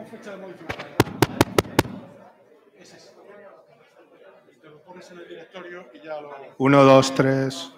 no fecha de modificación. Es ese. Te lo pones en el directorio y ya lo... 1, 2, 3...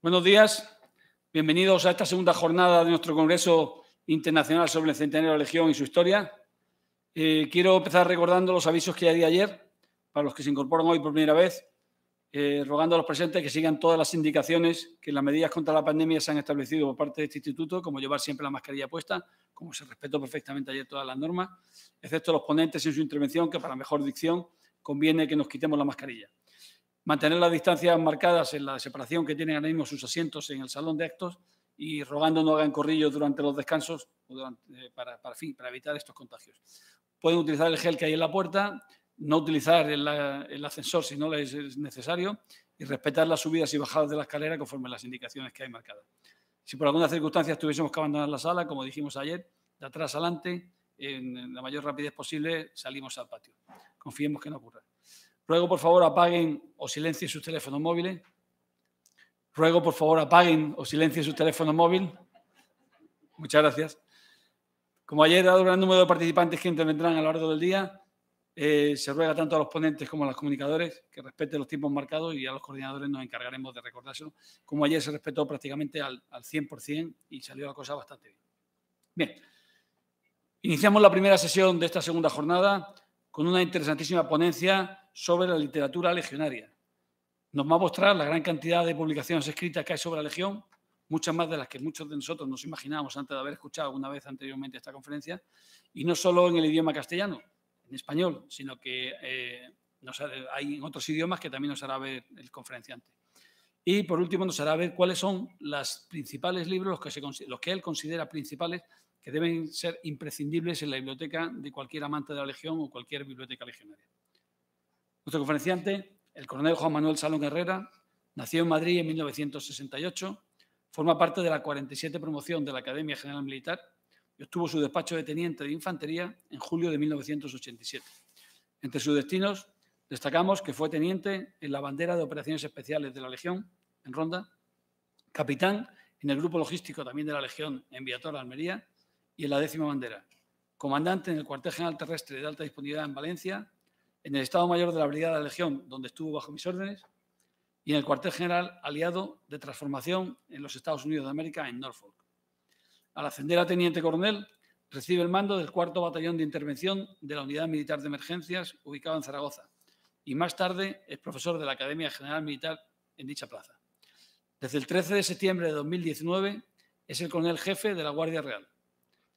Buenos días, bienvenidos a esta segunda jornada de nuestro Congreso Internacional sobre el Centenario de la Legión y su historia. Eh, quiero empezar recordando los avisos que ya di ayer, para los que se incorporan hoy por primera vez, eh, rogando a los presentes que sigan todas las indicaciones que las medidas contra la pandemia se han establecido por parte de este instituto, como llevar siempre la mascarilla puesta, como se respetó perfectamente ayer todas las normas, excepto los ponentes en su intervención, que para mejor dicción conviene que nos quitemos la mascarilla mantener las distancias marcadas en la separación que tienen ahora mismo sus asientos en el salón de actos y rogando no hagan corrillos durante los descansos eh, para, evitar estos contagios. Pueden utilizar el gel que hay en la puerta, no utilizar el, ascensor si no les es necesario y respetar las subidas y bajadas de la escalera conforme las indicaciones que hay marcadas. Si por alguna circunstancia tuviésemos que abandonar la sala, como dijimos ayer, de atrás adelante, en la mayor rapidez posible, salimos al patio. Confiemos que no ocurra. Ruego por favor apaguen o silencien sus teléfonos móviles. Ruego por favor apaguen o silencien sus teléfonos móviles. Muchas gracias. Como ayer, ha dado un gran número de participantes que intervendrán a lo largo del día, eh, se ruega tanto a los ponentes como a los comunicadores que respeten los tiempos marcados y a los coordinadores nos encargaremos de recordárselo. Como ayer se respetó prácticamente al, al 100% y salió la cosa bastante bien. Bien, iniciamos la primera sesión de esta segunda jornada con una interesantísima ponencia sobre la literatura legionaria. Nos va a mostrar la gran cantidad de publicaciones escritas que hay sobre la Legión, muchas más de las que muchos de nosotros nos imaginábamos antes de haber escuchado alguna vez anteriormente esta conferencia, y no solo en el idioma castellano, en español, sino que eh, hay otros idiomas que también nos hará ver el conferenciante. Y por último nos hará ver cuáles son los principales libros que, los que él considera principales que deben ser imprescindibles en la biblioteca de cualquier amante de la Legión o cualquier biblioteca legionaria. Nuestro conferenciante, el coronel Juan Manuel Salón Herrera, nació en Madrid en 1968, forma parte de la 47 promoción de la Academia General Militar y obtuvo su despacho de teniente de infantería en julio de 1987. Entre sus destinos destacamos que fue teniente en la bandera de operaciones especiales de la Legión en Ronda, capitán en el grupo logístico también de la Legión en Viator, Almería, y en la décima bandera, comandante en el cuartel general terrestre de alta disponibilidad en Valencia en el Estado Mayor de la Brigada de Legión, donde estuvo bajo mis órdenes, y en el Cuartel General Aliado de Transformación en los Estados Unidos de América, en Norfolk. Al ascender a teniente coronel, recibe el mando del cuarto batallón de intervención de la Unidad Militar de Emergencias, ubicado en Zaragoza, y más tarde es profesor de la Academia General Militar en dicha plaza. Desde el 13 de septiembre de 2019 es el coronel jefe de la Guardia Real.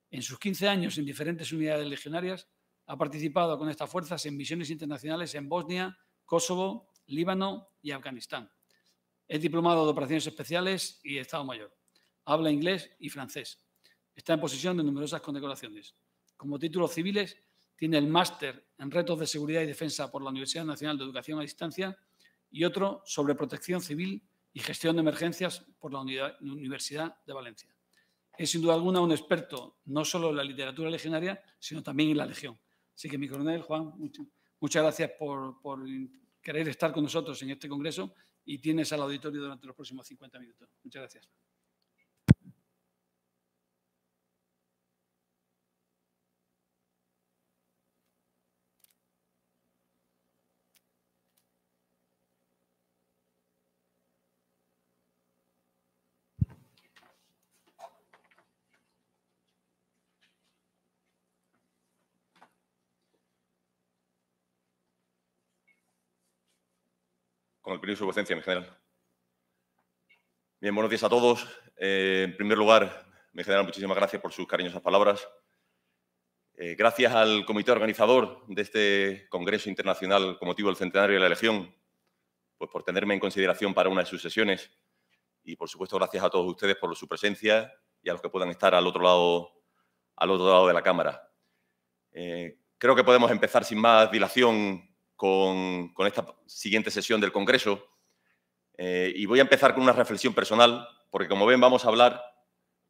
En sus 15 años en diferentes unidades legionarias ha participado con estas fuerzas en misiones internacionales en Bosnia, Kosovo, Líbano y Afganistán. Es diplomado de operaciones especiales y Estado Mayor. Habla inglés y francés. Está en posesión de numerosas condecoraciones. Como títulos civiles, tiene el máster en retos de seguridad y defensa por la Universidad Nacional de Educación a Distancia y otro sobre protección civil y gestión de emergencias por la Universidad de Valencia. Es sin duda alguna un experto no solo en la literatura legionaria, sino también en la legión. Así que, mi coronel, Juan, muchas gracias por, por querer estar con nosotros en este congreso y tienes al auditorio durante los próximos 50 minutos. Muchas gracias. con el de su presencia, mi general. Bien, buenos días a todos. Eh, en primer lugar, me general, muchísimas gracias por sus cariñosas palabras. Eh, gracias al comité organizador de este Congreso Internacional con motivo del centenario de la Legión, pues por tenerme en consideración para una de sus sesiones. Y, por supuesto, gracias a todos ustedes por su presencia y a los que puedan estar al otro lado, al otro lado de la Cámara. Eh, creo que podemos empezar sin más dilación con, esta siguiente sesión del Congreso. Eh, y voy a empezar con una reflexión personal, porque como ven vamos a hablar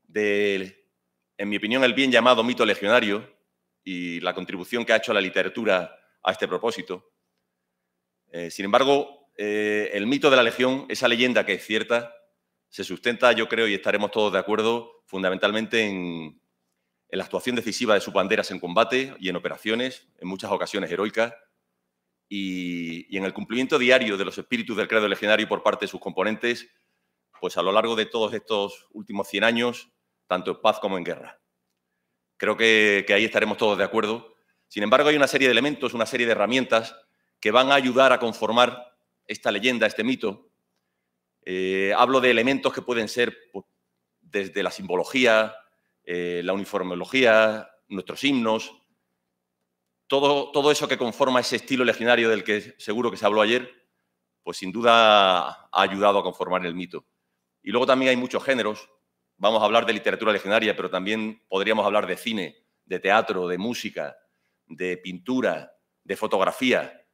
de, en mi opinión, el bien llamado mito legionario y la contribución que ha hecho la literatura a este propósito. Eh, sin embargo, eh, el mito de la legión, esa leyenda que es cierta, se sustenta, yo creo, y estaremos todos de acuerdo, fundamentalmente en la actuación decisiva de sus banderas en combate y en operaciones, en muchas ocasiones heroicas, y, en el cumplimiento diario de los espíritus del credo legionario por parte de sus componentes, pues a lo largo de todos estos últimos 100 años, tanto en paz como en guerra. Creo que, ahí estaremos todos de acuerdo. Sin embargo, hay una serie de elementos, una serie de herramientas que van a ayudar a conformar esta leyenda, este mito. Eh, hablo de elementos que pueden ser pues, desde la simbología, eh, la uniformología, nuestros himnos, todo, eso que conforma ese estilo legendario del que seguro que se habló ayer, pues sin duda ha ayudado a conformar el mito. Y luego también hay muchos géneros. Vamos a hablar de literatura legendaria, pero también podríamos hablar de cine, de teatro, de música, de pintura, de fotografía.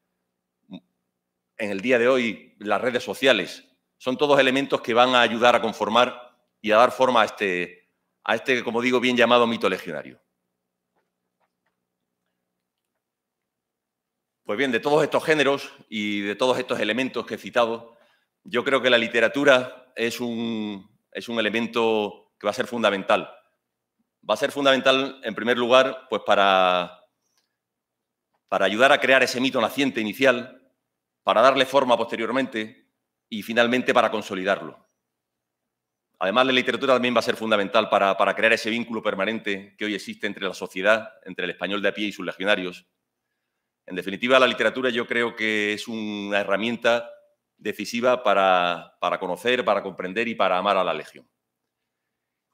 En el día de hoy, las redes sociales son todos elementos que van a ayudar a conformar y a dar forma a este, a este como digo, bien llamado mito legionario. Pues bien, de todos estos géneros y de todos estos elementos que he citado, yo creo que la literatura es un, es un elemento que va a ser fundamental. Va a ser fundamental, en primer lugar, pues para, para ayudar a crear ese mito naciente inicial, para darle forma posteriormente y finalmente para consolidarlo. Además, la literatura también va a ser fundamental para, para crear ese vínculo permanente que hoy existe entre la sociedad, entre el español de a pie y sus legionarios, en definitiva, la literatura yo creo que es una herramienta decisiva para, conocer, para comprender y para amar a la Legión.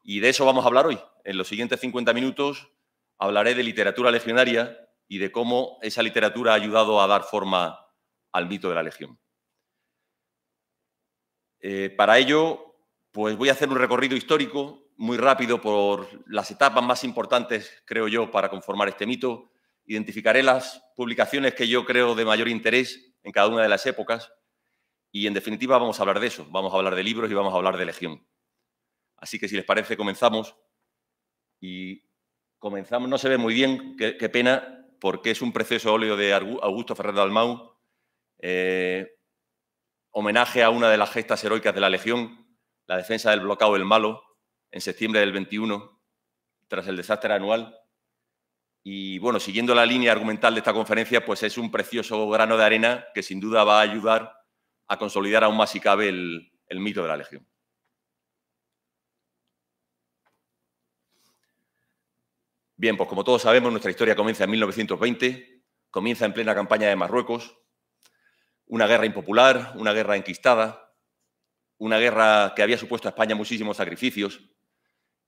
Y de eso vamos a hablar hoy. En los siguientes 50 minutos hablaré de literatura legionaria y de cómo esa literatura ha ayudado a dar forma al mito de la Legión. Eh, para ello, pues voy a hacer un recorrido histórico muy rápido por las etapas más importantes, creo yo, para conformar este mito Identificaré las publicaciones que yo creo de mayor interés en cada una de las épocas y, en definitiva, vamos a hablar de eso. Vamos a hablar de libros y vamos a hablar de Legión. Así que, si les parece, comenzamos. Y comenzamos, no se ve muy bien, qué, pena, porque es un precioso óleo de Augusto Ferrer Dalmau, eh, homenaje a una de las gestas heroicas de la Legión, la defensa del bloqueo del malo, en septiembre del 21, tras el desastre anual y bueno, siguiendo la línea argumental de esta conferencia, pues es un precioso grano de arena que sin duda va a ayudar a consolidar aún más si cabe el, mito de la Legión. Bien, pues como todos sabemos, nuestra historia comienza en 1920, comienza en plena campaña de Marruecos, una guerra impopular, una guerra enquistada, una guerra que había supuesto a España muchísimos sacrificios,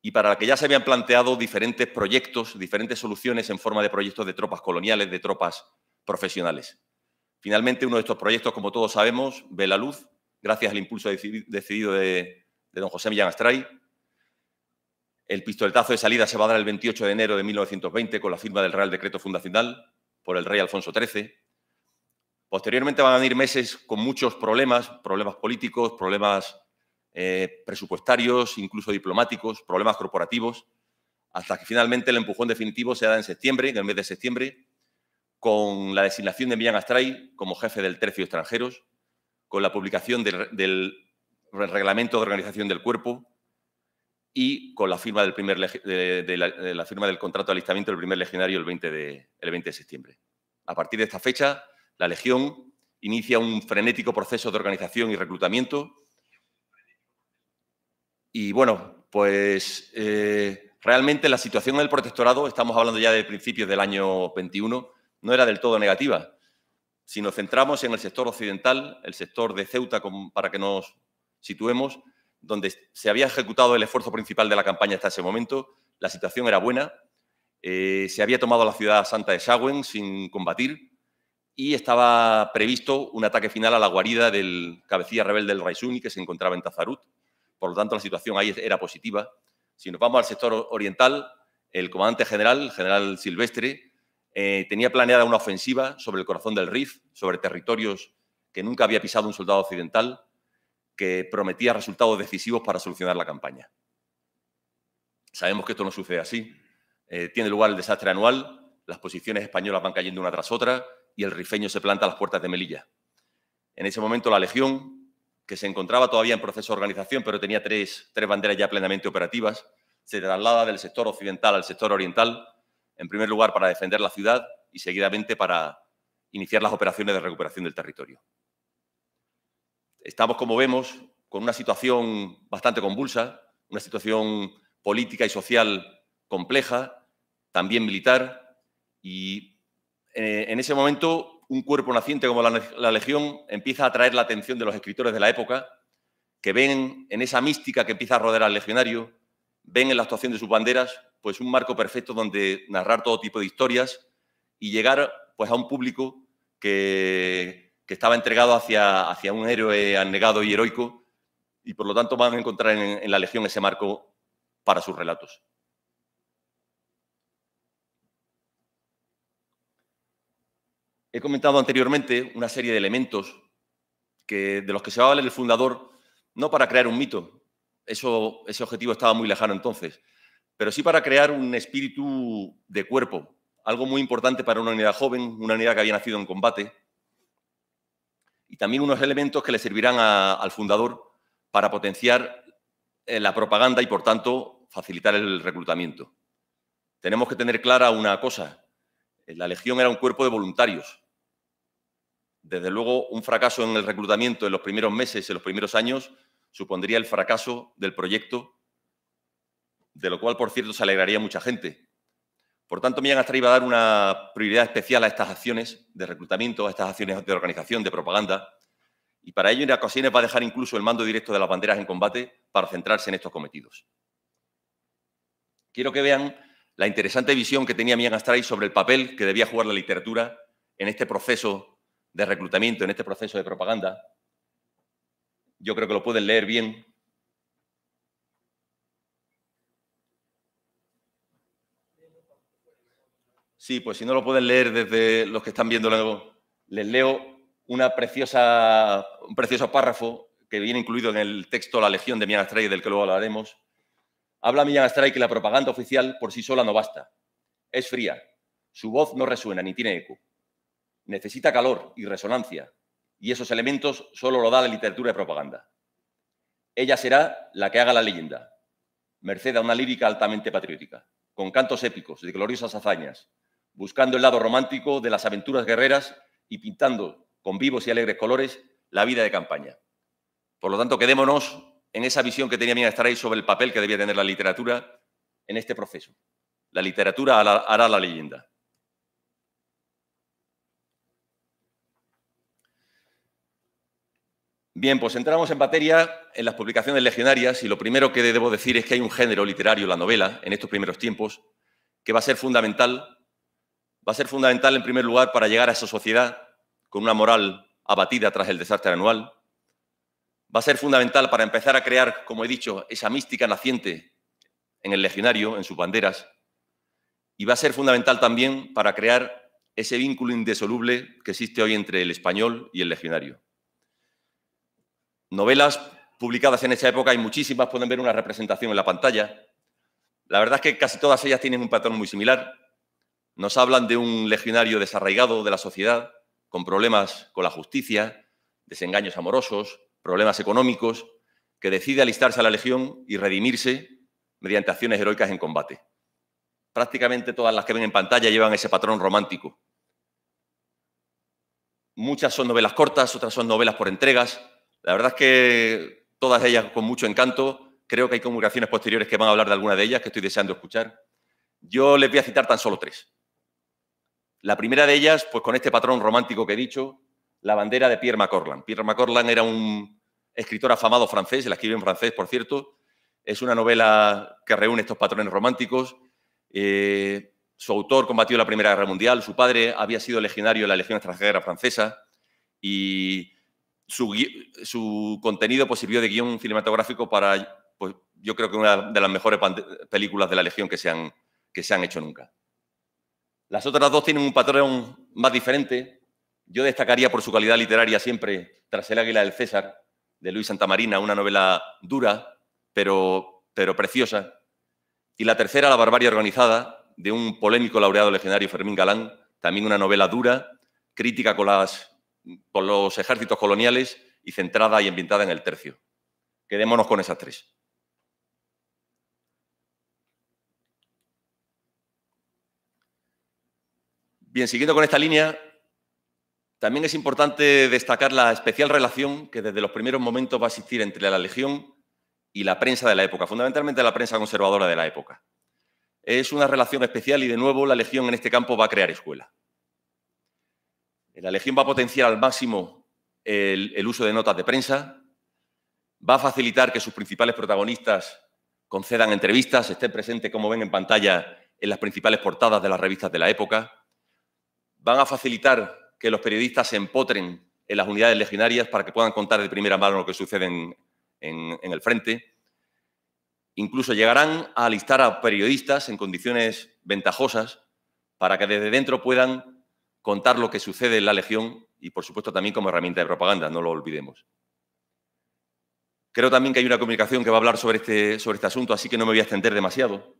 y para la que ya se habían planteado diferentes proyectos, diferentes soluciones en forma de proyectos de tropas coloniales, de tropas profesionales. Finalmente, uno de estos proyectos, como todos sabemos, ve la luz, gracias al impulso decidido de, don José Millán Astray. El pistoletazo de salida se va a dar el 28 de enero de 1920 con la firma del Real Decreto Fundacional por el rey Alfonso XIII. Posteriormente van a venir meses con muchos problemas, problemas políticos, problemas eh, presupuestarios, incluso diplomáticos, problemas corporativos, hasta que finalmente el empujón definitivo se da en septiembre, en el mes de septiembre, con la designación de Millán Astray como jefe del tercio de extranjeros, con la publicación del, reglamento de organización del cuerpo, y con la firma del, primer, firma del contrato de alistamiento del primer legionario el el 20 de septiembre. A partir de esta fecha, la Legión inicia un frenético proceso de organización y reclutamiento y bueno, pues eh, realmente la situación en el protectorado, estamos hablando ya de principios del año 21, no era del todo negativa. Si nos centramos en el sector occidental, el sector de Ceuta, para que nos situemos, donde se había ejecutado el esfuerzo principal de la campaña hasta ese momento, la situación era buena, eh, se había tomado la ciudad santa de Shawen sin combatir y estaba previsto un ataque final a la guarida del cabecilla rebelde del Raisuni que se encontraba en Tazarut por lo tanto la situación ahí era positiva. Si nos vamos al sector oriental, el comandante general, el general Silvestre, eh, tenía planeada una ofensiva sobre el corazón del Rif, sobre territorios que nunca había pisado un soldado occidental, que prometía resultados decisivos para solucionar la campaña. Sabemos que esto no sucede así. Eh, tiene lugar el desastre anual, las posiciones españolas van cayendo una tras otra y el rifeño se planta a las puertas de Melilla. En ese momento la Legión, que se encontraba todavía en proceso de organización, pero tenía tres, tres banderas ya plenamente operativas, se traslada del sector occidental al sector oriental, en primer lugar para defender la ciudad y seguidamente para iniciar las operaciones de recuperación del territorio. Estamos, como vemos, con una situación bastante convulsa, una situación política y social compleja, también militar, y eh, en ese momento un cuerpo naciente como la, Legión empieza a atraer la atención de los escritores de la época, que ven en esa mística que empieza a rodear al legionario, ven en la actuación de sus banderas, pues un marco perfecto donde narrar todo tipo de historias y llegar pues, a un público que, estaba entregado hacia, un héroe anegado y heroico, y por lo tanto van a encontrar en la Legión ese marco para sus relatos. He comentado anteriormente una serie de elementos que, de los que se va a valer el fundador, no para crear un mito, eso, ese objetivo estaba muy lejano entonces, pero sí para crear un espíritu de cuerpo, algo muy importante para una unidad joven, una unidad que había nacido en combate, y también unos elementos que le servirán al fundador para potenciar eh, la propaganda y, por tanto, facilitar el reclutamiento. Tenemos que tener clara una cosa, eh, la Legión era un cuerpo de voluntarios, desde luego, un fracaso en el reclutamiento en los primeros meses, en los primeros años, supondría el fracaso del proyecto, de lo cual, por cierto, se alegraría mucha gente. Por tanto, Mian Astray va a dar una prioridad especial a estas acciones de reclutamiento, a estas acciones de organización, de propaganda, y para ello en ocasiones va a dejar incluso el mando directo de las banderas en combate para centrarse en estos cometidos. Quiero que vean la interesante visión que tenía Mian Astray sobre el papel que debía jugar la literatura en este proceso de reclutamiento en este proceso de propaganda. Yo creo que lo pueden leer bien. Sí, pues si no lo pueden leer desde los que están viendo luego, les leo una preciosa, un precioso párrafo que viene incluido en el texto La Legión de Mian Astray, del que luego hablaremos. Habla Mian Astray que la propaganda oficial por sí sola no basta. Es fría. Su voz no resuena ni tiene eco necesita calor y resonancia, y esos elementos solo lo da la literatura de propaganda. Ella será la que haga la leyenda, merced a una lírica altamente patriótica, con cantos épicos de gloriosas hazañas, buscando el lado romántico de las aventuras guerreras y pintando con vivos y alegres colores la vida de campaña. Por lo tanto, quedémonos en esa visión que tenía ahí sobre el papel que debía tener la literatura en este proceso. La literatura hará la leyenda. Bien, pues entramos en materia en las publicaciones legionarias y lo primero que debo decir es que hay un género literario, la novela, en estos primeros tiempos, que va a ser fundamental, va a ser fundamental en primer lugar para llegar a esa sociedad con una moral abatida tras el desastre anual, va a ser fundamental para empezar a crear, como he dicho, esa mística naciente en el legionario, en sus banderas, y va a ser fundamental también para crear ese vínculo indisoluble que existe hoy entre el español y el legionario. Novelas publicadas en esa época hay muchísimas, pueden ver una representación en la pantalla. La verdad es que casi todas ellas tienen un patrón muy similar. Nos hablan de un legionario desarraigado de la sociedad, con problemas con la justicia, desengaños amorosos, problemas económicos, que decide alistarse a la legión y redimirse mediante acciones heroicas en combate. Prácticamente todas las que ven en pantalla llevan ese patrón romántico. Muchas son novelas cortas, otras son novelas por entregas, la verdad es que todas ellas con mucho encanto. Creo que hay comunicaciones posteriores que van a hablar de alguna de ellas que estoy deseando escuchar. Yo les voy a citar tan solo tres. La primera de ellas, pues con este patrón romántico que he dicho, la bandera de Pierre Macorlan. Pierre Macorlan era un escritor afamado francés, la escribe en francés, por cierto. Es una novela que reúne estos patrones románticos. Eh, su autor combatió la Primera Guerra Mundial, su padre había sido legionario en la Legión Extranjera Francesa y su, contenido posible pues, de guión cinematográfico para, pues, yo creo que una de las mejores películas de la Legión que se han, que se han hecho nunca. Las otras dos tienen un patrón más diferente. Yo destacaría por su calidad literaria siempre Tras el Águila del César, de Luis Santamarina, una novela dura, pero, pero preciosa. Y la tercera, La barbarie organizada, de un polémico laureado legendario Fermín Galán, también una novela dura, crítica con las por los ejércitos coloniales y centrada y ambientada en el tercio. Quedémonos con esas tres. Bien, siguiendo con esta línea, también es importante destacar la especial relación que desde los primeros momentos va a existir entre la Legión y la prensa de la época, fundamentalmente la prensa conservadora de la época. Es una relación especial y, de nuevo, la Legión en este campo va a crear escuela. La Legión va a potenciar al máximo el, uso de notas de prensa, va a facilitar que sus principales protagonistas concedan entrevistas, estén presentes, como ven en pantalla, en las principales portadas de las revistas de la época. Van a facilitar que los periodistas se empotren en las unidades legionarias para que puedan contar de primera mano lo que sucede en, en el frente. Incluso llegarán a alistar a periodistas en condiciones ventajosas para que desde dentro puedan contar lo que sucede en la Legión y, por supuesto, también como herramienta de propaganda, no lo olvidemos. Creo también que hay una comunicación que va a hablar este, sobre este, asunto, así que no me voy a extender demasiado.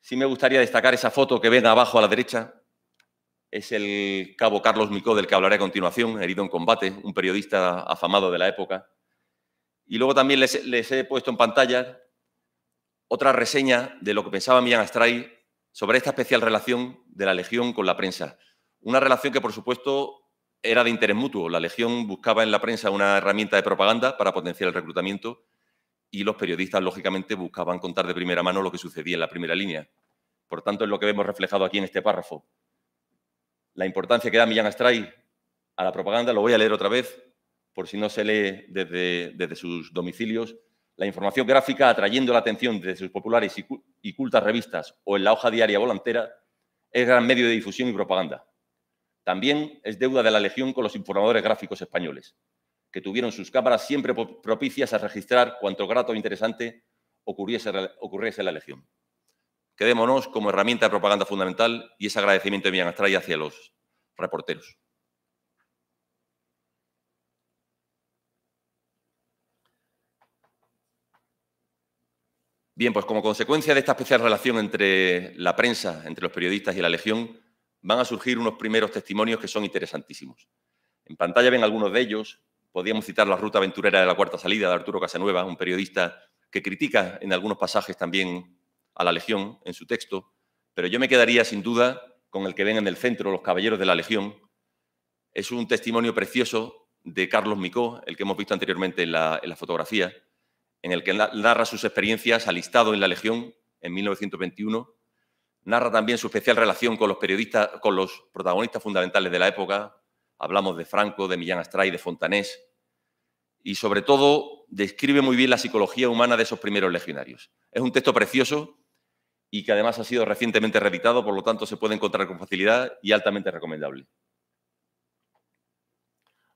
Sí me gustaría destacar esa foto que ven abajo a la derecha. Es el cabo Carlos Micó, del que hablaré a continuación, herido en combate, un periodista afamado de la época. Y luego también les, he puesto en pantalla otra reseña de lo que pensaba Mian Astray sobre esta especial relación de la Legión con la prensa. Una relación que, por supuesto, era de interés mutuo. La Legión buscaba en la prensa una herramienta de propaganda para potenciar el reclutamiento y los periodistas, lógicamente, buscaban contar de primera mano lo que sucedía en la primera línea. Por tanto, es lo que vemos reflejado aquí en este párrafo. La importancia que da Millán Astray a la propaganda, lo voy a leer otra vez, por si no se lee desde, desde sus domicilios. La información gráfica atrayendo la atención de sus populares y cultas revistas o en la hoja diaria volantera es gran medio de difusión y propaganda. También es deuda de la Legión con los informadores gráficos españoles, que tuvieron sus cámaras siempre propicias a registrar cuanto grato o e interesante ocurriese, en la Legión. Quedémonos como herramienta de propaganda fundamental y ese agradecimiento de a hacia los reporteros. Bien, pues como consecuencia de esta especial relación entre la prensa, entre los periodistas y la Legión, van a surgir unos primeros testimonios que son interesantísimos. En pantalla ven algunos de ellos. Podríamos citar la ruta aventurera de la cuarta salida de Arturo Casanueva, un periodista que critica en algunos pasajes también a la Legión en su texto, pero yo me quedaría sin duda con el que ven en el centro, los Caballeros de la Legión. Es un testimonio precioso de Carlos Micó, el que hemos visto anteriormente en la, fotografía, en el que narra sus experiencias alistado en la Legión en 1921 Narra también su especial relación con los periodistas, con los protagonistas fundamentales de la época. Hablamos de Franco, de Millán Astray, de Fontanés. Y sobre todo, describe muy bien la psicología humana de esos primeros legionarios. Es un texto precioso y que además ha sido recientemente reeditado, por lo tanto se puede encontrar con facilidad y altamente recomendable.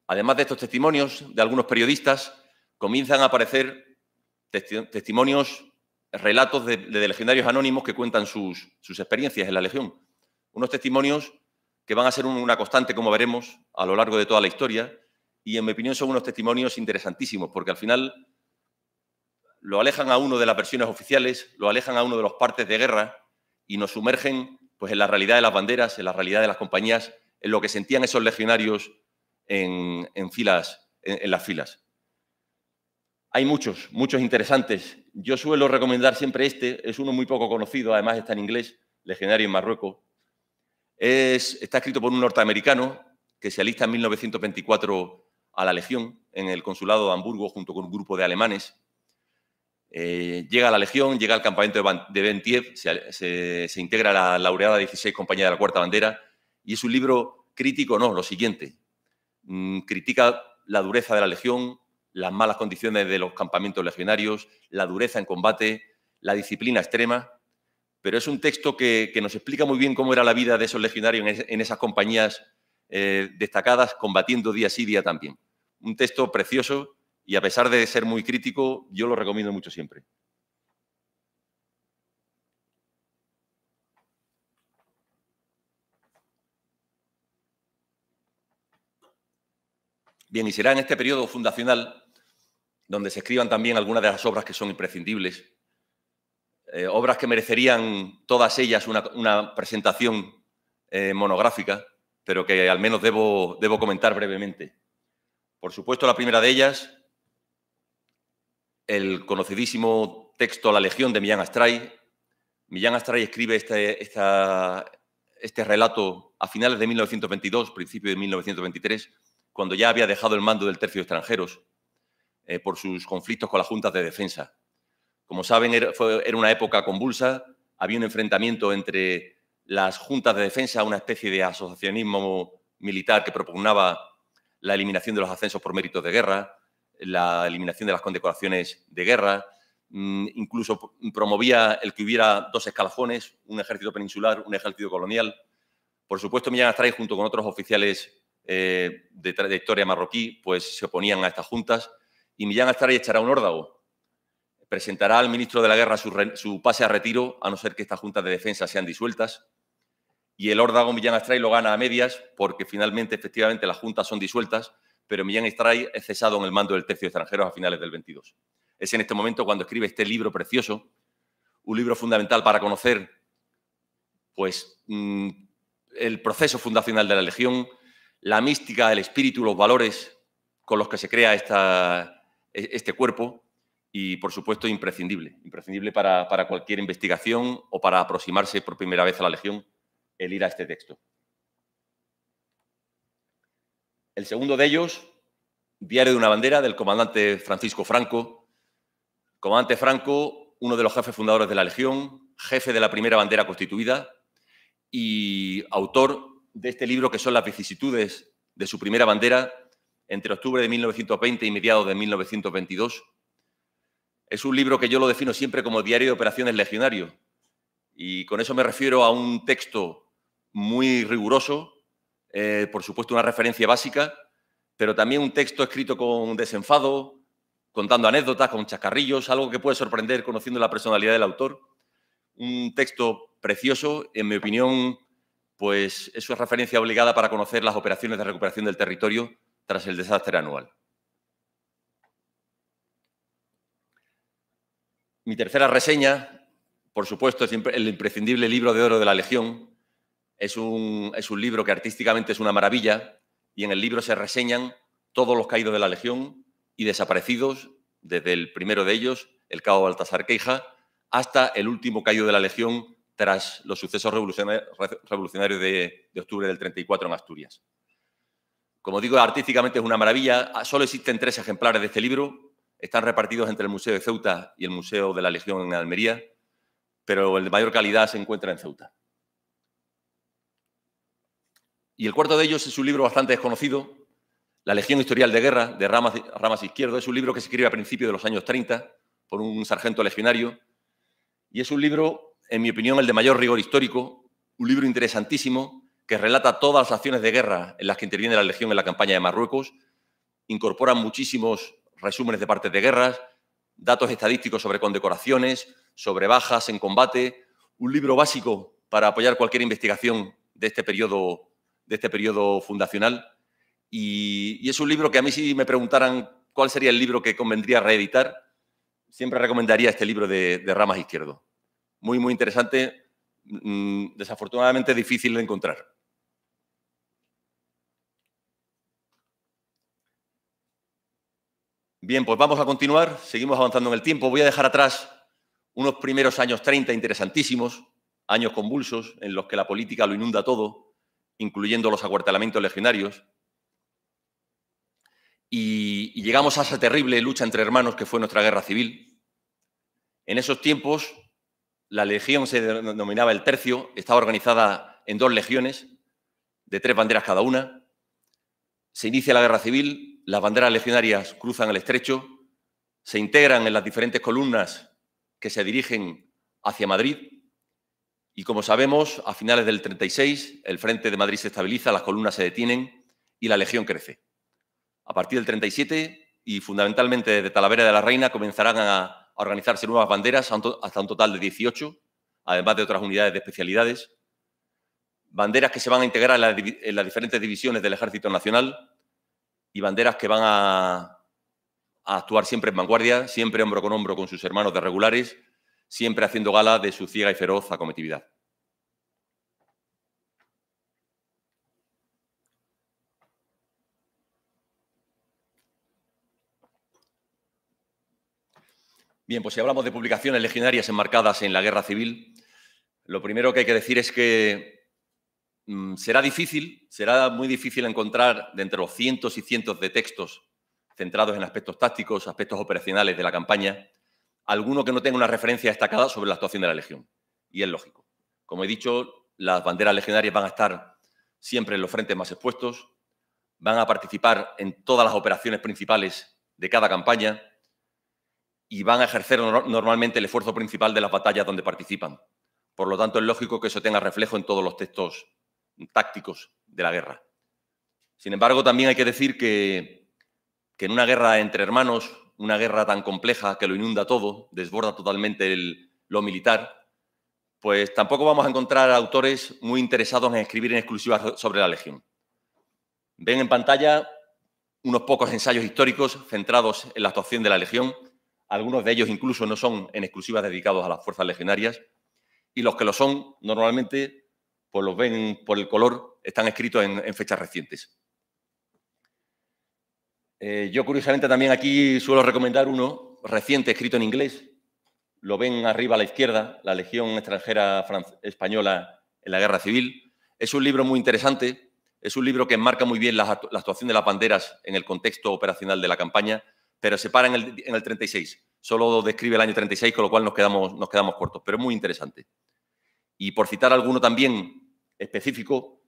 Además de estos testimonios de algunos periodistas, comienzan a aparecer testimonios relatos de, legendarios anónimos que cuentan sus, experiencias en la Legión. Unos testimonios que van a ser una constante, como veremos, a lo largo de toda la historia, y en mi opinión son unos testimonios interesantísimos, porque al final lo alejan a uno de las versiones oficiales, lo alejan a uno de los partes de guerra y nos sumergen pues, en la realidad de las banderas, en la realidad de las compañías, en lo que sentían esos legionarios en, filas, en las filas. Hay muchos, muchos interesantes yo suelo recomendar siempre este, es uno muy poco conocido, además está en inglés, legendario en Marruecos. está escrito por un norteamericano que se alista en 1924 a la Legión en el consulado de Hamburgo junto con un grupo de alemanes. Eh, llega a la Legión, llega al campamento de, Bentiev, se, integra la laureada 16 compañía de la Cuarta Bandera y es un libro crítico, no, lo siguiente. Mm, critica la dureza de la Legión, las malas condiciones de los campamentos legionarios, la dureza en combate, la disciplina extrema. Pero es un texto que, nos explica muy bien cómo era la vida de esos legionarios en, esas compañías eh, destacadas, combatiendo día sí, día también. Un texto precioso y a pesar de ser muy crítico, yo lo recomiendo mucho siempre. Bien, y será en este periodo fundacional donde se escriban también algunas de las obras que son imprescindibles, eh, obras que merecerían todas ellas una, presentación eh, monográfica, pero que al menos debo, debo comentar brevemente. Por supuesto, la primera de ellas, el conocidísimo texto La Legión de Millán Astray. Millán Astray escribe este, este relato a finales de 1922, principio de 1923, cuando ya había dejado el mando del tercio de extranjeros eh, por sus conflictos con las juntas de defensa. Como saben, era, una época convulsa, había un enfrentamiento entre las juntas de defensa, una especie de asociacionismo militar que propugnaba la eliminación de los ascensos por méritos de guerra, la eliminación de las condecoraciones de guerra, mm, incluso promovía el que hubiera dos escalafones, un ejército peninsular, un ejército colonial. Por supuesto, Millán Astray, junto con otros oficiales eh, de trayectoria marroquí, pues se oponían a estas juntas y Millán Astray echará un órdago. Presentará al ministro de la Guerra su, pase a retiro, a no ser que estas juntas de defensa sean disueltas. Y el órdago Millán Astray lo gana a medias, porque finalmente, efectivamente, las juntas son disueltas, pero Millán Astray es cesado en el mando del tercio de extranjeros a finales del 22. Es en este momento cuando escribe este libro precioso, un libro fundamental para conocer pues, mm, el proceso fundacional de la Legión, la mística, el espíritu, los valores con los que se crea esta, e-, este cuerpo y, por supuesto, imprescindible, imprescindible para, para cualquier investigación o para aproximarse por primera vez a la Legión, el ir a este texto. El segundo de ellos, Diario de una bandera, del comandante Francisco Franco. Comandante Franco, uno de los jefes fundadores de la Legión, jefe de la primera bandera constituida y autor de este libro que son las vicisitudes de su primera bandera entre octubre de 1920 y mediados de 1922. Es un libro que yo lo defino siempre como Diario de Operaciones Legionario. Y con eso me refiero a un texto muy riguroso, eh, por supuesto una referencia básica, pero también un texto escrito con desenfado, contando anécdotas, con chacarrillos, algo que puede sorprender conociendo la personalidad del autor. Un texto precioso, en mi opinión, pues es una referencia obligada para conocer las operaciones de recuperación del territorio tras el desastre anual. Mi tercera reseña, por supuesto, es el imprescindible libro de oro de la Legión. Es un, libro que artísticamente es una maravilla y en el libro se reseñan todos los caídos de la Legión y desaparecidos, desde el primero de ellos, el cabo Baltasar Queija, hasta el último caído de la Legión tras los sucesos revolucionarios de, de octubre del 34 en Asturias. Como digo, artísticamente es una maravilla. Ah, solo existen tres ejemplares de este libro. Están repartidos entre el Museo de Ceuta y el Museo de la Legión en Almería, pero el de mayor calidad se encuentra en Ceuta. Y el cuarto de ellos es un libro bastante desconocido, La Legión Historial de Guerra, de Ramas, Izquierdo. Es un libro que se escribe a principios de los años 30 por un sargento legionario. Y es un libro, en mi opinión, el de mayor rigor histórico, un libro interesantísimo que relata todas las acciones de guerra en las que interviene la Legión en la campaña de Marruecos, incorpora muchísimos resúmenes de partes de guerras, datos estadísticos sobre condecoraciones, sobre bajas en combate, un libro básico para apoyar cualquier investigación de este periodo, de este periodo fundacional. Y, es un libro que a mí si me preguntaran cuál sería el libro que convendría reeditar, siempre recomendaría este libro de Ramas Izquierdo. Muy, muy interesante, mm, desafortunadamente difícil de encontrar. Bien, pues vamos a continuar, seguimos avanzando en el tiempo. Voy a dejar atrás unos primeros años 30 interesantísimos, años convulsos en los que la política lo inunda todo, incluyendo los acuartelamientos legionarios. Y, y llegamos a esa terrible lucha entre hermanos que fue nuestra guerra civil. En esos tiempos, la legión se denominaba el tercio, estaba organizada en dos legiones, de tres banderas cada una. Se inicia la guerra civil, las banderas legionarias cruzan el estrecho, se integran en las diferentes columnas que se dirigen hacia Madrid y como sabemos, a finales del 36 el frente de Madrid se estabiliza, las columnas se detienen y la legión crece. A partir del 37 y fundamentalmente desde Talavera de la Reina comenzarán a organizarse nuevas banderas hasta un total de 18, además de otras unidades de especialidades. Banderas que se van a integrar en las, en las diferentes divisiones del Ejército Nacional, y banderas que van a, actuar siempre en vanguardia, siempre hombro con hombro con sus hermanos de regulares, siempre haciendo gala de su ciega y feroz acometividad. Bien, pues si hablamos de publicaciones legendarias enmarcadas en la guerra civil, lo primero que hay que decir es que Mm, será difícil, será muy difícil encontrar de entre los cientos y cientos de textos centrados en aspectos tácticos, aspectos operacionales de la campaña, alguno que no tenga una referencia destacada sobre la actuación de la Legión. Y es lógico. Como he dicho, las banderas legionarias van a estar siempre en los frentes más expuestos, van a participar en todas las operaciones principales de cada campaña y van a ejercer normalmente el esfuerzo principal de las batallas donde participan. Por lo tanto, es lógico que eso tenga reflejo en todos los textos tácticos de la guerra. Sin embargo, también hay que decir que, que en una guerra entre hermanos, una guerra tan compleja que lo inunda todo, desborda totalmente lo militar, pues tampoco vamos a encontrar autores muy interesados en escribir en exclusiva sobre la Legión. Ven en pantalla unos pocos ensayos históricos centrados en la actuación de la Legión, algunos de ellos incluso no son en exclusiva dedicados a las fuerzas legionarias, y los que lo son normalmente pues los ven por el color, están escritos en, fechas recientes. Eh, yo, curiosamente, también aquí suelo recomendar uno reciente escrito en inglés. Lo ven arriba a la izquierda, La Legión Extranjera Española en la Guerra Civil. Es un libro muy interesante, es un libro que enmarca muy bien la, actuación de las banderas en el contexto operacional de la campaña, pero se para en el, 36. Solo describe el año 36, con lo cual nos quedamos cortos, pero es muy interesante. Y por citar alguno también específico,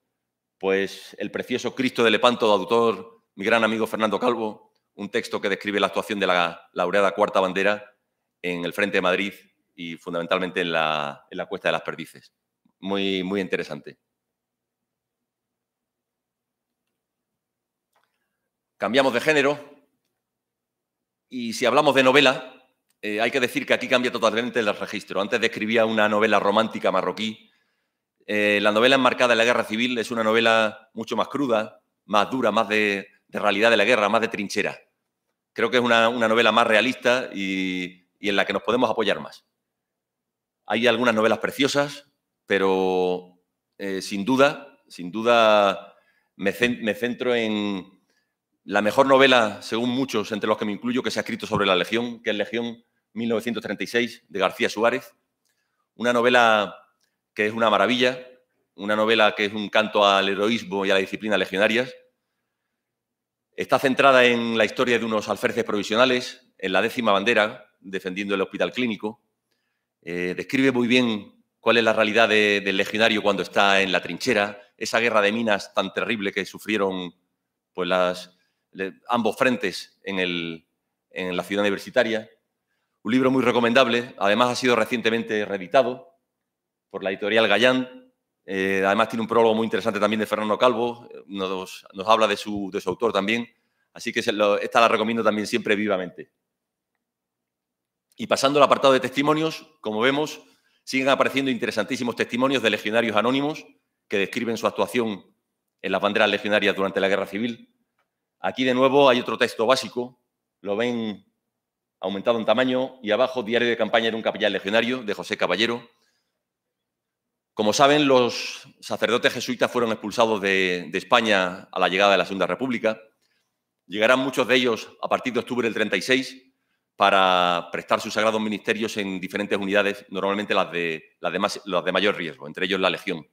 pues el precioso Cristo de Lepanto, autor mi gran amigo Fernando Calvo, un texto que describe la actuación de la laureada Cuarta Bandera en el Frente de Madrid y fundamentalmente en la, Cuesta de las Perdices. Muy, muy interesante. Cambiamos de género y si hablamos de novela, eh, hay que decir que aquí cambia totalmente el registro. Antes describía una novela romántica marroquí eh, la novela enmarcada en la guerra civil es una novela mucho más cruda, más dura, más de, realidad de la guerra, más de trinchera. Creo que es una, novela más realista y, en la que nos podemos apoyar más. Hay algunas novelas preciosas, pero eh, sin duda, sin duda me, me centro en, la mejor novela, según muchos, entre los que me incluyo, que se ha escrito sobre la Legión, que es Legión 1936, de García Suárez. Una novela que es una maravilla, una novela que es un canto al heroísmo y a la disciplina legionarias. Está centrada en la historia de unos alferces provisionales, en la décima bandera, defendiendo el hospital clínico. Eh, describe muy bien cuál es la realidad del legionario cuando está en la trinchera, esa guerra de minas tan terrible que sufrieron pues, las, ambos frentes en, en la ciudad universitaria. Un libro muy recomendable, además ha sido recientemente reeditado por la editorial Gallán. Eh, además tiene un prólogo muy interesante también de Fernando Calvo, nos, habla de su, autor también, así que lo, esta la recomiendo también siempre vivamente. Y pasando al apartado de testimonios, como vemos, siguen apareciendo interesantísimos testimonios de legionarios anónimos que describen su actuación en las banderas legionarias durante la Guerra Civil. Aquí de nuevo hay otro texto básico, lo ven aumentado en tamaño y abajo Diario de campaña de un capellán legionario de José Caballero, como saben, los sacerdotes jesuitas fueron expulsados de, España a la llegada de la Segunda República. Llegarán muchos de ellos a partir de octubre del 36 para prestar sus sagrados ministerios en diferentes unidades, normalmente las de, las mayor riesgo, entre ellos la Legión.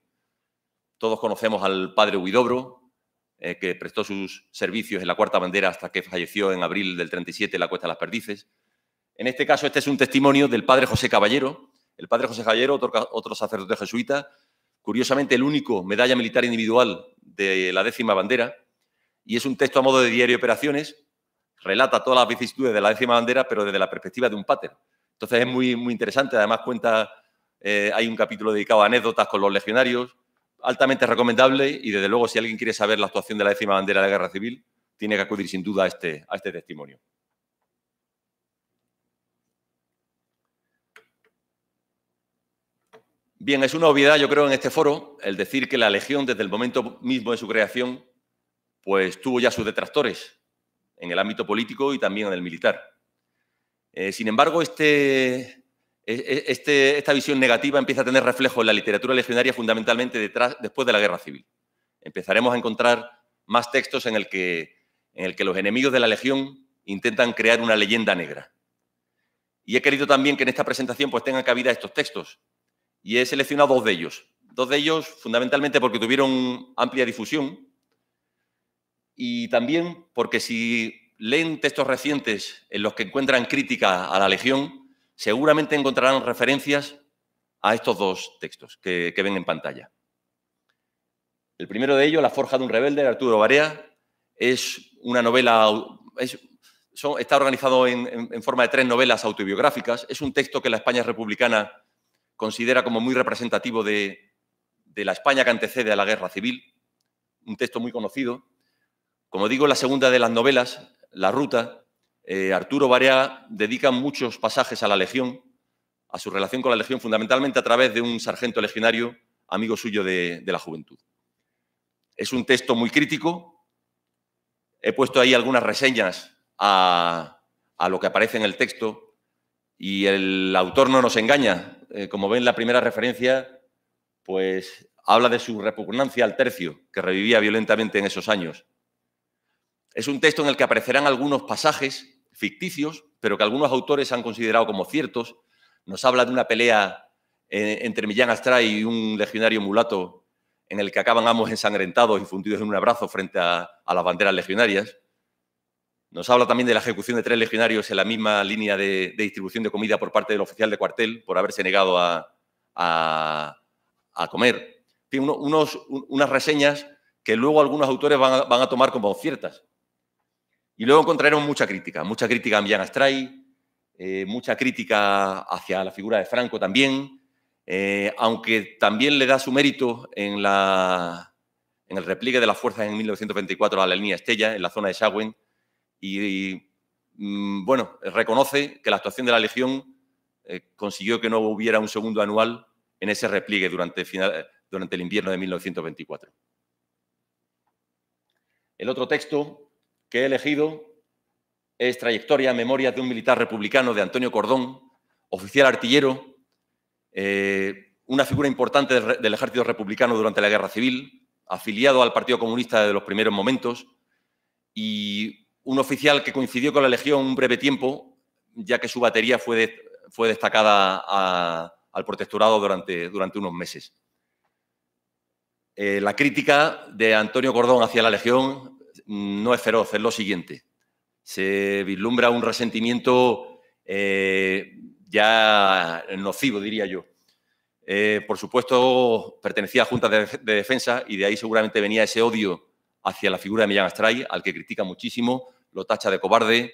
Todos conocemos al padre Huidobro, eh, que prestó sus servicios en la Cuarta Bandera hasta que falleció en abril del 37 en la Cuesta de las Perdices. En este caso, este es un testimonio del padre José Caballero, el padre José Gallero, otro, otro sacerdote jesuita, curiosamente el único medalla militar individual de la décima bandera, y es un texto a modo de diario de operaciones, relata todas las vicisitudes de la décima bandera, pero desde la perspectiva de un pater. Entonces es muy, muy interesante, además cuenta, eh, hay un capítulo dedicado a anécdotas con los legionarios, altamente recomendable, y desde luego si alguien quiere saber la actuación de la décima bandera de la guerra civil, tiene que acudir sin duda a este, este testimonio. Bien, es una obviedad, yo creo, en este foro el decir que la Legión, desde el momento mismo de su creación, pues tuvo ya sus detractores en el ámbito político y también en el militar. Eh, sin embargo, este, e, e, este, esta visión negativa empieza a tener reflejo en la literatura legionaria fundamentalmente detrás, después de la Guerra Civil. Empezaremos a encontrar más textos en el, que, en el que los enemigos de la Legión intentan crear una leyenda negra. Y he querido también que en esta presentación pues, tengan cabida estos textos, y he seleccionado dos de ellos. Dos de ellos fundamentalmente porque tuvieron amplia difusión y también porque si leen textos recientes en los que encuentran crítica a la Legión, seguramente encontrarán referencias a estos dos textos que, ven en pantalla. El primero de ellos, La forja de un rebelde, de Arturo Barea, es una novela, está organizado en, forma de tres novelas autobiográficas. Es un texto que la España republicana considera como muy representativo de, la España que antecede a la guerra civil, un texto muy conocido. Como digo, la segunda de las novelas, La Ruta, eh, Arturo Barea dedica muchos pasajes a la Legión, a su relación con la Legión, fundamentalmente a través de un sargento legionario, amigo suyo de, la juventud. Es un texto muy crítico. He puesto ahí algunas reseñas a lo que aparece en el texto. Y el autor no nos engaña. Eh, como ven, la primera referencia, pues habla de su repugnancia al tercio, que revivía violentamente en esos años. Es un texto en el que aparecerán algunos pasajes ficticios, pero que algunos autores han considerado como ciertos. Nos habla de una pelea eh, entre Millán Astray y un legionario mulato en el que acaban ambos ensangrentados y fundidos en un abrazo frente a las banderas legionarias. Nos habla también de la ejecución de tres legionarios en la misma línea de, distribución de comida por parte del oficial de cuartel por haberse negado a, comer. Tiene unas reseñas que luego algunos autores van a, tomar como ciertas. Y luego encontraron mucha crítica, mucha crítica a Millán Astray, eh, mucha crítica hacia la figura de Franco también, eh, aunque también le da su mérito en, en el repliegue de las fuerzas en 1924 a la línea Estella, en la zona de Shawen, y, mm, bueno, reconoce que la actuación de la Legión eh, consiguió que no hubiera un segundo anual en ese repliegue durante, eh, durante el invierno de 1924. El otro texto que he elegido es Trayectoria, memoria de un militar republicano de Antonio Cordón, oficial artillero, eh, una figura importante del, del, ejército republicano durante la guerra civil, afiliado al Partido Comunista desde los primeros momentos y un oficial que coincidió con la Legión un breve tiempo, ya que su batería fue, fue destacada al protectorado durante, durante unos meses. Eh, la crítica de Antonio Cordón hacia la Legión no es feroz, es lo siguiente. Se vislumbra un resentimiento eh, ya nocivo, diría yo. Eh, por supuesto, pertenecía a juntas de defensa y de ahí seguramente venía ese odio hacia la figura de Millán Astray, al que critica muchísimo, lo tacha de cobarde,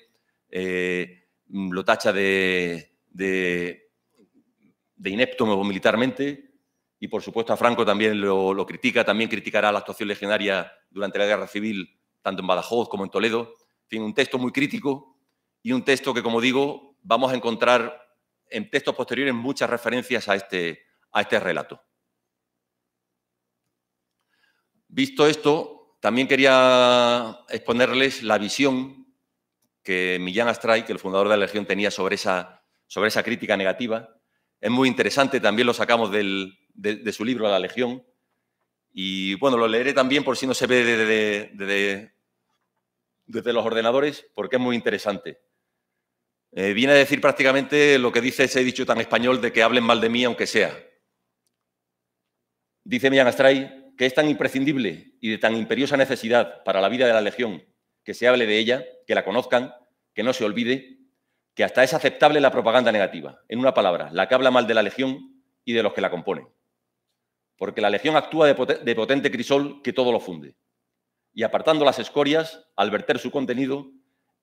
eh, mm, lo tacha de, de, inepto militarmente y, por supuesto, a Franco también lo, critica, también criticará la actuación legendaria durante la Guerra Civil, tanto en Badajoz como en Toledo. En fin, un texto muy crítico y un texto que, como digo, vamos a encontrar en textos posteriores muchas referencias a este, este relato. Visto esto, también quería exponerles la visión que Millán Astray, que el fundador de la Legión, tenía sobre esa, sobre esa crítica negativa. Es muy interesante, también lo sacamos de, su libro La Legión. Y bueno, lo leeré también por si no se ve desde los ordenadores, porque es muy interesante. Eh, viene a decir prácticamente lo que dice ese dicho tan español de que hablen mal de mí aunque sea. Dice Millán Astray, que es tan imprescindible y de tan imperiosa necesidad para la vida de la Legión que se hable de ella, que la conozcan, que no se olvide, que hasta es aceptable la propaganda negativa, en una palabra, la que habla mal de la Legión y de los que la componen. Porque la Legión actúa de, potente crisol que todo lo funde. Y apartando las escorias, al verter su contenido,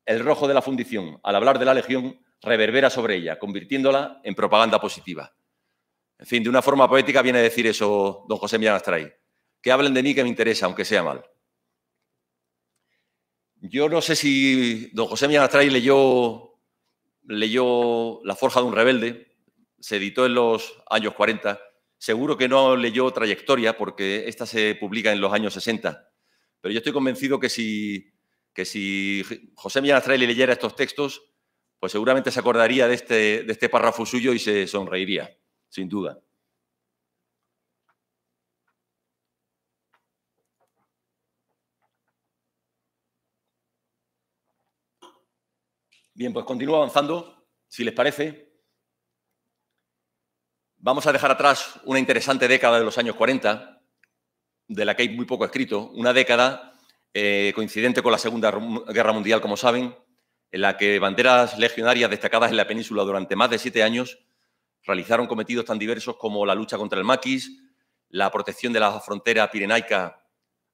el rojo de la fundición, al hablar de la Legión, reverbera sobre ella, convirtiéndola en propaganda positiva. En fin, de una forma poética viene a decir eso don José Millán Astray que hablen de mí que me interesa, aunque sea mal. Yo no sé si don José Mianastray leyó, leyó La Forja de un Rebelde, se editó en los años 40. Seguro que no leyó Trayectoria, porque esta se publica en los años 60. Pero yo estoy convencido que si, que si José Mianastray le leyera estos textos, pues seguramente se acordaría de este, de este párrafo suyo y se sonreiría, sin duda. Bien, pues continúo avanzando, si les parece. Vamos a dejar atrás una interesante década de los años 40, de la que hay muy poco escrito, una década eh, coincidente con la Segunda Guerra Mundial, como saben, en la que banderas legionarias destacadas en la península durante más de siete años realizaron cometidos tan diversos como la lucha contra el maquis, la protección de la frontera pirenaica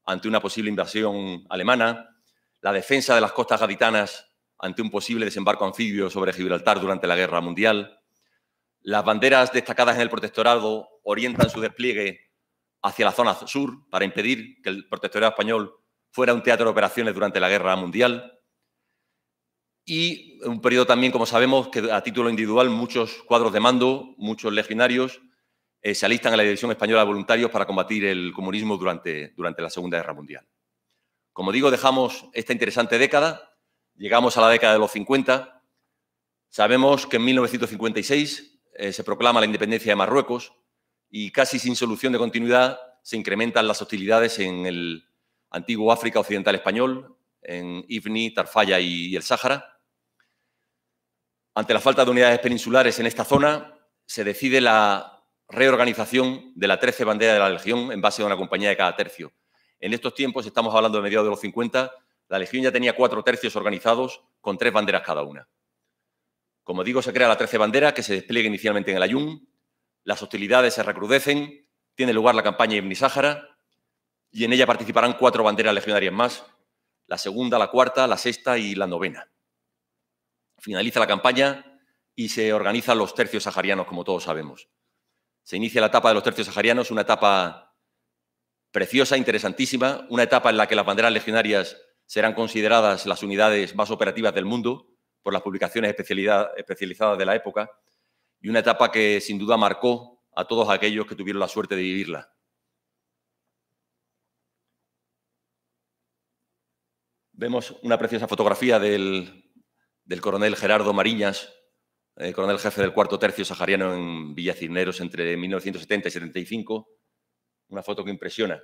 ante una posible invasión alemana, la defensa de las costas gaditanas ante un posible desembarco anfibio sobre Gibraltar durante la Guerra Mundial. Las banderas destacadas en el protectorado orientan su despliegue hacia la zona sur para impedir que el protectorado español fuera un teatro de operaciones durante la Guerra Mundial. Y un periodo también, como sabemos, que a título individual muchos cuadros de mando, muchos legionarios, eh, se alistan a la División Española de Voluntarios para combatir el comunismo durante, durante la Segunda Guerra Mundial. Como digo, dejamos esta interesante década Llegamos a la década de los 50. Sabemos que en 1956 eh, se proclama la independencia de Marruecos y casi sin solución de continuidad se incrementan las hostilidades en el antiguo África Occidental Español, en Ifni, Tarfaya y, el Sáhara. Ante la falta de unidades peninsulares en esta zona, se decide la reorganización de la 13 bandera de la Legión en base a una compañía de cada tercio. En estos tiempos, estamos hablando de mediados de los 50, la Legión ya tenía cuatro tercios organizados con tres banderas cada una. Como digo, se crea la trece bandera que se despliega inicialmente en el Ayun. Las hostilidades se recrudecen, tiene lugar la campaña Ibn Sáhara y en ella participarán cuatro banderas legionarias más, la segunda, la cuarta, la sexta y la novena. Finaliza la campaña y se organizan los tercios saharianos, como todos sabemos. Se inicia la etapa de los tercios saharianos, una etapa preciosa, interesantísima, una etapa en la que las banderas legionarias serán consideradas las unidades más operativas del mundo por las publicaciones especializadas de la época y una etapa que sin duda marcó a todos aquellos que tuvieron la suerte de vivirla. Vemos una preciosa fotografía del, coronel Gerardo Mariñas, eh, coronel jefe del cuarto tercio sahariano en Villa entre 1970 y 75. Una foto que impresiona.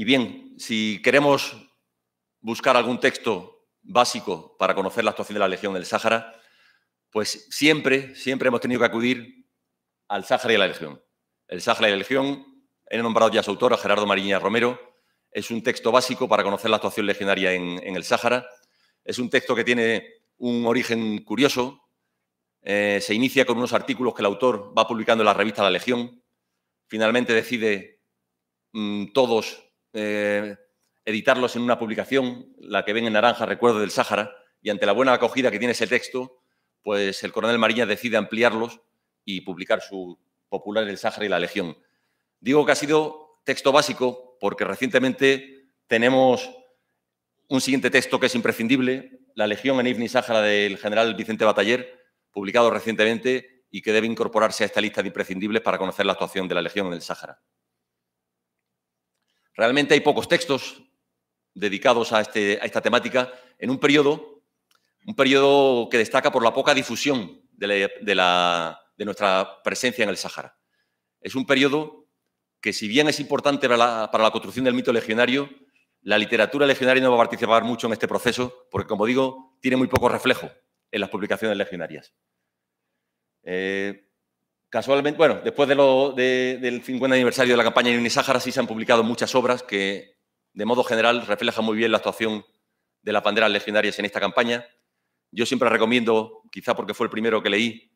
Y bien, si queremos buscar algún texto básico para conocer la actuación de la Legión del Sáhara, pues siempre, siempre hemos tenido que acudir al Sáhara y a la Legión. El Sáhara y la Legión, he nombrado ya su autor, a Gerardo Mariña Romero, es un texto básico para conocer la actuación legionaria en, el Sáhara. Es un texto que tiene un origen curioso. Eh, se inicia con unos artículos que el autor va publicando en la revista La Legión. Finalmente decide mm, todos eh, editarlos en una publicación, la que ven en naranja, Recuerdo del Sáhara, y ante la buena acogida que tiene ese texto, pues el coronel Mariña decide ampliarlos y publicar su popular El Sáhara y la Legión. Digo que ha sido texto básico porque recientemente tenemos un siguiente texto que es imprescindible, La Legión en Ifni Sáhara del general Vicente Bataller, publicado recientemente y que debe incorporarse a esta lista de imprescindibles para conocer la actuación de la Legión en el Sáhara. Realmente hay pocos textos dedicados este, a, esta temática en un periodo, un periodo que destaca por la poca difusión de, nuestra presencia en el Sahara. Es un periodo que si bien es importante para la, construcción del mito legionario, la literatura legionaria no va a participar mucho en este proceso, porque como digo, tiene muy poco reflejo en las publicaciones legionarias. Eh, Casualmente, bueno, después del 50 aniversario de la campaña de Unisáhara sí se han publicado muchas obras que, de modo general, reflejan muy bien la actuación de las banderas legendarias en esta campaña. Yo siempre recomiendo, quizá porque fue el primero que leí,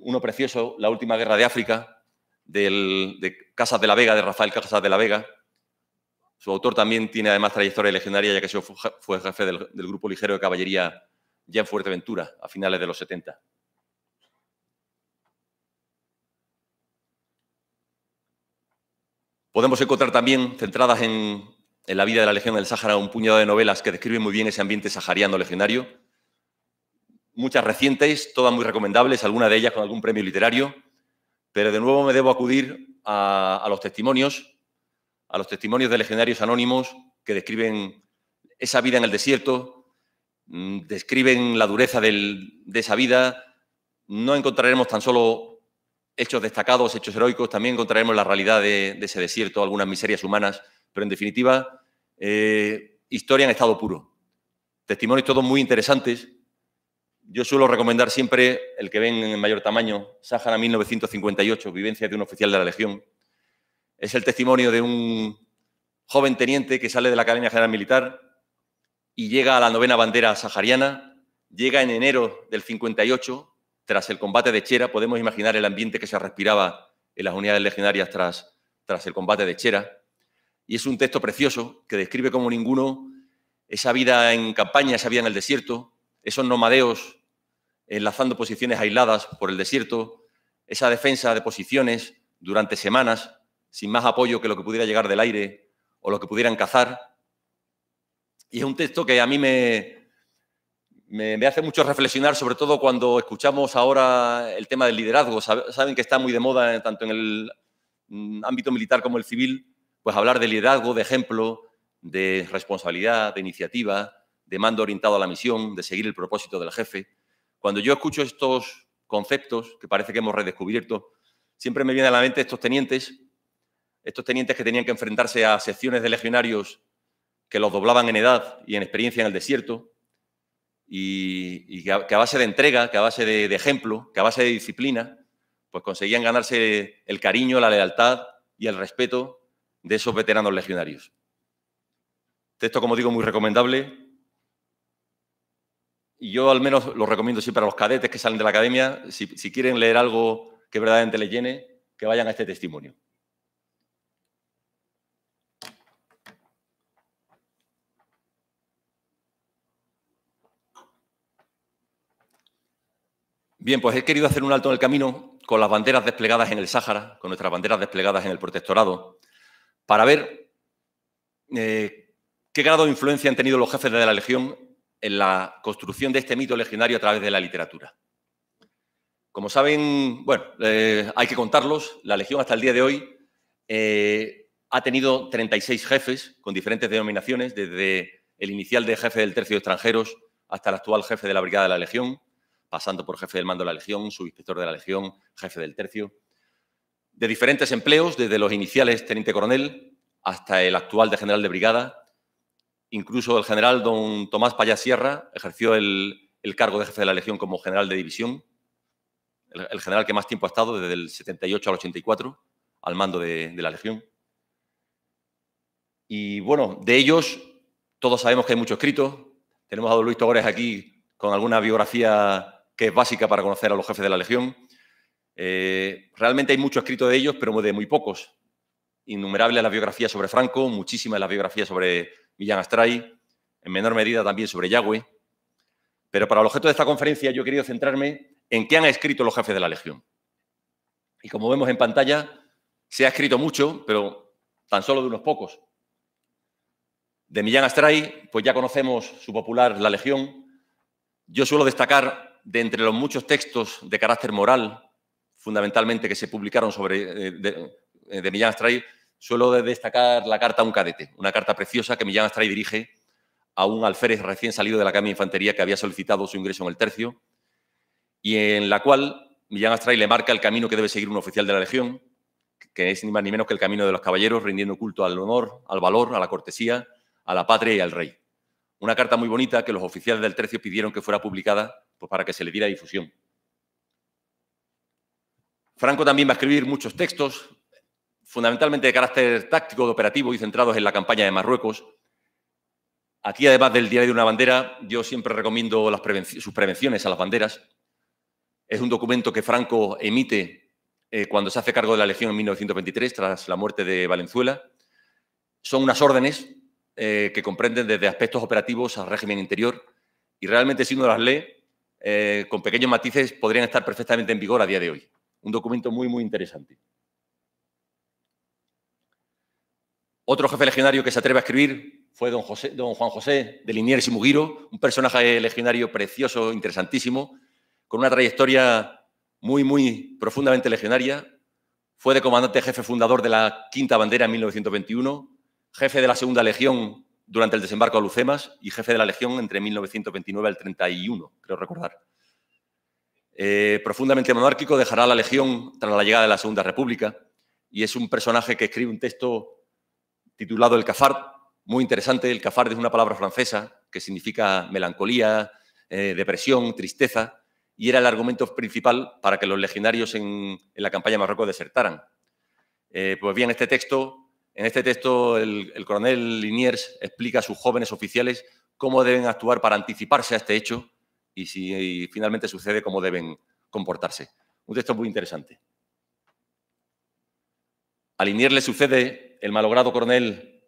uno precioso, La Última Guerra de África, de Casas de la Vega, de Rafael Casas de la Vega. Su autor también tiene además trayectoria legendaria, ya que fue jefe del, del grupo ligero de caballería ya en Fuerteventura, a finales de los 70. Podemos encontrar también, centradas en, la vida de la Legión del Sáhara, un puñado de novelas que describen muy bien ese ambiente sahariano legionario. Muchas recientes, todas muy recomendables, alguna de ellas con algún premio literario. Pero de nuevo me debo acudir a, los testimonios, a los testimonios de legionarios anónimos que describen esa vida en el desierto, mm, describen la dureza de esa vida. No encontraremos tan solo hechos destacados, hechos heroicos, también encontraremos la realidad de, ese desierto, algunas miserias humanas, pero en definitiva, eh, historia en estado puro. Testimonios todos muy interesantes. Yo suelo recomendar siempre el que ven en mayor tamaño, Sáhara 1958, vivencia de un oficial de la Legión. Es el testimonio de un joven teniente que sale de la Academia General Militar y llega a la novena bandera sahariana, llega en enero del 58, tras el combate de Chera, podemos imaginar el ambiente que se respiraba en las unidades legionarias tras, tras el combate de Chera. Y es un texto precioso que describe como ninguno esa vida en campaña, esa vida en el desierto, esos nomadeos enlazando posiciones aisladas por el desierto, esa defensa de posiciones durante semanas, sin más apoyo que lo que pudiera llegar del aire o lo que pudieran cazar. Y es un texto que a mí me, me, hace mucho reflexionar, sobre todo cuando escuchamos ahora el tema del liderazgo. Saben que está muy de moda, eh, tanto en el mm, ámbito militar como el civil, pues hablar de liderazgo, de ejemplo, de responsabilidad, de iniciativa, de mando orientado a la misión, de seguir el propósito del jefe. Cuando yo escucho estos conceptos que parece que hemos redescubierto, siempre me vienen a la mente estos tenientes, estos tenientes que tenían que enfrentarse a secciones de legionarios que los doblaban en edad y en experiencia en el desierto, y, que, a, base de entrega, que a base de, ejemplo, que a base de disciplina, pues conseguían ganarse el cariño, la lealtad y el respeto de esos veteranos legionarios. Texto, como digo, muy recomendable. Y yo al menos lo recomiendo siempre a los cadetes que salen de la academia, si quieren leer algo que verdaderamente les llene, que vayan a este testimonio. Bien, pues he querido hacer un alto en el camino con las banderas desplegadas en el Sáhara, con nuestras banderas desplegadas en el protectorado, para ver eh, qué grado de influencia han tenido los jefes de la Legión en la construcción de este mito legionario a través de la literatura. Como saben, bueno, eh, hay que contarlos, la Legión hasta el día de hoy eh, ha tenido 36 jefes con diferentes denominaciones, desde el inicial de jefe del tercio de extranjeros hasta el actual jefe de la Brigada de la Legión pasando por jefe del mando de la Legión, subinspector de la Legión, jefe del tercio, de diferentes empleos, desde los iniciales teniente coronel hasta el actual de general de brigada. Incluso el general don Tomás Payas Sierra ejerció el, cargo de jefe de la Legión como general de división, el, general que más tiempo ha estado, desde el 78 al 84, al mando de, la Legión. Y bueno, de ellos todos sabemos que hay mucho escrito. Tenemos a don Luis Togores aquí con alguna biografía que es básica para conocer a los jefes de la Legión. Eh, realmente hay mucho escrito de ellos, pero de muy pocos. Innumerables las biografías sobre Franco, muchísimas las biografías sobre Millán Astray, en menor medida también sobre Yagüe. Pero para el objeto de esta conferencia yo he querido centrarme en qué han escrito los jefes de la Legión. Y como vemos en pantalla, se ha escrito mucho, pero tan solo de unos pocos. De Millán Astray, pues ya conocemos su popular La Legión. Yo suelo destacar de entre los muchos textos de carácter moral, fundamentalmente que se publicaron sobre, eh, de, eh, de Millán Astray, suelo destacar la carta a un cadete, una carta preciosa que Millán Astray dirige a un alférez recién salido de la Academia de Infantería que había solicitado su ingreso en el tercio, y en la cual Millán Astray le marca el camino que debe seguir un oficial de la Legión, que es ni más ni menos que el camino de los caballeros, rindiendo culto al honor, al valor, a la cortesía, a la patria y al rey. Una carta muy bonita que los oficiales del tercio pidieron que fuera publicada pues para que se le diera difusión. Franco también va a escribir muchos textos, fundamentalmente de carácter táctico, de operativo y centrados en la campaña de Marruecos. Aquí, además del diario de una bandera, yo siempre recomiendo las sus prevenciones a las banderas. Es un documento que Franco emite eh, cuando se hace cargo de la Legión en 1923, tras la muerte de Valenzuela. Son unas órdenes eh, que comprenden desde aspectos operativos al régimen interior. Y realmente, si uno las lee, eh, con pequeños matices, podrían estar perfectamente en vigor a día de hoy. Un documento muy, muy interesante. Otro jefe legionario que se atreve a escribir fue don, Juan José de Liniers y Mugiro, un personaje legionario precioso, interesantísimo, con una trayectoria muy, muy profundamente legionaria. Fue de comandante jefe fundador de la Quinta Bandera en 1921, jefe de la Segunda Legión durante el desembarco a Lucemas y jefe de la Legión entre 1929 al 31, creo recordar. Eh, profundamente monárquico, dejará la Legión tras la llegada de la Segunda República y es un personaje que escribe un texto titulado El Cafard, muy interesante. El Cafard es una palabra francesa que significa melancolía, eh, depresión, tristeza, y era el argumento principal para que los legionarios en, la campaña de Marruecos desertaran. Eh, pues bien, este texto en este texto, el, coronel Liniers explica a sus jóvenes oficiales cómo deben actuar para anticiparse a este hecho y si finalmente sucede, cómo deben comportarse. Un texto muy interesante. A Liniers le sucede el malogrado coronel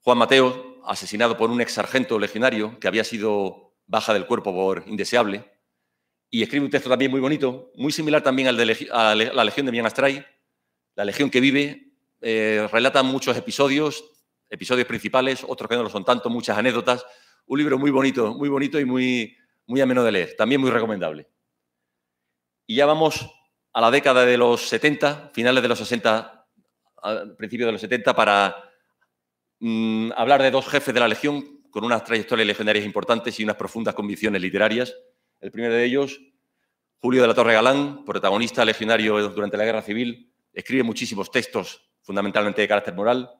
Juan Mateo, asesinado por un ex sargento legionario que había sido baja del cuerpo por indeseable. Y escribe un texto también muy bonito, muy similar también al de la Legión de Mian la Legión que vive, relatan eh, relata muchos episodios, episodios principales, otros que no lo son tanto, muchas anécdotas. Un libro muy bonito, muy bonito y muy, muy ameno de leer, también muy recomendable. Y ya vamos a la década de los 70, finales de los 60, principios de los 70, para mm, hablar de dos jefes de la Legión con unas trayectorias legendarias importantes y unas profundas convicciones literarias. El primero de ellos, Julio de la Torre Galán, protagonista legionario durante la Guerra Civil, escribe muchísimos textos fundamentalmente de carácter moral.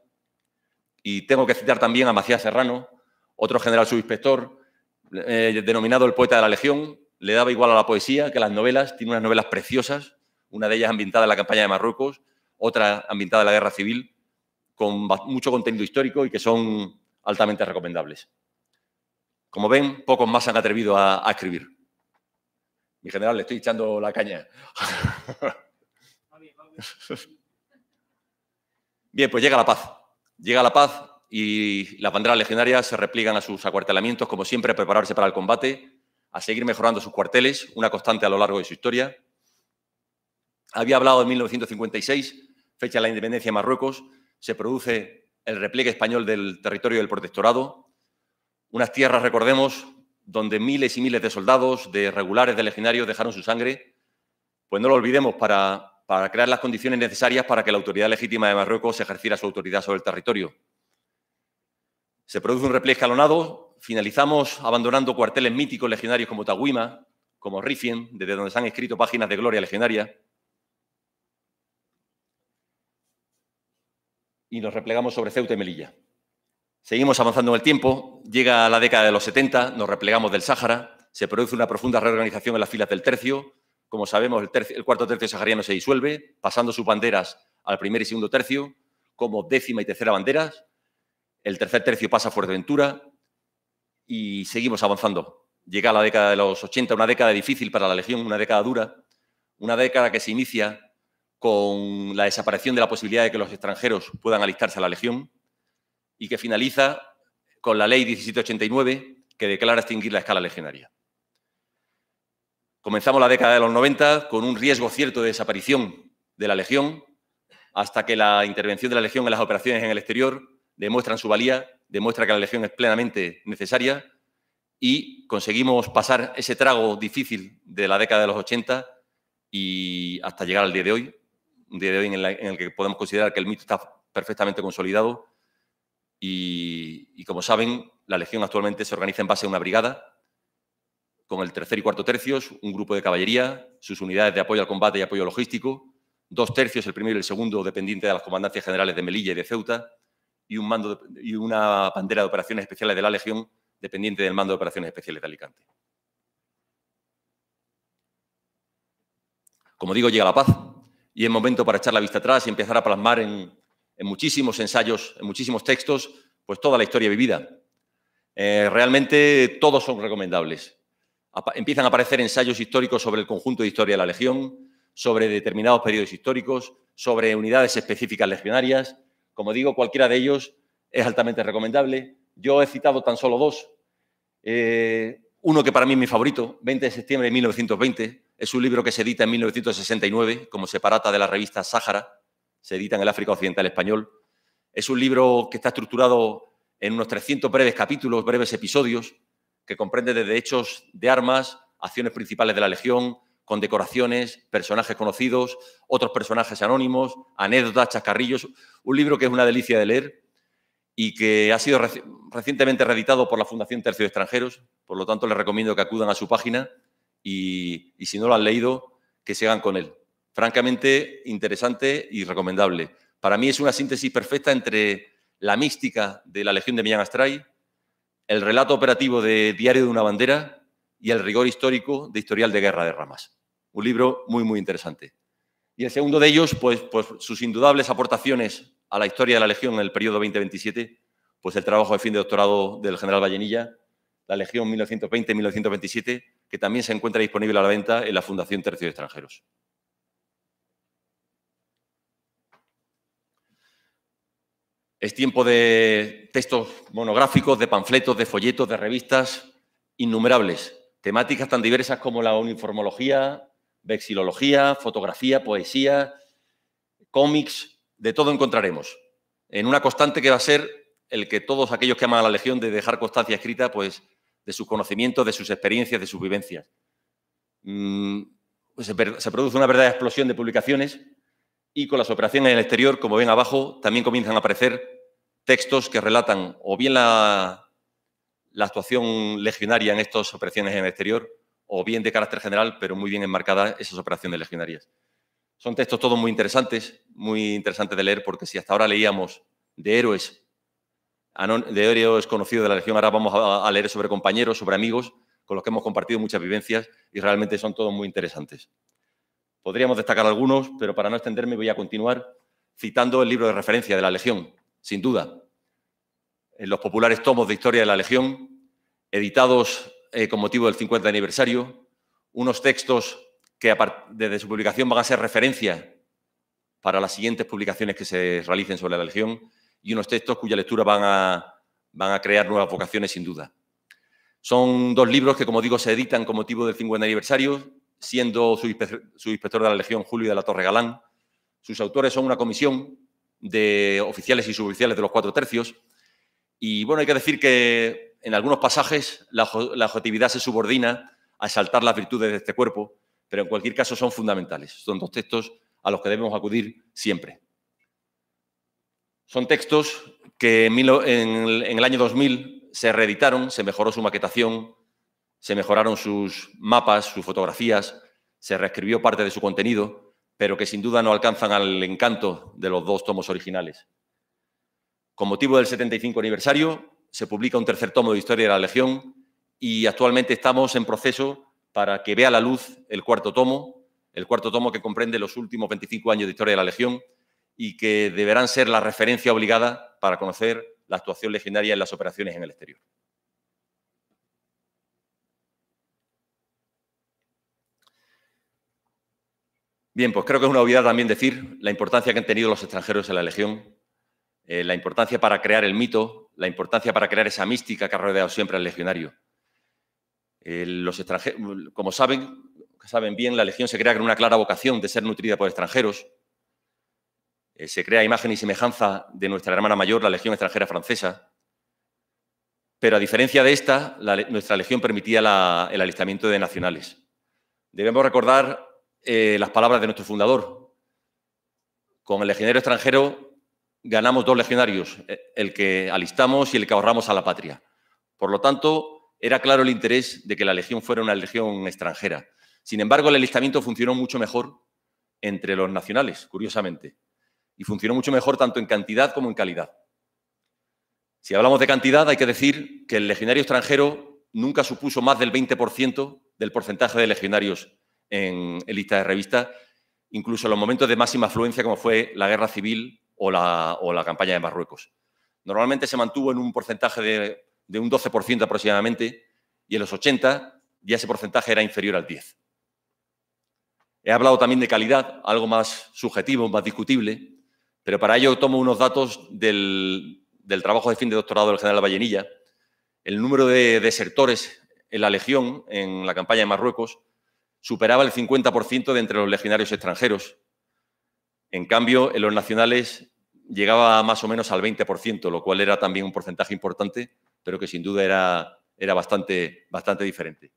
Y tengo que citar también a Macías Serrano, otro general subinspector, eh, denominado el poeta de la Legión. Le daba igual a la poesía que a las novelas. Tiene unas novelas preciosas, una de ellas ambientada en la campaña de Marruecos, otra ambientada en la guerra civil, con mucho contenido histórico y que son altamente recomendables. Como ven, pocos más han atrevido a, a escribir. Mi general, le estoy echando la caña. Bien, pues llega la paz. Llega la paz y las banderas legionarias se repliegan a sus acuartelamientos, como siempre, a prepararse para el combate, a seguir mejorando sus cuarteles, una constante a lo largo de su historia. Había hablado en 1956, fecha de la independencia de Marruecos, se produce el repliegue español del territorio del protectorado, unas tierras, recordemos, donde miles y miles de soldados, de regulares, de legionarios dejaron su sangre. Pues no lo olvidemos para para crear las condiciones necesarias para que la autoridad legítima de Marruecos ejerciera su autoridad sobre el territorio. Se produce un repliegue escalonado, finalizamos abandonando cuarteles míticos legionarios como Taguima, como Rifien, desde donde se han escrito páginas de gloria legendaria, y nos replegamos sobre Ceuta y Melilla. Seguimos avanzando en el tiempo, llega la década de los 70, nos replegamos del Sáhara, se produce una profunda reorganización en las filas del tercio, como sabemos, el, cuarto tercio sahariano se disuelve, pasando sus banderas al primer y segundo tercio, como décima y tercera banderas. El tercer tercio pasa a Fuerteventura y seguimos avanzando. Llega la década de los 80, una década difícil para la Legión, una década dura, una década que se inicia con la desaparición de la posibilidad de que los extranjeros puedan alistarse a la Legión y que finaliza con la ley 1789 que declara extinguir la escala legionaria. Comenzamos la década de los 90 con un riesgo cierto de desaparición de la Legión, hasta que la intervención de la Legión en las operaciones en el exterior demuestra su valía, demuestra que la Legión es plenamente necesaria y conseguimos pasar ese trago difícil de la década de los 80 y hasta llegar al día de hoy, un día de hoy en, el que podemos considerar que el mito está perfectamente consolidado y como saben, la Legión actualmente se organiza en base a una brigada con el tercer y cuarto tercios, un grupo de caballería, sus unidades de apoyo al combate y apoyo logístico, dos tercios, el primero y el segundo, dependiente de las comandancias generales de Melilla y de Ceuta, y, una bandera de operaciones especiales de la Legión, dependiente del mando de operaciones especiales de Alicante. Como digo, llega la paz y es momento para echar la vista atrás y empezar a plasmar en, muchísimos ensayos, en muchísimos textos, pues toda la historia vivida. Eh, realmente todos son recomendables empiezan a aparecer ensayos históricos sobre el conjunto de historia de la Legión, sobre determinados periodos históricos, sobre unidades específicas legionarias. Como digo, cualquiera de ellos es altamente recomendable. Yo he citado tan solo dos. Eh, uno que para mí es mi favorito, 20 de septiembre de 1920. Es un libro que se edita en 1969 como separata de la revista Sáhara. Se edita en el África Occidental Español. Es un libro que está estructurado en unos 300 breves capítulos, breves episodios, que comprende desde hechos de armas, acciones principales de la Legión, condecoraciones, personajes conocidos, otros personajes anónimos, anécdotas, chascarrillos. Un libro que es una delicia de leer y que ha sido recientemente reeditado por la Fundación Tercio de Extranjeros. Por lo tanto, les recomiendo que acudan a su página y, si no lo han leído, que se hagan con él. Francamente, interesante y recomendable. Para mí es una síntesis perfecta entre la mística de la Legión de Millán Astray, el relato operativo de Diario de una bandera y el rigor histórico de Historial de Guerra de Ramas. Un libro muy, muy interesante. Y el segundo de ellos, pues, pues sus indudables aportaciones a la historia de la Legión en el periodo 2027, pues el trabajo de fin de doctorado del general Vallenilla, la Legión 1920-1927, que también se encuentra disponible a la venta en la Fundación Tercios de Extranjeros. Es tiempo de textos monográficos, de panfletos, de folletos, de revistas innumerables, temáticas tan diversas como la uniformología, vexilología, fotografía, poesía, cómics, de todo encontraremos. En una constante que va a ser el que todos aquellos que aman a la Legión de dejar constancia escrita, pues, de sus conocimientos, de sus experiencias, de sus vivencias. Mm, pues se, produce una verdadera explosión de publicaciones y con las operaciones en el exterior, como ven abajo, también comienzan a aparecer textos que relatan o bien la, actuación legionaria en estas operaciones en el exterior, o bien de carácter general, pero muy bien enmarcadas esas operaciones legionarias. Son textos todos muy interesantes, muy interesantes de leer, porque si hasta ahora leíamos de héroes, de héroes conocidos de la Legión, ahora vamos a leer sobre compañeros, sobre amigos, con los que hemos compartido muchas vivencias y realmente son todos muy interesantes. Podríamos destacar algunos, pero para no extenderme voy a continuar citando el libro de referencia de la Legión, sin duda. En los populares tomos de historia de la Legión, editados eh, con motivo del 50 aniversario, unos textos que desde su publicación van a ser referencia para las siguientes publicaciones que se realicen sobre la Legión y unos textos cuya lectura van a, van a crear nuevas vocaciones sin duda. Son dos libros que, como digo, se editan con motivo del 50 aniversario, siendo su inspector de la Legión Julio de la Torre Galán. Sus autores son una comisión de oficiales y suboficiales de los cuatro tercios. Y bueno, hay que decir que en algunos pasajes la, la objetividad se subordina a exaltar las virtudes de este cuerpo, pero en cualquier caso son fundamentales. Son dos textos a los que debemos acudir siempre. Son textos que en el año 2000 se reeditaron, se mejoró su maquetación, se mejoraron sus mapas, sus fotografías, se reescribió parte de su contenido, pero que sin duda no alcanzan al encanto de los dos tomos originales. Con motivo del 75 aniversario, se publica un tercer tomo de Historia de la Legión y actualmente estamos en proceso para que vea la luz el cuarto tomo, el cuarto tomo que comprende los últimos 25 años de Historia de la Legión y que deberán ser la referencia obligada para conocer la actuación legendaria en las operaciones en el exterior. Bien, pues creo que es una obviedad también decir la importancia que han tenido los extranjeros en la Legión, eh, la importancia para crear el mito, la importancia para crear esa mística que ha rodeado siempre al legionario. Eh, los extranjeros, como saben, saben bien, la Legión se crea con una clara vocación de ser nutrida por extranjeros. Eh, se crea imagen y semejanza de nuestra hermana mayor, la Legión extranjera francesa. Pero a diferencia de esta, nuestra Legión permitía el alistamiento de nacionales. Debemos recordar eh, las palabras de nuestro fundador. Con el legionario extranjero ganamos dos legionarios, eh, el que alistamos y el que ahorramos a la patria. Por lo tanto, era claro el interés de que la legión fuera una legión extranjera. Sin embargo, el alistamiento funcionó mucho mejor entre los nacionales, curiosamente, y funcionó mucho mejor tanto en cantidad como en calidad. Si hablamos de cantidad, hay que decir que el legionario extranjero nunca supuso más del 20% del porcentaje de legionarios en, listas de revistas, incluso en los momentos de máxima afluencia como fue la guerra civil o la, campaña de Marruecos. Normalmente se mantuvo en un porcentaje de, un 12% aproximadamente y en los 80 ya ese porcentaje era inferior al 10%. He hablado también de calidad, algo más subjetivo, más discutible, pero para ello tomo unos datos del, del trabajo de fin de doctorado del general Vallenilla. El número de desertores en la Legión, en la campaña de Marruecos, superaba el 50% de entre los legionarios extranjeros. En cambio, en los nacionales llegaba más o menos al 20%, lo cual era también un porcentaje importante, pero que sin duda era, era bastante, bastante diferente.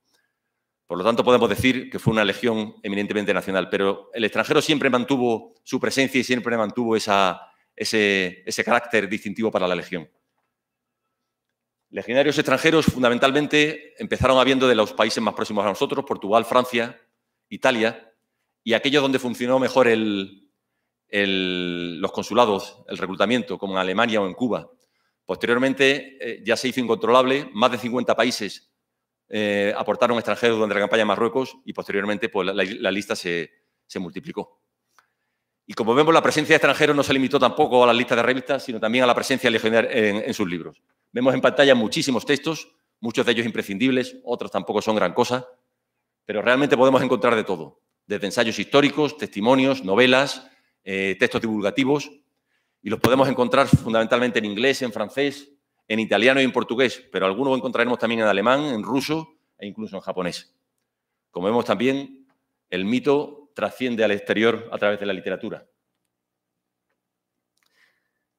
Por lo tanto, podemos decir que fue una legión eminentemente nacional, pero el extranjero siempre mantuvo su presencia y siempre mantuvo ese, ese carácter distintivo para la legión. Legionarios extranjeros fundamentalmente empezaron habiendo de los países más próximos a nosotros, Portugal, Francia, Italia, y aquellos donde funcionó mejor los consulados, el reclutamiento, como en Alemania o en Cuba. Posteriormente eh, ya se hizo incontrolable, más de 50 países eh, aportaron extranjeros durante la campaña de Marruecos y posteriormente pues, la, lista se, multiplicó. Y como vemos, la presencia de extranjeros no se limitó tampoco a las listas de revistas, sino también a la presencia legionaria en sus libros. Vemos en pantalla muchísimos textos, muchos de ellos imprescindibles, otros tampoco son gran cosa, pero realmente podemos encontrar de todo, desde ensayos históricos, testimonios, novelas, eh, textos divulgativos, y los podemos encontrar fundamentalmente en inglés, en francés, en italiano y en portugués, pero algunos encontraremos también en alemán, en ruso e incluso en japonés. Como vemos también, el mito trasciende al exterior a través de la literatura.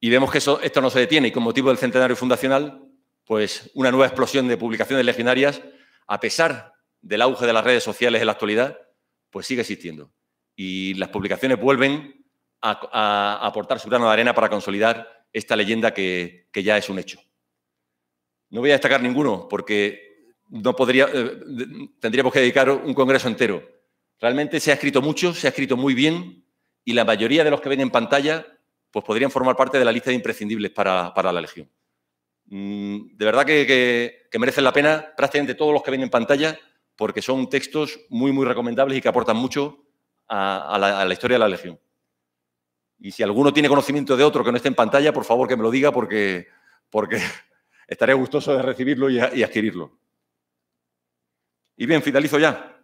Y vemos que esto no se detiene y con motivo del centenario fundacional, pues una nueva explosión de publicaciones legendarias, a pesar del auge de las redes sociales en la actualidad, pues sigue existiendo. Y las publicaciones vuelven a, aportar su grano de arena para consolidar esta leyenda que, ya es un hecho. No voy a destacar ninguno porque no podría, eh, tendríamos que dedicar un congreso entero. Realmente se ha escrito mucho, se ha escrito muy bien y la mayoría de los que ven en pantalla pues podrían formar parte de la lista de imprescindibles para, la Legión. Mm, de verdad que, merecen la pena prácticamente todos los que ven en pantalla, porque son textos muy, muy recomendables y que aportan mucho a, la, historia de la Legión. Y si alguno tiene conocimiento de otro que no esté en pantalla, por favor que me lo diga porque, porque estaré gustoso de recibirlo y, adquirirlo. Y bien, finalizo ya.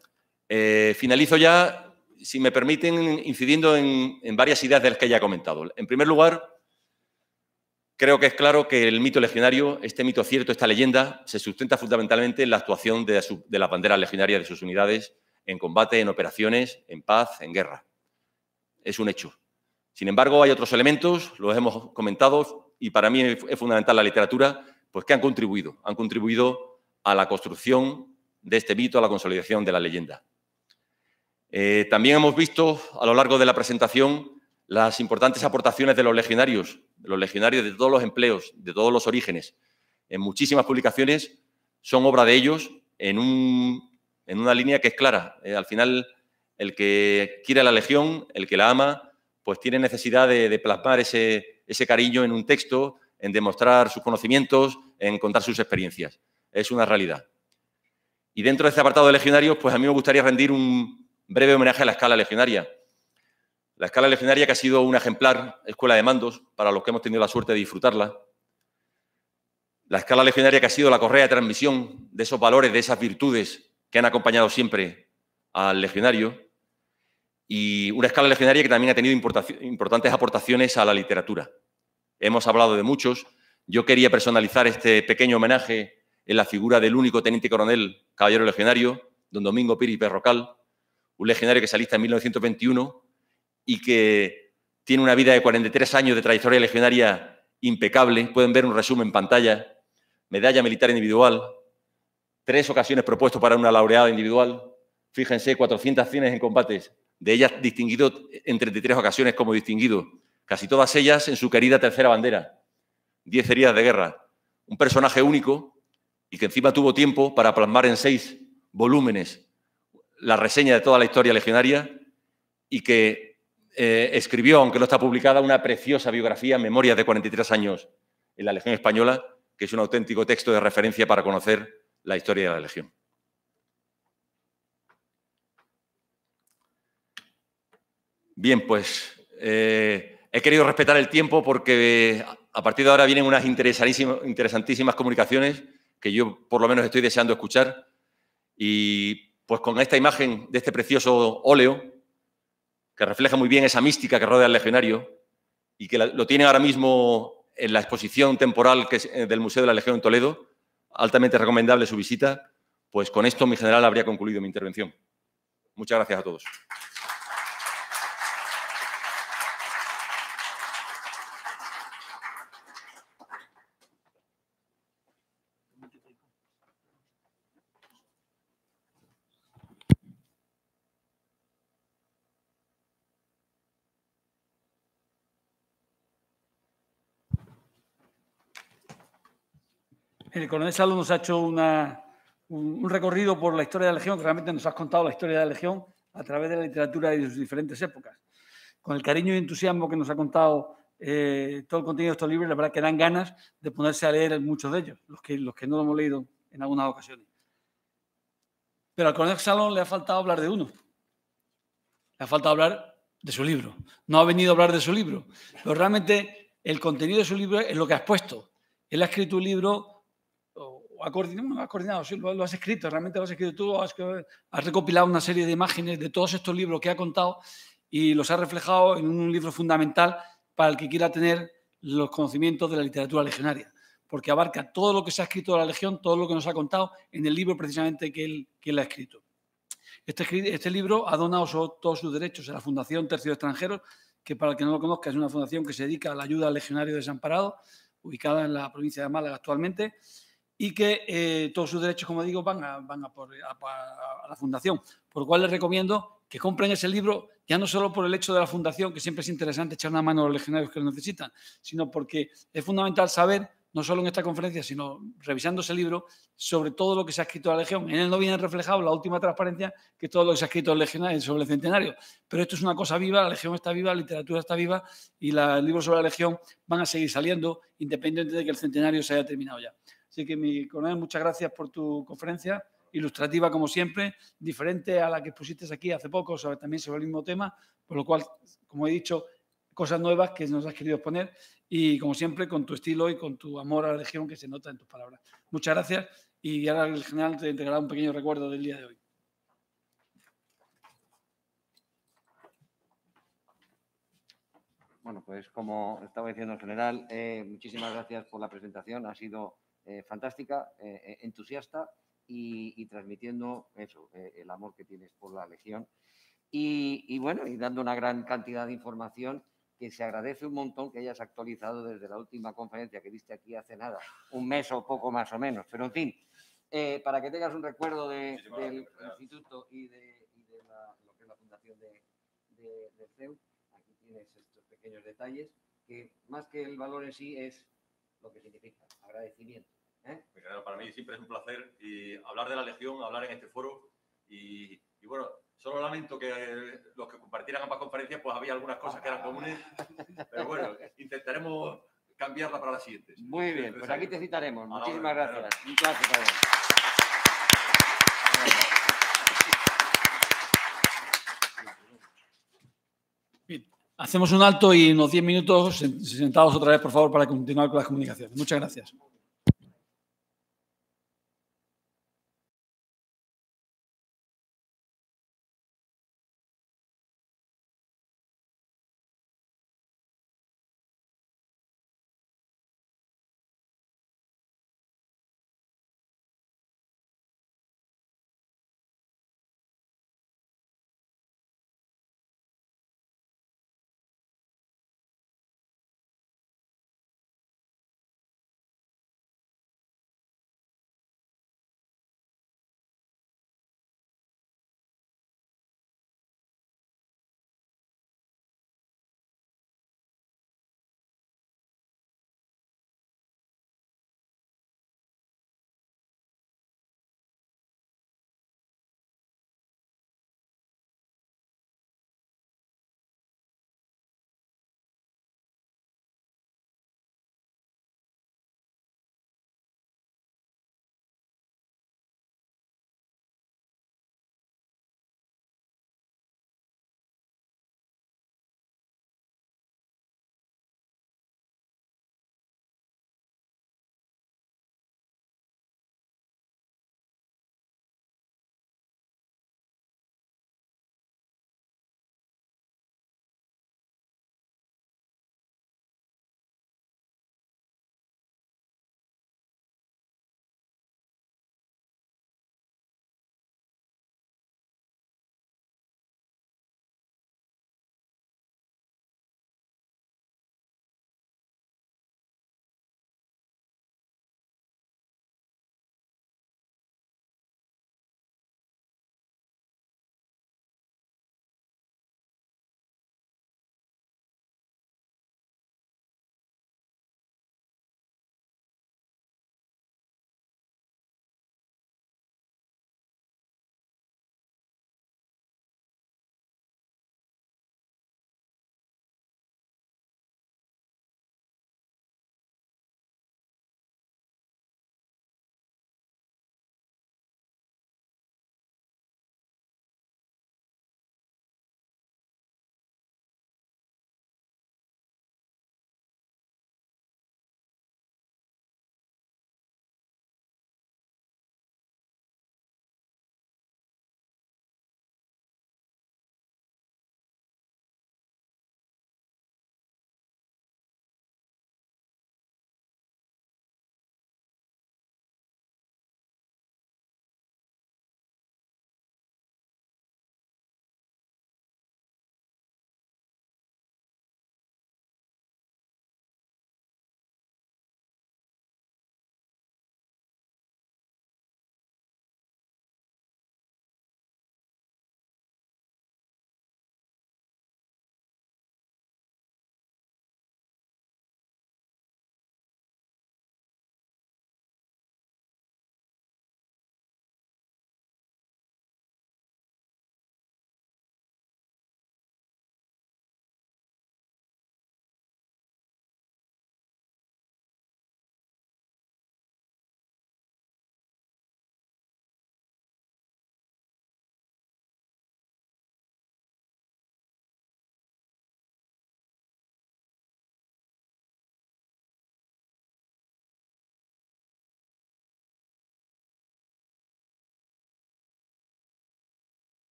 Eh, finalizo ya si me permiten, incidiendo en, varias ideas de las que ya he comentado. En primer lugar, creo que es claro que el mito legionario, este mito cierto, esta leyenda, se sustenta fundamentalmente en la actuación de, de las banderas legionarias de sus unidades en combate, en operaciones, en paz, en guerra. Es un hecho. Sin embargo, hay otros elementos, los hemos comentado, y para mí es fundamental la literatura, pues que han contribuido, han contribuido a la construcción de este mito, a la consolidación de la leyenda. Eh, también hemos visto a lo largo de la presentación las importantes aportaciones de los legionarios, de los legionarios de todos los empleos, de todos los orígenes. En muchísimas publicaciones son obra de ellos en, una línea que es clara. Eh, al final, el que quiere la legión, el que la ama, pues tiene necesidad de, plasmar ese, ese cariño en un texto, en demostrar sus conocimientos, en contar sus experiencias. Es una realidad. Y dentro de este apartado de legionarios, pues a mí me gustaría rendir un, breve homenaje a la escala legionaria. La escala legionaria que ha sido un ejemplar escuela de mandos para los que hemos tenido la suerte de disfrutarla. La escala legionaria que ha sido la correa de transmisión de esos valores, de esas virtudes que han acompañado siempre al legionario. Y una escala legionaria que también ha tenido importantes aportaciones a la literatura. Hemos hablado de muchos. Yo quería personalizar este pequeño homenaje en la figura del único teniente coronel caballero legionario, don Domingo Piri Perrocal, un legionario que se en 1921 y que tiene una vida de 43 años de trayectoria legionaria impecable. Pueden ver un resumen en pantalla. Medalla militar individual, tres ocasiones propuesto para una laureada individual. Fíjense, 400 acciones en combates, de ellas distinguido en 33 ocasiones como distinguido, casi todas ellas en su querida tercera bandera. 10 heridas de guerra. Un personaje único y que encima tuvo tiempo para plasmar en seis volúmenes la reseña de toda la historia legionaria y que eh, escribió, aunque no está publicada, una preciosa biografía, Memorias de 43 años en la Legión Española, que es un auténtico texto de referencia para conocer la historia de la Legión. Bien, pues eh, he querido respetar el tiempo porque a partir de ahora vienen unas interesantísimas comunicaciones que yo por lo menos estoy deseando escuchar y pues con esta imagen de este precioso óleo, que refleja muy bien esa mística que rodea al legionario y que lo tiene ahora mismo en la exposición temporal eh, del Museo de la Legión en Toledo, altamente recomendable su visita, pues con esto mi general habría concluido mi intervención. Muchas gracias a todos. el coronel Salón nos ha hecho un, recorrido por la historia de la Legión, que realmente nos has contado la historia de la Legión a través de la literatura y de sus diferentes épocas. Con el cariño y entusiasmo que nos ha contado eh, todo el contenido de estos libros, la verdad que dan ganas de ponerse a leer muchos de ellos, los que, los que no lo hemos leído en algunas ocasiones. Pero al coronel Salón le ha faltado hablar de uno. Le ha faltado hablar de su libro. No ha venido a hablar de su libro. Pero realmente el contenido de su libro es lo que has puesto. Él ha escrito un libro coordinado, coordinado, lo, has escrito, realmente lo has escrito tú, has, recopilado una serie de imágenes de todos estos libros que ha contado y los ha reflejado en un libro fundamental para el que quiera tener los conocimientos de la literatura legionaria, porque abarca todo lo que se ha escrito de la Legión, todo lo que nos ha contado en el libro precisamente que él, que él ha escrito. Este, este libro ha donado todos sus derechos a la Fundación Tercios Extranjeros, que para el que no lo conozca es una fundación que se dedica a la ayuda al legionario desamparado, ubicada en la provincia de Málaga actualmente, y que eh, todos sus derechos, como digo, van, a, van a, por, la fundación. Por lo cual les recomiendo que compren ese libro, ya no solo por el hecho de la fundación, que siempre es interesante echar una mano a los legionarios que lo necesitan, sino porque es fundamental saber, no solo en esta conferencia, sino revisando ese libro, sobre todo lo que se ha escrito a la Legión. En él no viene reflejado la última transparencia que todo lo que se ha escrito eh, sobre el centenario. Pero esto es una cosa viva, la Legión está viva, la literatura está viva y los libros sobre la Legión van a seguir saliendo, independientemente de que el centenario se haya terminado ya. Así que, mi coronel, muchas gracias por tu conferencia, ilustrativa como siempre, diferente a la que expusiste aquí hace poco, sobre, también sobre el mismo tema, por lo cual, como he dicho, cosas nuevas que nos has querido exponer y, como siempre, con tu estilo y con tu amor a la región que se nota en tus palabras. Muchas gracias y ahora el general te entregará un pequeño recuerdo del día de hoy. Bueno, pues como estaba diciendo el general, eh, muchísimas gracias por la presentación. Ha sido eh, fantástica, eh, eh, entusiasta y, transmitiendo eso, el amor que tienes por la Legión. Y, bueno, y dando una gran cantidad de información que se agradece un montón que hayas actualizado desde la última conferencia que viste aquí hace nada, un mes o poco más o menos. Pero en fin, para que tengas un recuerdo del instituto y de, la, lo que es la fundación de, del CEU, aquí tienes estos pequeños detalles que más que el valor en sí es lo que significa, agradecimiento. ¿eh? Para mí siempre es un placer hablar de la Legión, hablar en este foro y, bueno, solo lamento que los que compartieran ambas conferencias pues había algunas cosas que eran comunes, pero bueno, intentaremos cambiarla para las siguientes. Muy bien, pues aquí te citaremos. Muchísimas gracias. Un placer. hacemos un alto y unos 10 minutos sentados otra vez, por favor, para continuar con las comunicaciones. Muchas gracias.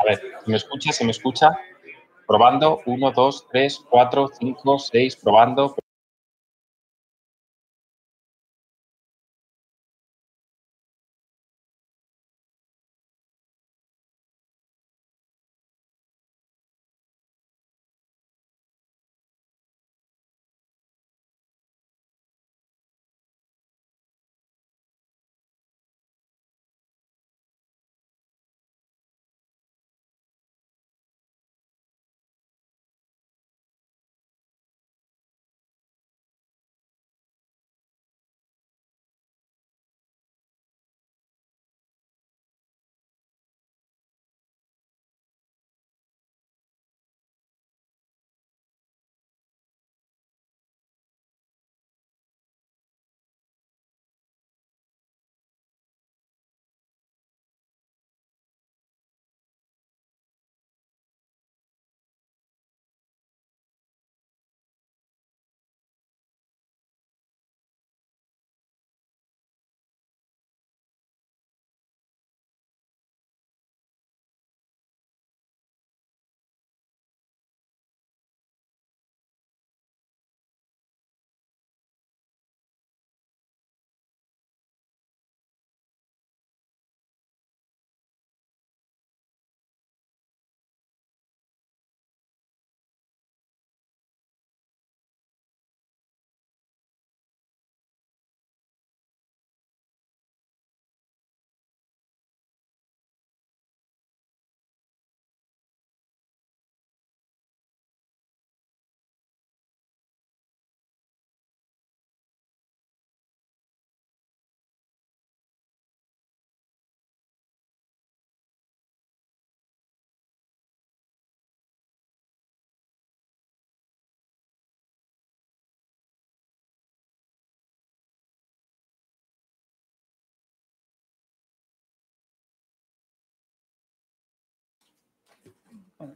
A ver, ¿se me escucha? ¿Se me escucha? Probando. 1, 2, 3, 4, 5, 6. Probando.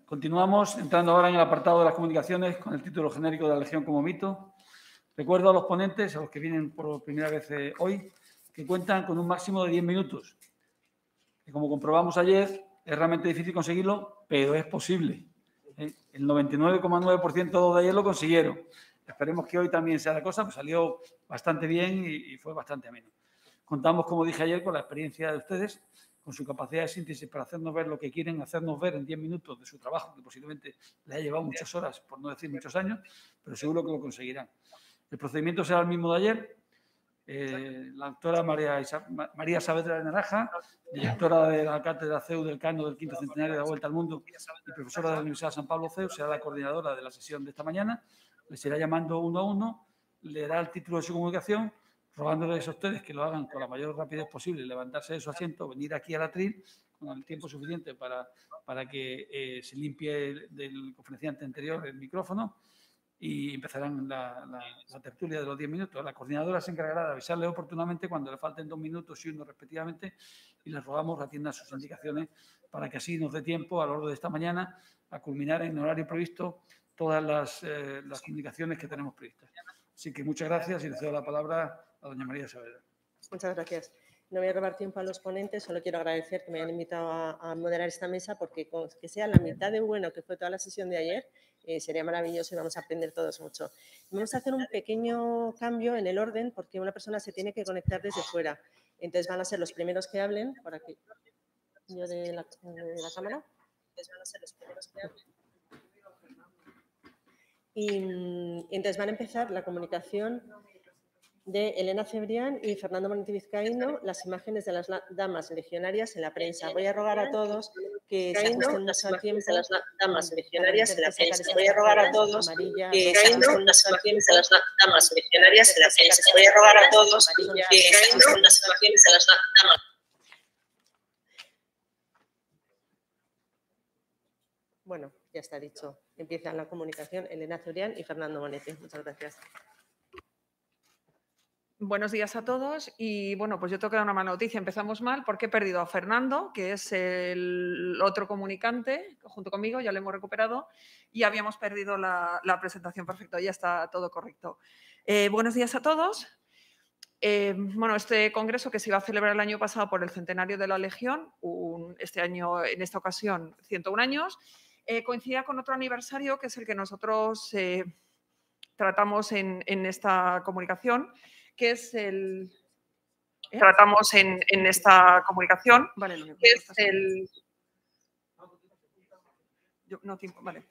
continuamos entrando ahora en el apartado de las comunicaciones con el título genérico de la Legión como mito. Recuerdo a los ponentes, a los que vienen por primera vez eh, hoy, que cuentan con un máximo de 10 minutos. como comprobamos ayer, es realmente difícil conseguirlo, pero es posible. Eh, el 99,9% de ayer lo consiguieron. Esperemos que hoy también sea la cosa, pues salió bastante bien y fue bastante ameno. Contamos, como dije ayer, con la experiencia de ustedes con su capacidad de síntesis para hacernos ver lo que quieren hacernos ver en 10 minutos de su trabajo, que posiblemente le ha llevado muchas horas, por no decir muchos años, pero seguro que lo conseguirán. El procedimiento será el mismo de ayer. Eh, la doctora María, María Saavedra de Naranja, directora de la Cátedra CEU del Cano del Quinto Centenario de la Vuelta al Mundo y profesora de la Universidad de San Pablo CEU, será la coordinadora de la sesión de esta mañana. Les irá llamando uno a uno, le dará el título de su comunicación rogándoles a ustedes que lo hagan con la mayor rapidez posible, levantarse de su asiento, venir aquí al atril con el tiempo suficiente para, para que eh, se limpie del conferenciante anterior el micrófono y empezarán la, tertulia de los 10 minutos. La coordinadora se encargará de avisarle oportunamente cuando le falten dos minutos y uno respectivamente y les rogamos atiendan sus indicaciones para que así nos dé tiempo a lo largo de esta mañana a culminar en horario previsto todas las, eh, comunicaciones que tenemos previstas. Así que muchas gracias y le cedo la palabra doña María Saavedra. Muchas gracias. No voy a robar tiempo a los ponentes, solo quiero agradecer que me hayan invitado a, moderar esta mesa porque que sea la mitad de bueno que fue toda la sesión de ayer, eh, sería maravilloso y vamos a aprender todos mucho. Vamos a hacer un pequeño cambio en el orden porque una persona se tiene que conectar desde fuera. Entonces van a ser los primeros que hablen, por aquí, yo de la, de la cámara. Entonces van a ser los primeros que hablen. y mm, entonces van a empezar la comunicación de Elena Cebrián y Fernando Martí Vizcaíno, las imágenes de las damas legionarias en la prensa. Voy a rogar a todos que se ajusten las imágenes de las damas legionarias en la prensa. Voy a rogar a todos que se ajusten las imágenes de las damas legionarias en la prensa. Voy a rogar a todos que se ajusten las de las damas. Bueno, ya está dicho. Empiezan la comunicación Elena Cebrián y Fernando Monetti. Muchas gracias. Buenos días a todos y bueno, pues yo tengo que dar una mala noticia. Empezamos mal porque he perdido a Fernando, que es el otro comunicante, junto conmigo, ya lo hemos recuperado y habíamos perdido la, presentación perfecto ya está todo correcto. Eh, buenos días a todos. Eh, bueno, este congreso que se iba a celebrar el año pasado por el centenario de la Legión, este año, en esta ocasión, 101 años, eh, coincidía con otro aniversario que es el que nosotros tratamos en esta comunicación que es el... ¿eh? Tratamos en, en, esta comunicación, vale, no, que es el... Yo, no, tiempo, vale.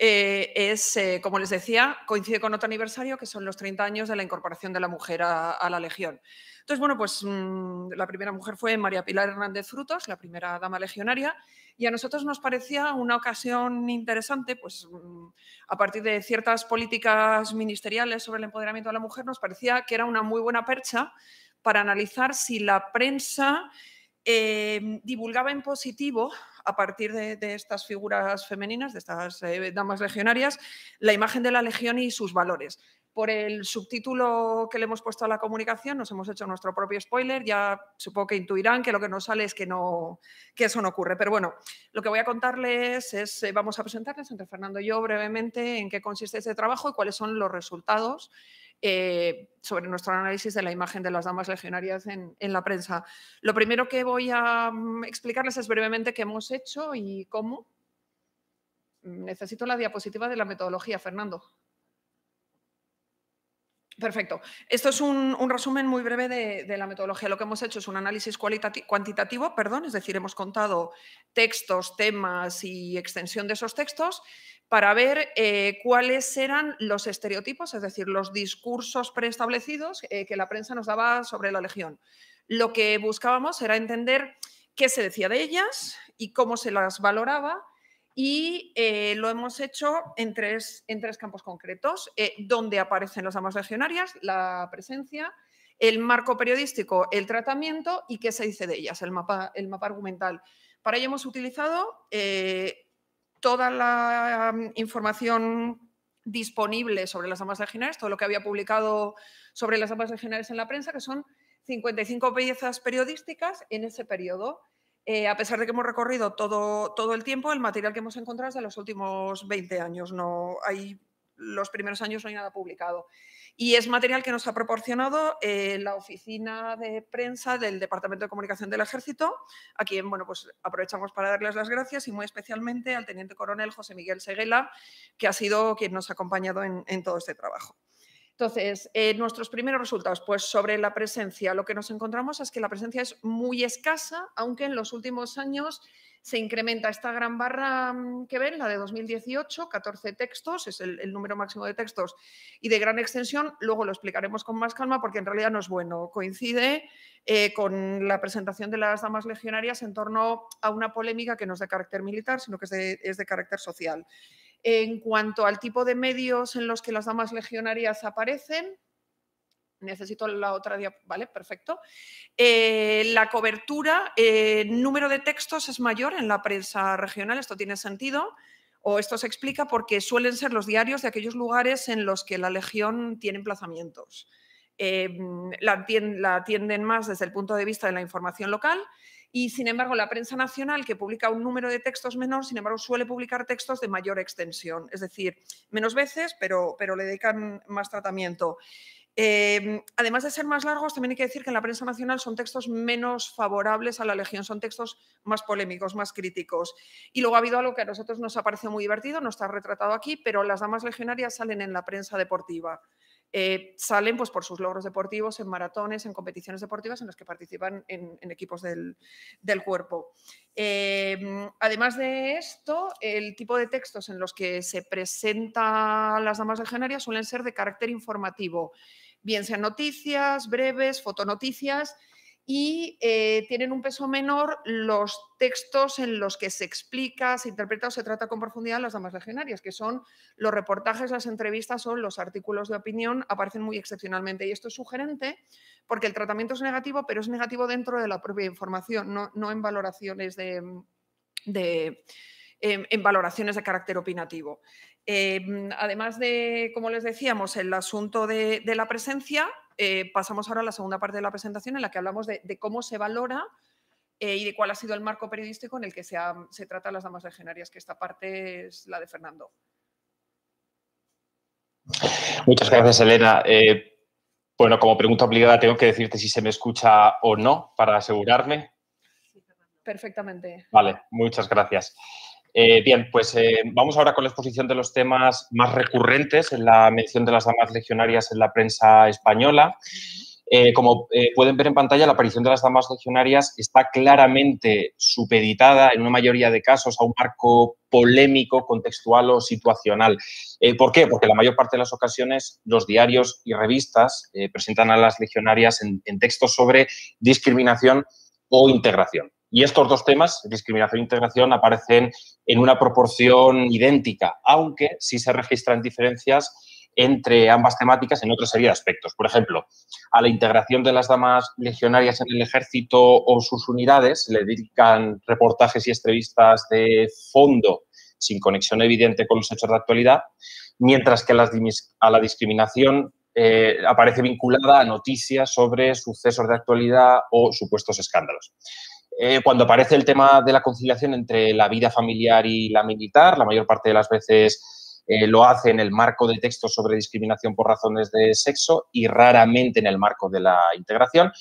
Eh, es, eh, como les decía, coincide con otro aniversario, que son los 30 años de la incorporación de la mujer a, la Legión. Entonces, bueno, pues mm, la primera mujer fue María Pilar Hernández Frutos, la primera dama legionaria, y a nosotros nos parecía una ocasión interesante, pues mm, a partir de ciertas políticas ministeriales sobre el empoderamiento de la mujer, nos parecía que era una muy buena percha para analizar si la prensa eh, divulgaba en positivo a partir de, estas figuras femeninas, de estas eh, damas legionarias, la imagen de la legión y sus valores. Por el subtítulo que le hemos puesto a la comunicación, nos hemos hecho nuestro propio spoiler. Ya supongo que intuirán que lo que nos sale es que, no, que eso no ocurre. Pero bueno, lo que voy a contarles es, eh, vamos a presentarles entre Fernando y yo brevemente en qué consiste ese trabajo y cuáles son los resultados eh, sobre nuestro análisis de la imagen de las damas legionarias en, en la prensa. Lo primero que voy a mm, explicarles es brevemente qué hemos hecho y cómo. Mm, necesito la diapositiva de la metodología, Fernando. Perfecto. Esto es un, resumen muy breve de, la metodología. Lo que hemos hecho es un análisis cuantitativo, perdón, es decir, hemos contado textos, temas y extensión de esos textos para ver eh, cuáles eran los estereotipos, es decir, los discursos preestablecidos eh, que la prensa nos daba sobre la Legión. Lo que buscábamos era entender qué se decía de ellas y cómo se las valoraba y eh, lo hemos hecho en tres, en tres campos concretos, eh, donde aparecen las amas legionarias, la presencia, el marco periodístico, el tratamiento y qué se dice de ellas, el mapa, argumental. Para ello hemos utilizado eh, toda la mm, información disponible sobre las amas legionarias, todo lo que había publicado sobre las amas legionarias en la prensa, que son 55 piezas periodísticas en ese periodo. Eh, a pesar de que hemos recorrido todo, todo el tiempo, el material que hemos encontrado es de los últimos 20 años. No hay, los primeros años no hay nada publicado. Y es material que nos ha proporcionado eh, la oficina de prensa del Departamento de Comunicación del Ejército, a quien bueno, pues aprovechamos para darles las gracias y muy especialmente al Teniente Coronel José Miguel Seguela, que ha sido quien nos ha acompañado en todo este trabajo. Entonces, eh, nuestros primeros resultados, pues sobre la presencia, lo que nos encontramos es que la presencia es muy escasa, aunque en los últimos años se incrementa esta gran barra mm, que ven, la de 2018, 14 textos, es el, número máximo de textos y de gran extensión. Luego lo explicaremos con más calma porque en realidad no es bueno. Coincide eh, con la presentación de las damas legionarias en torno a una polémica que no es de carácter militar, sino que es de carácter social. En cuanto al tipo de medios en los que las damas legionarias aparecen, Necesito la otra diapositiva. Vale, perfecto. Eh, la cobertura, el eh, número de textos es mayor en la prensa regional, esto tiene sentido, o esto se explica porque suelen ser los diarios de aquellos lugares en los que la legión tiene emplazamientos. Eh, la atienden más desde el punto de vista de la información local y sin embargo, la prensa nacional, que publica un número de textos menor, sin embargo, suele publicar textos de mayor extensión, es decir, menos veces, pero, pero le dedican más tratamiento. Eh, además de ser más largos, también hay que decir que en la prensa nacional son textos menos favorables a la legión, son textos más polémicos, más críticos. Y luego ha habido algo que a nosotros nos ha parecido muy divertido, no está retratado aquí, pero las damas legionarias salen en la prensa deportiva. Eh, salen pues, por sus logros deportivos en maratones, en competiciones deportivas en las que participan en, equipos del, cuerpo. Em, además de esto, el tipo de textos en los que se presentan las damas legionarias suelen ser de carácter informativo, bien sean noticias, breves, fotonoticias y eh, tienen un peso menor los textos en los que se explica, se interpreta o se trata con profundidad las damas legionarias, que son los reportajes, las entrevistas o los artículos de opinión, aparecen muy excepcionalmente. Y esto es sugerente porque el tratamiento es negativo, pero es negativo dentro de la propia información, no, en valoraciones de, valoraciones de carácter opinativo. Eh, además de, como les decíamos, el asunto de la presencia, eh, pasamos ahora a la segunda parte de la presentación en la que hablamos de, cómo se valora eh, y de cuál ha sido el marco periodístico en el que se, tratan las damas legionarias, que esta parte es la de Fernando. Muchas gracias, Elena. Eh, bueno, como pregunta obligada, tengo que decirte si se me escucha o no para asegurarme. Perfectamente. Vale, muchas gracias. Eh, bien, pues eh, vamos ahora con la exposición de los temas más recurrentes en la mención de las damas legionarias en la prensa española. Eh, como pueden ver en pantalla, la aparición de las damas legionarias está claramente supeditada, en una mayoría de casos, a un marco polémico, contextual o situacional. ¿Por qué? Porque la mayor parte de las ocasiones los diarios y revistas presentan a las legionarias en textos sobre discriminación o integración. Y estos dos temas, discriminación e integración, aparecen en una proporción idéntica, aunque sí se registran diferencias entre ambas temáticas en otra serie de aspectos. Por ejemplo, a la integración de las damas legionarias en el ejército o sus unidades le dedican reportajes y entrevistas de fondo sin conexión evidente con los hechos de actualidad, mientras que a la discriminación eh, aparece vinculada a noticias sobre sucesos de actualidad o supuestos escándalos. Eh, cuando aparece el tema de la conciliación entre la vida familiar y la militar, la mayor parte de las veces eh, lo hace en el marco del texto sobre discriminación por razones de sexo y raramente en el marco de la integración.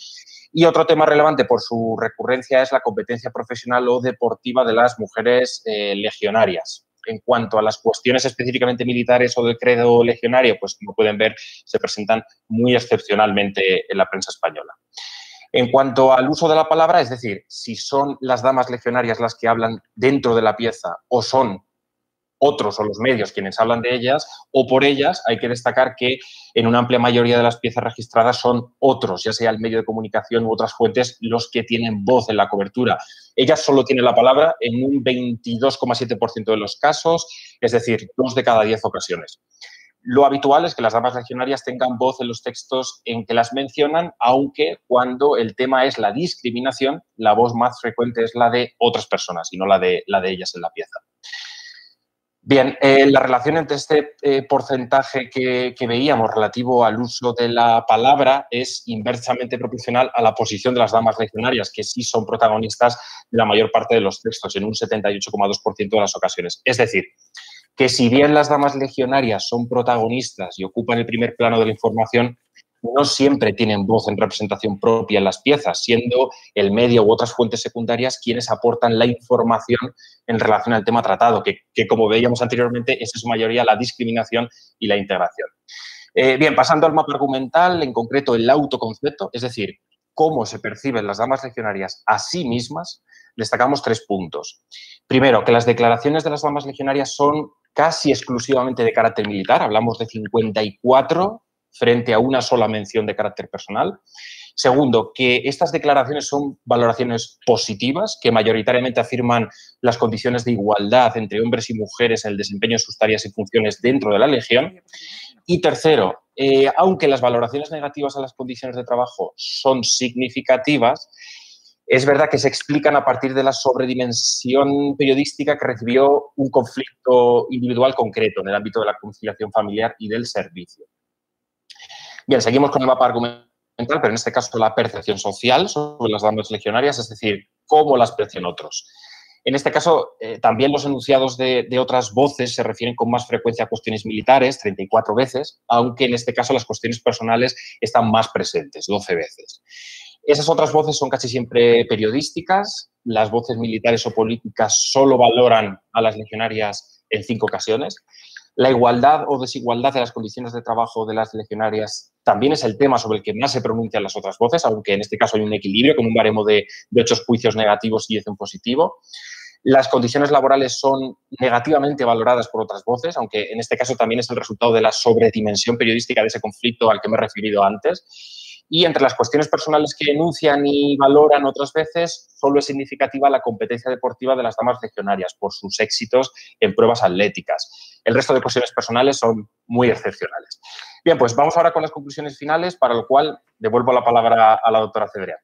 Y otro tema relevante por su recurrencia es la competencia profesional o deportiva de las mujeres eh, legionarias. En cuanto a las cuestiones específicamente militares o del credo legionario, pues como pueden ver, se presentan muy excepcionalmente en la prensa española. En cuanto al uso de la palabra, es decir, si son las damas legionarias las que hablan dentro de la pieza o son otros o los medios quienes hablan de ellas o por ellas, hay que destacar que en una amplia mayoría de las piezas registradas son otros, ya sea el medio de comunicación u otras fuentes, los que tienen voz en la cobertura. Ellas solo tienen la palabra en un 22,7% de los casos, es decir, dos de cada diez ocasiones. Lo habitual es que las damas legionarias tengan voz en los textos en que las mencionan, aunque cuando el tema es la discriminación, la voz más frecuente es la de otras personas y no la de, la de ellas en la pieza. Bien, eh, la relación entre este eh, porcentaje que, veíamos relativo al uso de la palabra es inversamente proporcional a la posición de las damas legionarias, que sí son protagonistas de la mayor parte de los textos, en un 78,2% de las ocasiones. Es decir, que si bien las damas legionarias son protagonistas y ocupan el primer plano de la información, no siempre tienen voz en representación propia en las piezas, siendo el medio u otras fuentes secundarias quienes aportan la información en relación al tema tratado, que, como veíamos anteriormente es en su mayoría la discriminación y la integración. Eh, bien, pasando al mapa argumental, en concreto el autoconcepto, es decir, cómo se perciben las damas legionarias a sí mismas, destacamos tres puntos. Primero, que las declaraciones de las damas legionarias son casi exclusivamente de carácter militar, hablamos de 54 frente a una sola mención de carácter personal. Segundo, que estas declaraciones son valoraciones positivas, que mayoritariamente afirman las condiciones de igualdad entre hombres y mujeres en el desempeño de sus tareas y funciones dentro de la Legión. Y tercero, eh, aunque las valoraciones negativas a las condiciones de trabajo son significativas, es verdad que se explican a partir de la sobredimensión periodística que recibió un conflicto individual concreto en el ámbito de la conciliación familiar y del servicio. Bien, seguimos con el mapa argumental, pero en este caso la percepción social sobre las damas legionarias, es decir, cómo las perciben otros. En este caso, eh, también los enunciados de, de, otras voces se refieren con más frecuencia a cuestiones militares, 34 veces, aunque en este caso las cuestiones personales están más presentes, 12 veces. Esas otras voces son casi siempre periodísticas, las voces militares o políticas solo valoran a las legionarias en cinco ocasiones. La igualdad o desigualdad de las condiciones de trabajo de las legionarias también es el tema sobre el que más se pronuncian las otras voces, aunque en este caso hay un equilibrio con un baremo de, de ocho juicios negativos y 10 un positivo. Las condiciones laborales son negativamente valoradas por otras voces, aunque en este caso también es el resultado de la sobredimensión periodística de ese conflicto al que me he referido antes y entre las cuestiones personales que enuncian y valoran otras veces, solo es significativa la competencia deportiva de las damas legionarias por sus éxitos en pruebas atléticas. El resto de cuestiones personales son muy excepcionales. Bien, pues vamos ahora con las conclusiones finales, para lo cual devuelvo la palabra a la doctora Cedrea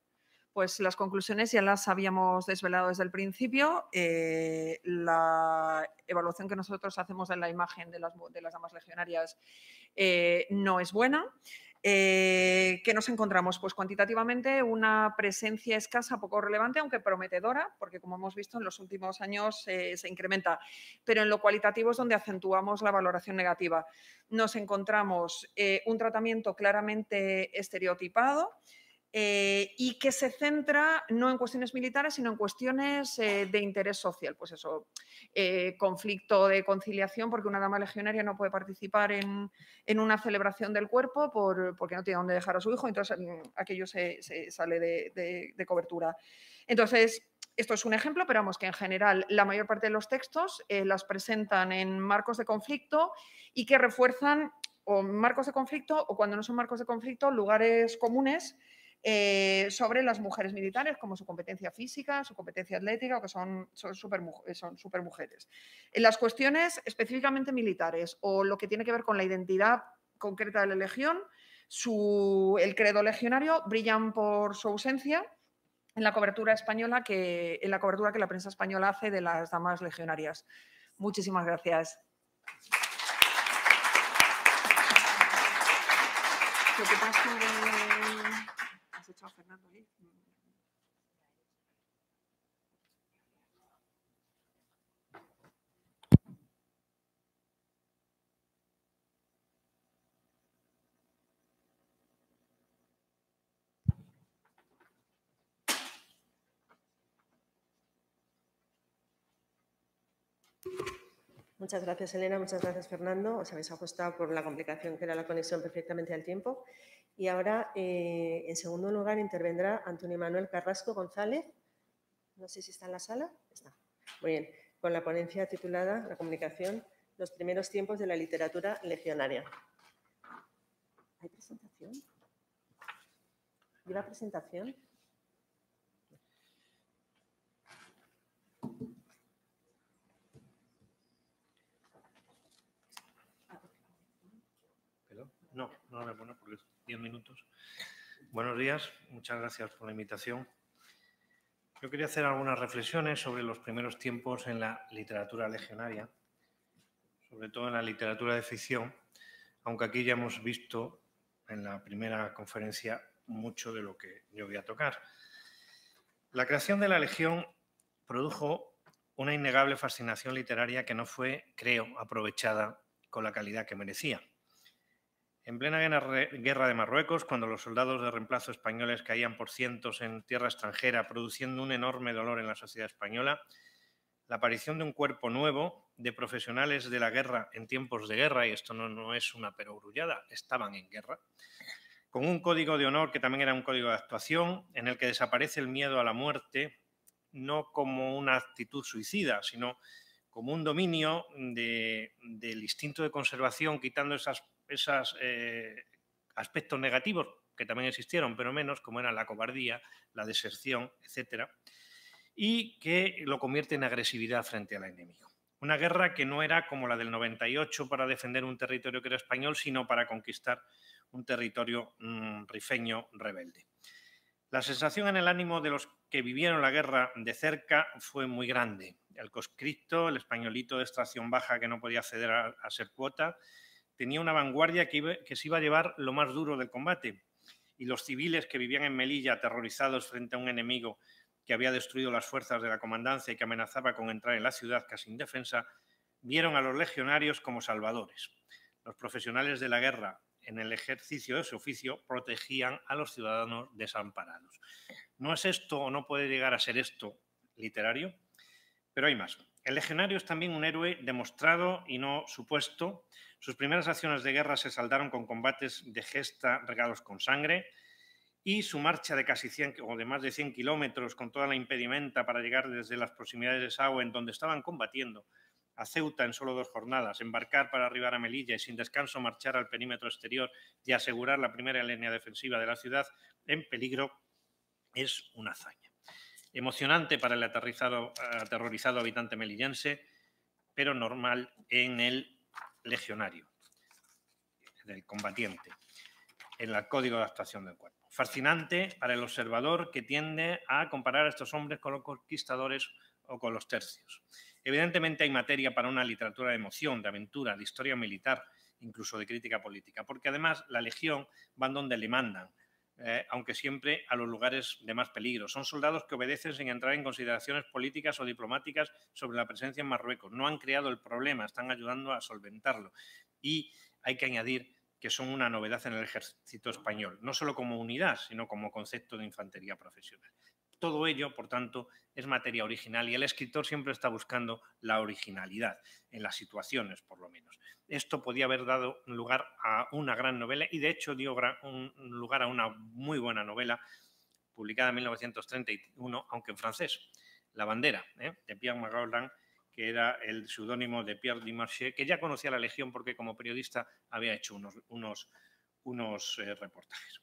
pues las conclusiones ya las habíamos desvelado desde el principio. Eh, la evaluación que nosotros hacemos de la imagen de las, damas legionarias eh, no es buena. Eh, ¿Qué nos encontramos? Pues cuantitativamente una presencia escasa, poco relevante, aunque prometedora, porque como hemos visto en los últimos años eh, se incrementa, pero en lo cualitativo es donde acentuamos la valoración negativa. Nos encontramos eh, un tratamiento claramente estereotipado. Eh, y que se centra no en cuestiones militares, sino en cuestiones eh, de interés social. Pues eso, eh, conflicto de conciliación, porque una dama legionaria no puede participar en, una celebración del cuerpo porque no tiene dónde dejar a su hijo, entonces mm, aquello se, sale de, cobertura. Entonces, esto es un ejemplo, pero vamos que en general la mayor parte de los textos las presentan en marcos de conflicto y que refuerzan o marcos de conflicto o cuando no son marcos de conflicto, lugares comunes eh, sobre las mujeres militares, como su competencia física, su competencia atlética, o que son, son, super, eh, son En las cuestiones específicamente militares o lo que tiene que ver con la identidad concreta de la legión, su, el credo legionario brillan por su ausencia en la cobertura española que en la cobertura que la prensa española hace de las damas legionarias. Muchísimas gracias. Muchas gracias, Elena. Muchas gracias, Fernando. Os habéis ajustado por la complicación que era la conexión perfectamente al tiempo. Y ahora, eh, en segundo lugar, intervendrá Antonio Manuel Carrasco González. No sé si está en la sala. Está. Muy bien. Con la ponencia titulada La comunicación, los primeros tiempos de la literatura legionaria. ¿Hay presentación? ¿Lleva presentación? No, no la voy por Diez minutos. Buenos días, muchas gracias por la invitación. Yo quería hacer algunas reflexiones sobre los primeros tiempos en la literatura legionaria, sobre todo en la literatura de ficción, aunque aquí ya hemos visto en la primera conferencia mucho de lo que yo voy a tocar. La creación de la Legión produjo una innegable fascinación literaria que no fue, creo, aprovechada con la calidad que merecía. En plena guerra de Marruecos, cuando los soldados de reemplazo españoles caían por cientos en tierra extranjera, produciendo un enorme dolor en la sociedad española, la aparición de un cuerpo nuevo de profesionales de la guerra en tiempos de guerra, y esto no, es una perogrullada, estaban en guerra, con un código de honor que también era un código de actuación, en el que desaparece el miedo a la muerte, no como una actitud suicida, sino como un dominio del instinto de conservación, quitando esas esos eh, aspectos negativos que también existieron, pero menos, como era la cobardía, la deserción, etcétera, y que lo convierte en agresividad frente al enemigo. Una guerra que no era como la del 98 para defender un territorio que era español, sino para conquistar un territorio mm, rifeño rebelde. La sensación en el ánimo de los que vivieron la guerra de cerca fue muy grande. El conscripto, el españolito de extracción baja que no podía acceder a ser cuota, tenía una vanguardia que, se iba a llevar lo más duro del combate. Y los civiles que vivían en Melilla aterrorizados frente a un enemigo que había destruido las fuerzas de la comandancia y que amenazaba con entrar en la ciudad casi indefensa, vieron a los legionarios como salvadores. Los profesionales de la guerra, en el ejercicio de su oficio, protegían a los ciudadanos desamparados. No es esto o no puede llegar a ser esto literario, pero hay más. El legionario es también un héroe demostrado y no supuesto, sus primeras acciones de guerra se saldaron con combates de gesta regados con sangre y su marcha de casi 100 o de más de 100 kilómetros con toda la impedimenta para llegar desde las proximidades de en donde estaban combatiendo, a Ceuta en solo dos jornadas, embarcar para arribar a Melilla y sin descanso marchar al perímetro exterior y asegurar la primera línea defensiva de la ciudad en peligro es una hazaña. Emocionante para el aterrorizado habitante melillense, pero normal en el legionario, del combatiente, en el código de actuación del cuerpo. Fascinante para el observador que tiende a comparar a estos hombres con los conquistadores o con los tercios. Evidentemente hay materia para una literatura de emoción, de aventura, de historia militar, incluso de crítica política, porque además la legión va donde le mandan, eh, aunque siempre a los lugares de más peligro. Son soldados que obedecen sin entrar en consideraciones políticas o diplomáticas sobre la presencia en Marruecos. No han creado el problema, están ayudando a solventarlo. Y hay que añadir que son una novedad en el ejército español, no solo como unidad, sino como concepto de infantería profesional. Todo ello, por tanto, es materia original y el escritor siempre está buscando la originalidad, en las situaciones por lo menos. Esto podía haber dado lugar a una gran novela y de hecho dio lugar a una muy buena novela publicada en 1931, aunque en francés, La bandera, ¿eh? de Pierre Magallan, que era el seudónimo de Pierre Dimarché, que ya conocía la Legión porque como periodista había hecho unos, eh, reportajes.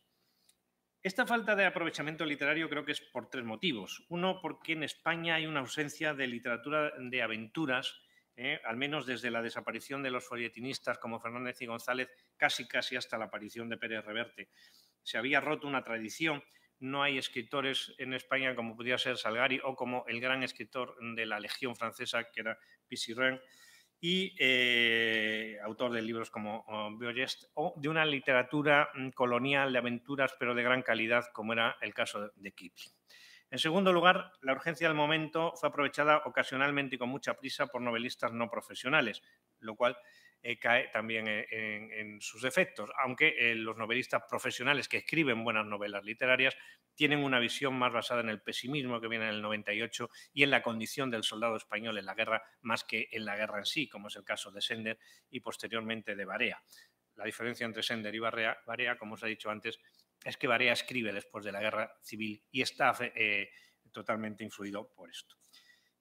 Esta falta de aprovechamiento literario creo que es por tres motivos. Uno, porque en España hay una ausencia de literatura de aventuras, ¿eh? al menos desde la desaparición de los folletinistas como Fernández y González, casi casi hasta la aparición de Pérez Reverte. Se había roto una tradición, no hay escritores en España como podía ser Salgari o como el gran escritor de la Legión Francesa, que era Pissirren y eh, autor de libros como oh, Biogest o de una literatura mm, colonial de aventuras pero de gran calidad como era el caso de Kipling. En segundo lugar, la urgencia del momento fue aprovechada ocasionalmente y con mucha prisa por novelistas no profesionales, lo cual eh, cae también e, en, sus efectos, aunque eh, los novelistas profesionales que escriben buenas novelas literarias tienen una visión más basada en el pesimismo que viene en el 98 y en la condición del soldado español en la guerra más que en la guerra en sí, como es el caso de Sender y posteriormente de Barea. La diferencia entre Sender y Barea, como os he dicho antes, es que Barea escribe después de la guerra civil y está eh, totalmente influido por esto.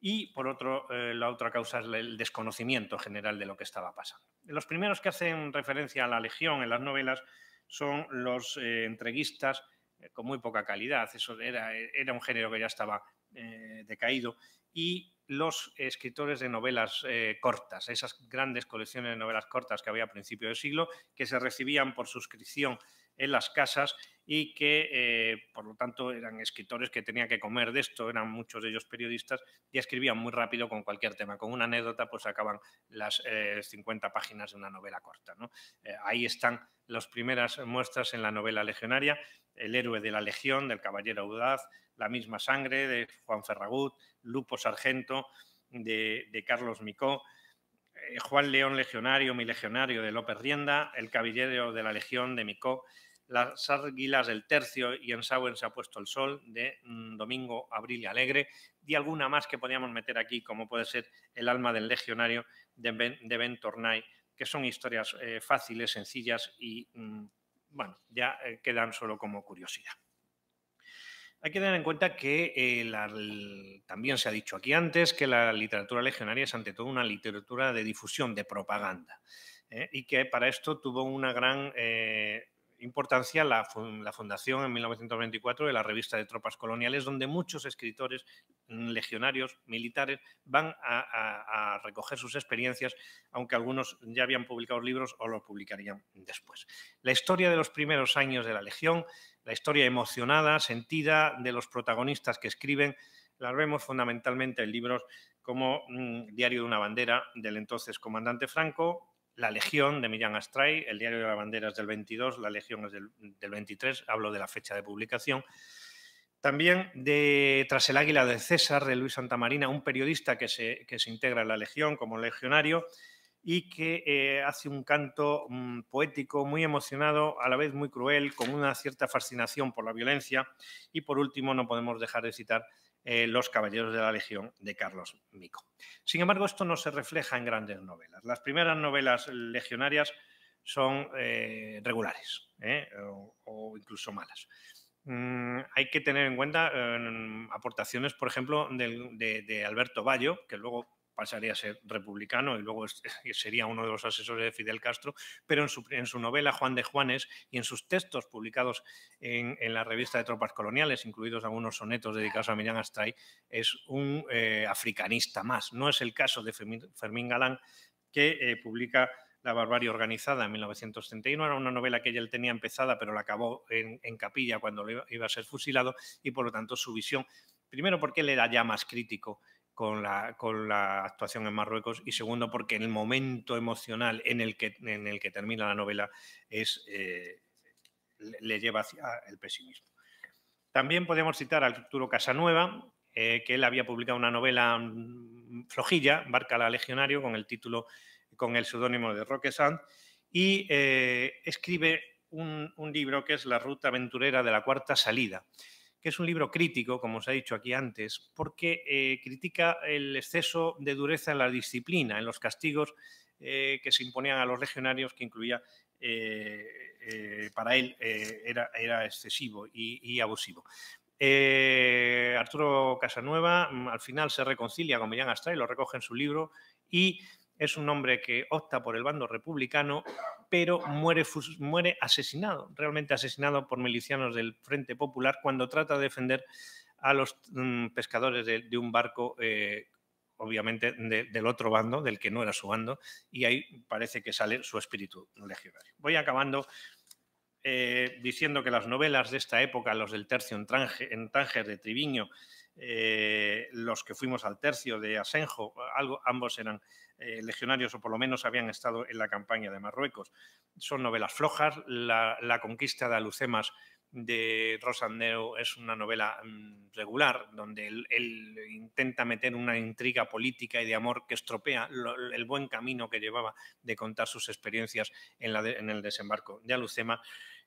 Y por otro, eh, la otra causa es el desconocimiento general de lo que estaba pasando. Los primeros que hacen referencia a la Legión en las novelas son los eh, entreguistas eh, con muy poca calidad. Eso era, era un género que ya estaba decaído. Y los escritores de novelas cortas, esas grandes colecciones de novelas cortas que había a principios del siglo, que se recibían por suscripción en las casas y que, eh, por lo tanto, eran escritores que tenían que comer de esto, eran muchos de ellos periodistas y escribían muy rápido con cualquier tema. Con una anécdota, pues acaban las 50 eh, páginas de una novela corta. Eh, ahí están las primeras muestras en la novela legionaria, El héroe de la legión, del caballero audaz, La misma sangre, de Juan Ferragut, Lupo Sargento, de, de Carlos Micó, Juan León Legionario, mi legionario, de López Rienda, El caballero de la legión, de Micó, las Águilas del Tercio y en Sauen se ha puesto el sol de mm, Domingo Abril y Alegre y alguna más que podíamos meter aquí, como puede ser El alma del legionario de Ben, Tornay, que son historias eh, fáciles, sencillas y, mm, bueno, ya eh, quedan solo como curiosidad. Hay que tener en cuenta que eh, también se ha dicho aquí antes que la literatura legionaria es ante todo una literatura de difusión, de propaganda. y que para esto tuvo una gran importancia la, fundación en 1924 de la revista de tropas coloniales, donde muchos escritores, mm, legionarios, militares, van a, a recoger sus experiencias, aunque algunos ya habían publicado libros o los publicarían después. La historia de los primeros años de la Legión, la historia emocionada, sentida de los protagonistas que escriben, las vemos fundamentalmente en libros como mm, Diario de una bandera del entonces comandante Franco, la Legión de Millán Astray, el Diario de la Bandera es del 22, La Legión es del, 23, hablo de la fecha de publicación. También de Tras el Águila de César, de Luis Santamarina, un periodista que se, que se integra en la Legión como legionario y que eh, hace un canto mm, poético, muy emocionado, a la vez muy cruel, con una cierta fascinación por la violencia. Y por último, no podemos dejar de citar eh, Los Caballeros de la Legión de Carlos Mico. Sin embargo, esto no se refleja en grandes novelas. Las primeras novelas legionarias son eh, regulares eh, o, incluso malas. Mm, hay que tener en cuenta aportaciones, por ejemplo, de, de, Alberto Bayo, que luego pasaría a ser republicano y luego sería uno de los asesores de Fidel Castro, pero en su, novela Juan de Juanes y en sus textos publicados en, la revista de tropas coloniales, incluidos algunos sonetos dedicados a Millán Astray, es un eh, africanista más. No es el caso de Fermín Galán, que eh, publica la barbarie organizada en 1931. Era una novela que ya él tenía empezada, pero la acabó en, en capilla cuando iba a ser fusilado y por lo tanto su visión, primero porque él era ya más crítico con la, actuación en Marruecos y segundo porque el momento emocional en el que, en el que termina la novela es, eh, le lleva hacia el pesimismo. También podemos citar al Arturo Casanueva, eh, que él había publicado una novela mm, flojilla, la Legionario, con el título, con el seudónimo de Roque Sand, y eh, escribe un libro que es La Ruta Aventurera de la Cuarta Salida que es un libro crítico, como os he dicho aquí antes, porque eh, critica el exceso de dureza en la disciplina, en los castigos eh, que se imponían a los legionarios, que incluía, eh, para él, era, era, excesivo y, abusivo. Arturo Casanueva mm, al final se reconcilia con Millán Astray, lo recoge en su libro y es un hombre que opta por el bando republicano, pero muere, muere asesinado, realmente asesinado por milicianos del Frente Popular cuando trata de defender a los mm, pescadores de, un barco, eh, obviamente del otro bando, del que no era su bando, y ahí parece que sale su espíritu legionario. Voy acabando eh, diciendo que las novelas de esta época, los del Tercio en, en Tánger de Triviño, eh, los que fuimos al tercio de Asenjo, ambos eran eh, legionarios o por lo menos habían estado en la campaña de Marruecos. Son novelas flojas, la, conquista de Alucemas de Rosandeo es una novela mm, regular, donde él, intenta meter una intriga política y de amor que estropea el buen camino que llevaba de contar sus experiencias en, en el desembarco de Alucema.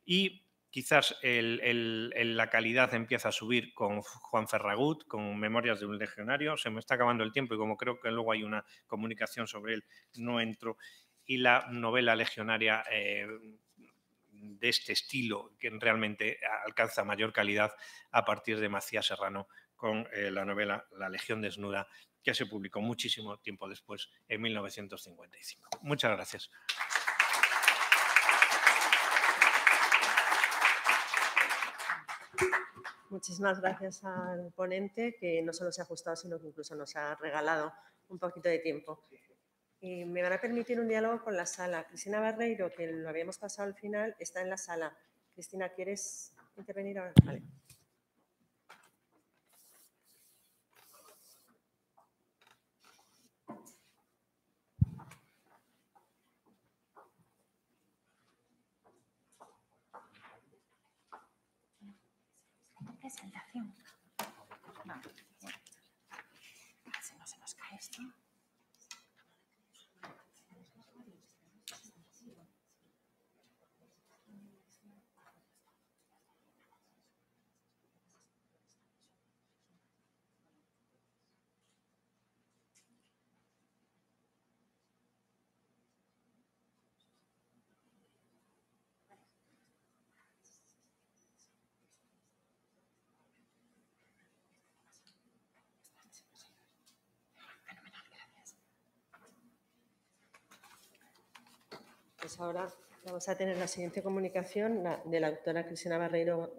Y Quizás la calidad empieza a subir con Juan Ferragut, con Memorias de un Legionario. Se me está acabando el tiempo y como creo que luego hay una comunicación sobre él, no entro. Y la novela legionaria eh, de este estilo, que realmente alcanza mayor calidad a partir de Macías Serrano con eh, la novela La Legión Desnuda, que se publicó muchísimo tiempo después, en 1955. Muchas gracias. muchísimas gracias al ponente que no solo se ha ajustado, sino que incluso nos ha regalado un poquito de tiempo. Y me van a permitir un diálogo con la sala. Cristina Barreiro, que lo habíamos pasado al final, está en la sala. Cristina, ¿quieres intervenir ahora? Vale. sensación. Pues ahora vamos a tener la siguiente comunicación de la doctora Cristina Barreiro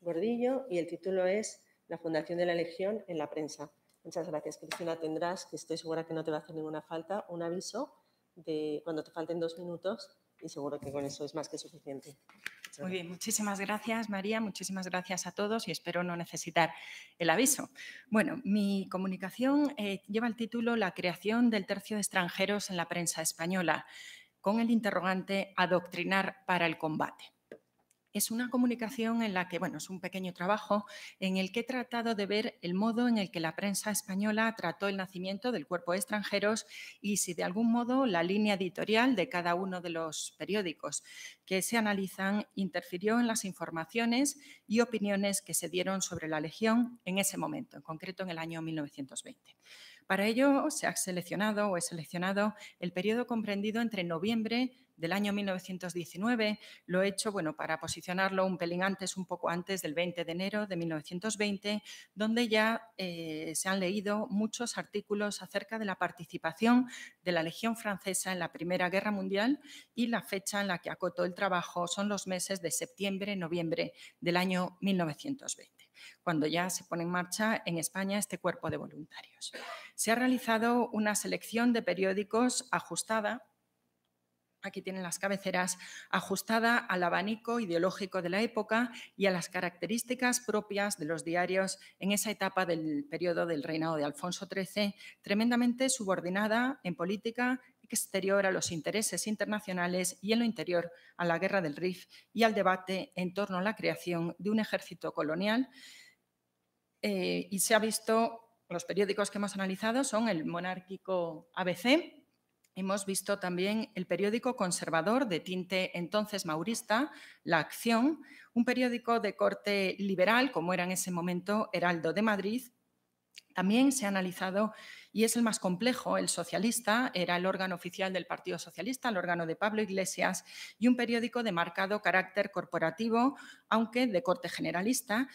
Gordillo y el título es La Fundación de la Legión en la prensa. Muchas gracias, Cristina. Tendrás, que estoy segura que no te va a hacer ninguna falta, un aviso de cuando te falten dos minutos y seguro que con eso es más que suficiente. Muy bien, muchísimas gracias María, muchísimas gracias a todos y espero no necesitar el aviso. Bueno, mi comunicación eh, lleva el título La creación del tercio de extranjeros en la prensa española con el interrogante adoctrinar para el combate. Es una comunicación en la que, bueno, es un pequeño trabajo en el que he tratado de ver el modo en el que la prensa española trató el nacimiento del cuerpo de extranjeros y si de algún modo la línea editorial de cada uno de los periódicos que se analizan interfirió en las informaciones y opiniones que se dieron sobre la Legión en ese momento, en concreto en el año 1920. Para ello se ha seleccionado o he seleccionado el periodo comprendido entre noviembre del año 1919. Lo he hecho, bueno, para posicionarlo un pelín antes, un poco antes del 20 de enero de 1920, donde ya eh, se han leído muchos artículos acerca de la participación de la Legión Francesa en la Primera Guerra Mundial y la fecha en la que acotó el trabajo son los meses de septiembre-noviembre del año 1920 cuando ya se pone en marcha en España este cuerpo de voluntarios. Se ha realizado una selección de periódicos ajustada aquí tienen las cabeceras, ajustada al abanico ideológico de la época y a las características propias de los diarios en esa etapa del periodo del reinado de Alfonso XIII, tremendamente subordinada en política exterior a los intereses internacionales y en lo interior a la guerra del Rif y al debate en torno a la creación de un ejército colonial. Eh, y se ha visto, los periódicos que hemos analizado son el monárquico ABC, Hemos visto también el periódico conservador de tinte entonces maurista, La Acción, un periódico de corte liberal, como era en ese momento Heraldo de Madrid, también se ha analizado, y es el más complejo, el socialista, era el órgano oficial del Partido Socialista, el órgano de Pablo Iglesias, y un periódico de marcado carácter corporativo, aunque de corte generalista,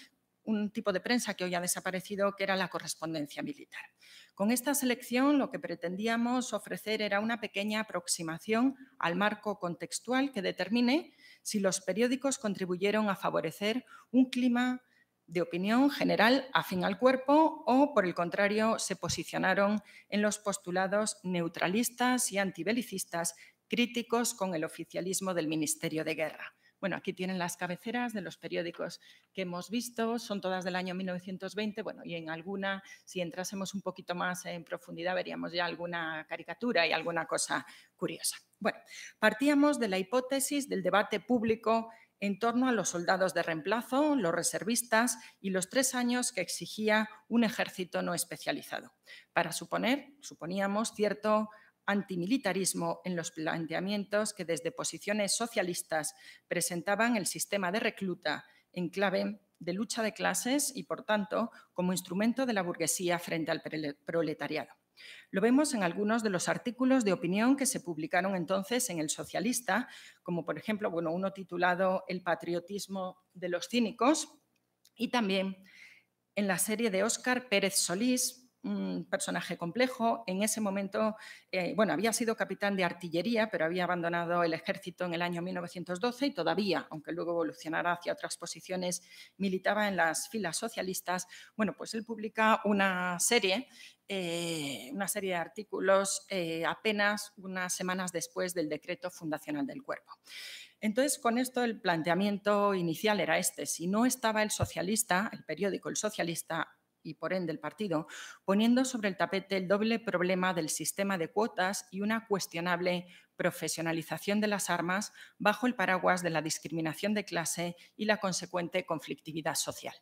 un tipo de prensa que hoy ha desaparecido, que era la correspondencia militar. Con esta selección lo que pretendíamos ofrecer era una pequeña aproximación al marco contextual que determine si los periódicos contribuyeron a favorecer un clima de opinión general afín al cuerpo o, por el contrario, se posicionaron en los postulados neutralistas y antibelicistas críticos con el oficialismo del Ministerio de Guerra. Bueno, aquí tienen las cabeceras de los periódicos que hemos visto, son todas del año 1920, bueno, y en alguna, si entrásemos un poquito más en profundidad, veríamos ya alguna caricatura y alguna cosa curiosa. Bueno, partíamos de la hipótesis del debate público en torno a los soldados de reemplazo, los reservistas y los tres años que exigía un ejército no especializado, para suponer, suponíamos, cierto antimilitarismo en los planteamientos que desde posiciones socialistas presentaban el sistema de recluta en clave de lucha de clases y, por tanto, como instrumento de la burguesía frente al proletariado. Lo vemos en algunos de los artículos de opinión que se publicaron entonces en El Socialista, como por ejemplo uno titulado El patriotismo de los cínicos y también en la serie de Óscar Pérez Solís, un personaje complejo. En ese momento, eh, bueno, había sido capitán de artillería, pero había abandonado el ejército en el año 1912 y todavía, aunque luego evolucionara hacia otras posiciones, militaba en las filas socialistas. Bueno, pues él publica una serie, eh, una serie de artículos eh, apenas unas semanas después del decreto fundacional del cuerpo. Entonces, con esto el planteamiento inicial era este, si no estaba el socialista, el periódico El Socialista, y por ende el partido, poniendo sobre el tapete el doble problema del sistema de cuotas y una cuestionable profesionalización de las armas bajo el paraguas de la discriminación de clase y la consecuente conflictividad social.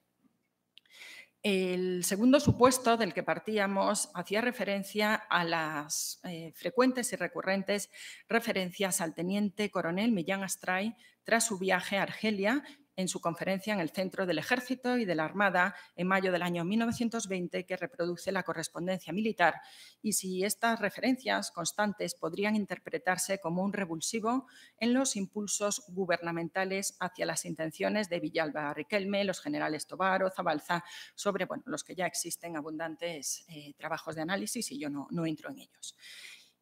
El segundo supuesto del que partíamos hacía referencia a las eh, frecuentes y recurrentes referencias al teniente coronel Millán Astray tras su viaje a Argelia en su conferencia en el Centro del Ejército y de la Armada en mayo del año 1920 que reproduce la correspondencia militar y si estas referencias constantes podrían interpretarse como un revulsivo en los impulsos gubernamentales hacia las intenciones de Villalba Riquelme, los generales Tobar o Zabalza sobre bueno, los que ya existen abundantes eh, trabajos de análisis y yo no, no entro en ellos.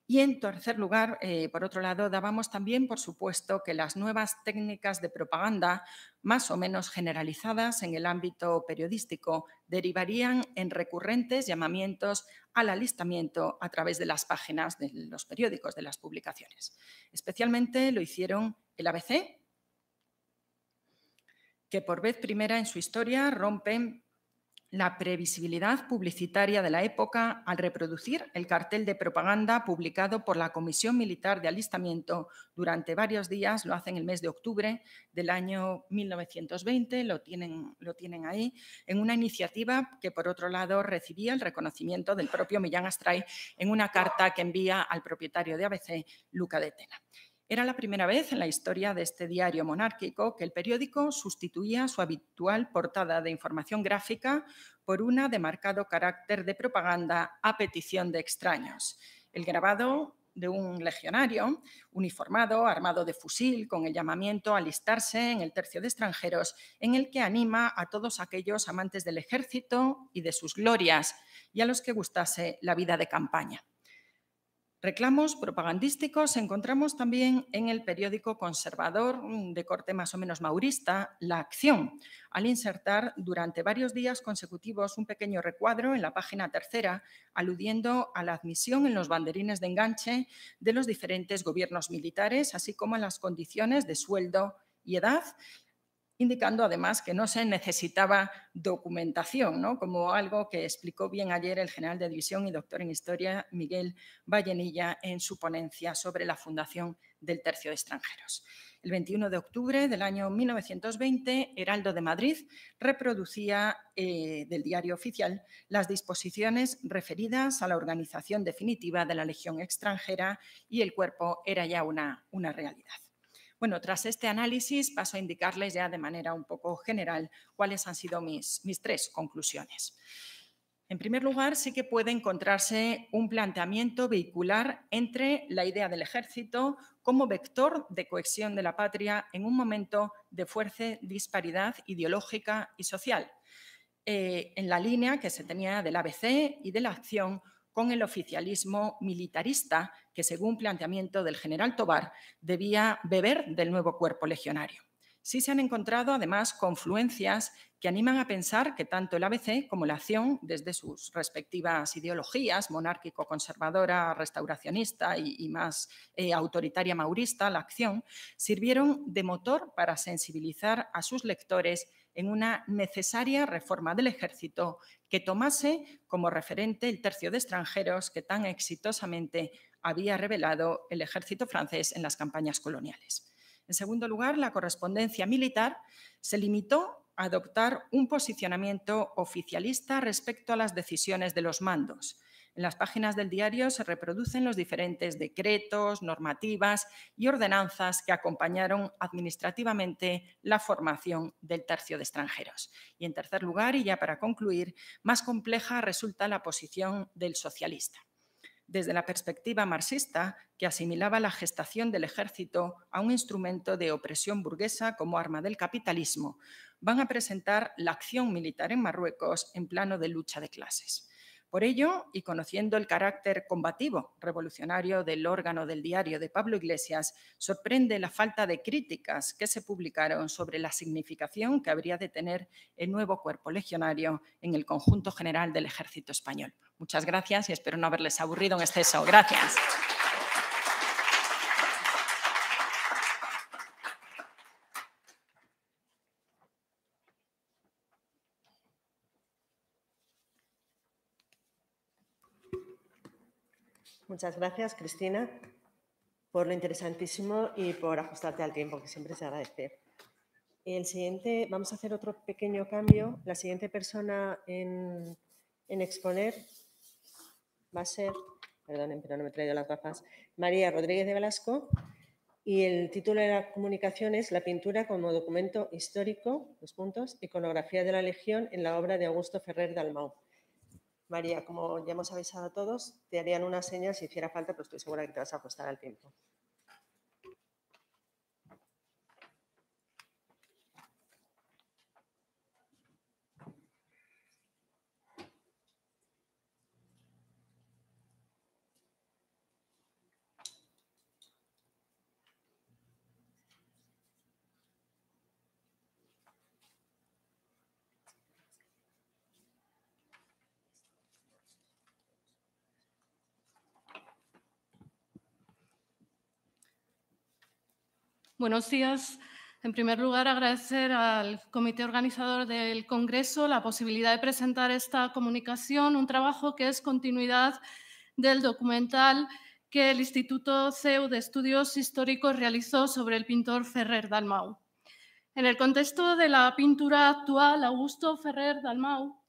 Y en tercer lugar, eh, por otro lado, dábamos también, por supuesto, que las nuevas técnicas de propaganda, más o menos generalizadas en el ámbito periodístico, derivarían en recurrentes llamamientos al alistamiento a través de las páginas de los periódicos, de las publicaciones. Especialmente lo hicieron el ABC, que por vez primera en su historia rompen la previsibilidad publicitaria de la época al reproducir el cartel de propaganda publicado por la Comisión Militar de Alistamiento durante varios días, lo hacen el mes de octubre del año 1920, lo tienen, lo tienen ahí, en una iniciativa que por otro lado recibía el reconocimiento del propio Millán Astray en una carta que envía al propietario de ABC, Luca de Tena. Era la primera vez en la historia de este diario monárquico que el periódico sustituía su habitual portada de información gráfica por una de marcado carácter de propaganda a petición de extraños. El grabado de un legionario uniformado, armado de fusil, con el llamamiento a alistarse en el tercio de extranjeros, en el que anima a todos aquellos amantes del ejército y de sus glorias y a los que gustase la vida de campaña. Reclamos propagandísticos encontramos también en el periódico conservador mm, de corte más o menos maurista, La Acción, al insertar durante varios días consecutivos un pequeño recuadro en la página tercera, aludiendo a la admisión en los banderines de enganche de los diferentes gobiernos militares, así como a las condiciones de sueldo y edad indicando además que no se necesitaba documentación, ¿no? como algo que explicó bien ayer el general de división y doctor en historia Miguel Vallenilla en su ponencia sobre la fundación del Tercio de Extranjeros. El 21 de octubre del año 1920, Heraldo de Madrid reproducía eh, del diario oficial las disposiciones referidas a la organización definitiva de la Legión extranjera y el cuerpo era ya una, una realidad. Bueno, tras este análisis paso a indicarles ya de manera un poco general cuáles han sido mis, tres conclusiones. En primer lugar, sí que puede encontrarse un planteamiento vehicular entre la idea del ejército como vector de cohesión de la patria en un momento de fuerte disparidad ideológica y social, eh, en la línea que se tenía del ABC y de la acción con el oficialismo militarista que según planteamiento del general Tobar debía beber del nuevo cuerpo legionario. Sí se han encontrado además confluencias que animan a pensar que tanto el ABC como la acción, desde sus respectivas ideologías, monárquico-conservadora, restauracionista y, más eh, autoritaria maurista, la acción, sirvieron de motor para sensibilizar a sus lectores en una necesaria reforma del ejército que tomase como referente el tercio de extranjeros que tan exitosamente había revelado el ejército francés en las campañas coloniales. En segundo lugar, la correspondencia militar se limitó a adoptar un posicionamiento oficialista respecto a las decisiones de los mandos. En las páginas del diario se reproducen los diferentes decretos, normativas y ordenanzas que acompañaron administrativamente la formación del tercio de extranjeros. Y en tercer lugar, y ya para concluir, más compleja resulta la posición del socialista desde la perspectiva marxista que asimilaba la gestación del ejército a un instrumento de opresión burguesa como arma del capitalismo, van a presentar la acción militar en Marruecos en plano de lucha de clases. Por ello, y conociendo el carácter combativo, revolucionario del órgano del diario de Pablo Iglesias, sorprende la falta de críticas que se publicaron sobre la significación que habría de tener el nuevo cuerpo legionario en el conjunto general del ejército español. Muchas gracias y espero no haberles aburrido en exceso. Gracias. Muchas gracias, Cristina, por lo interesantísimo y por ajustarte al tiempo, que siempre se agradece. El siguiente, vamos a hacer otro pequeño cambio. La siguiente persona en, exponer va a ser, perdonen, pero no me he traído las gafas, María Rodríguez de Velasco. Y el título de la comunicación es La pintura como documento histórico, los puntos, iconografía de la Legión en la obra de Augusto Ferrer Dalmau. María, como ya hemos avisado a todos, te harían una señal si hiciera falta, pero pues estoy segura que te vas a ajustar al tiempo. Buenos días. En primer lugar, agradecer al comité organizador del Congreso la posibilidad de presentar esta comunicación, un trabajo que es continuidad del documental que el Instituto CEU de Estudios Históricos realizó sobre el pintor Ferrer Dalmau. En el contexto de la pintura actual, Augusto Ferrer Dalmau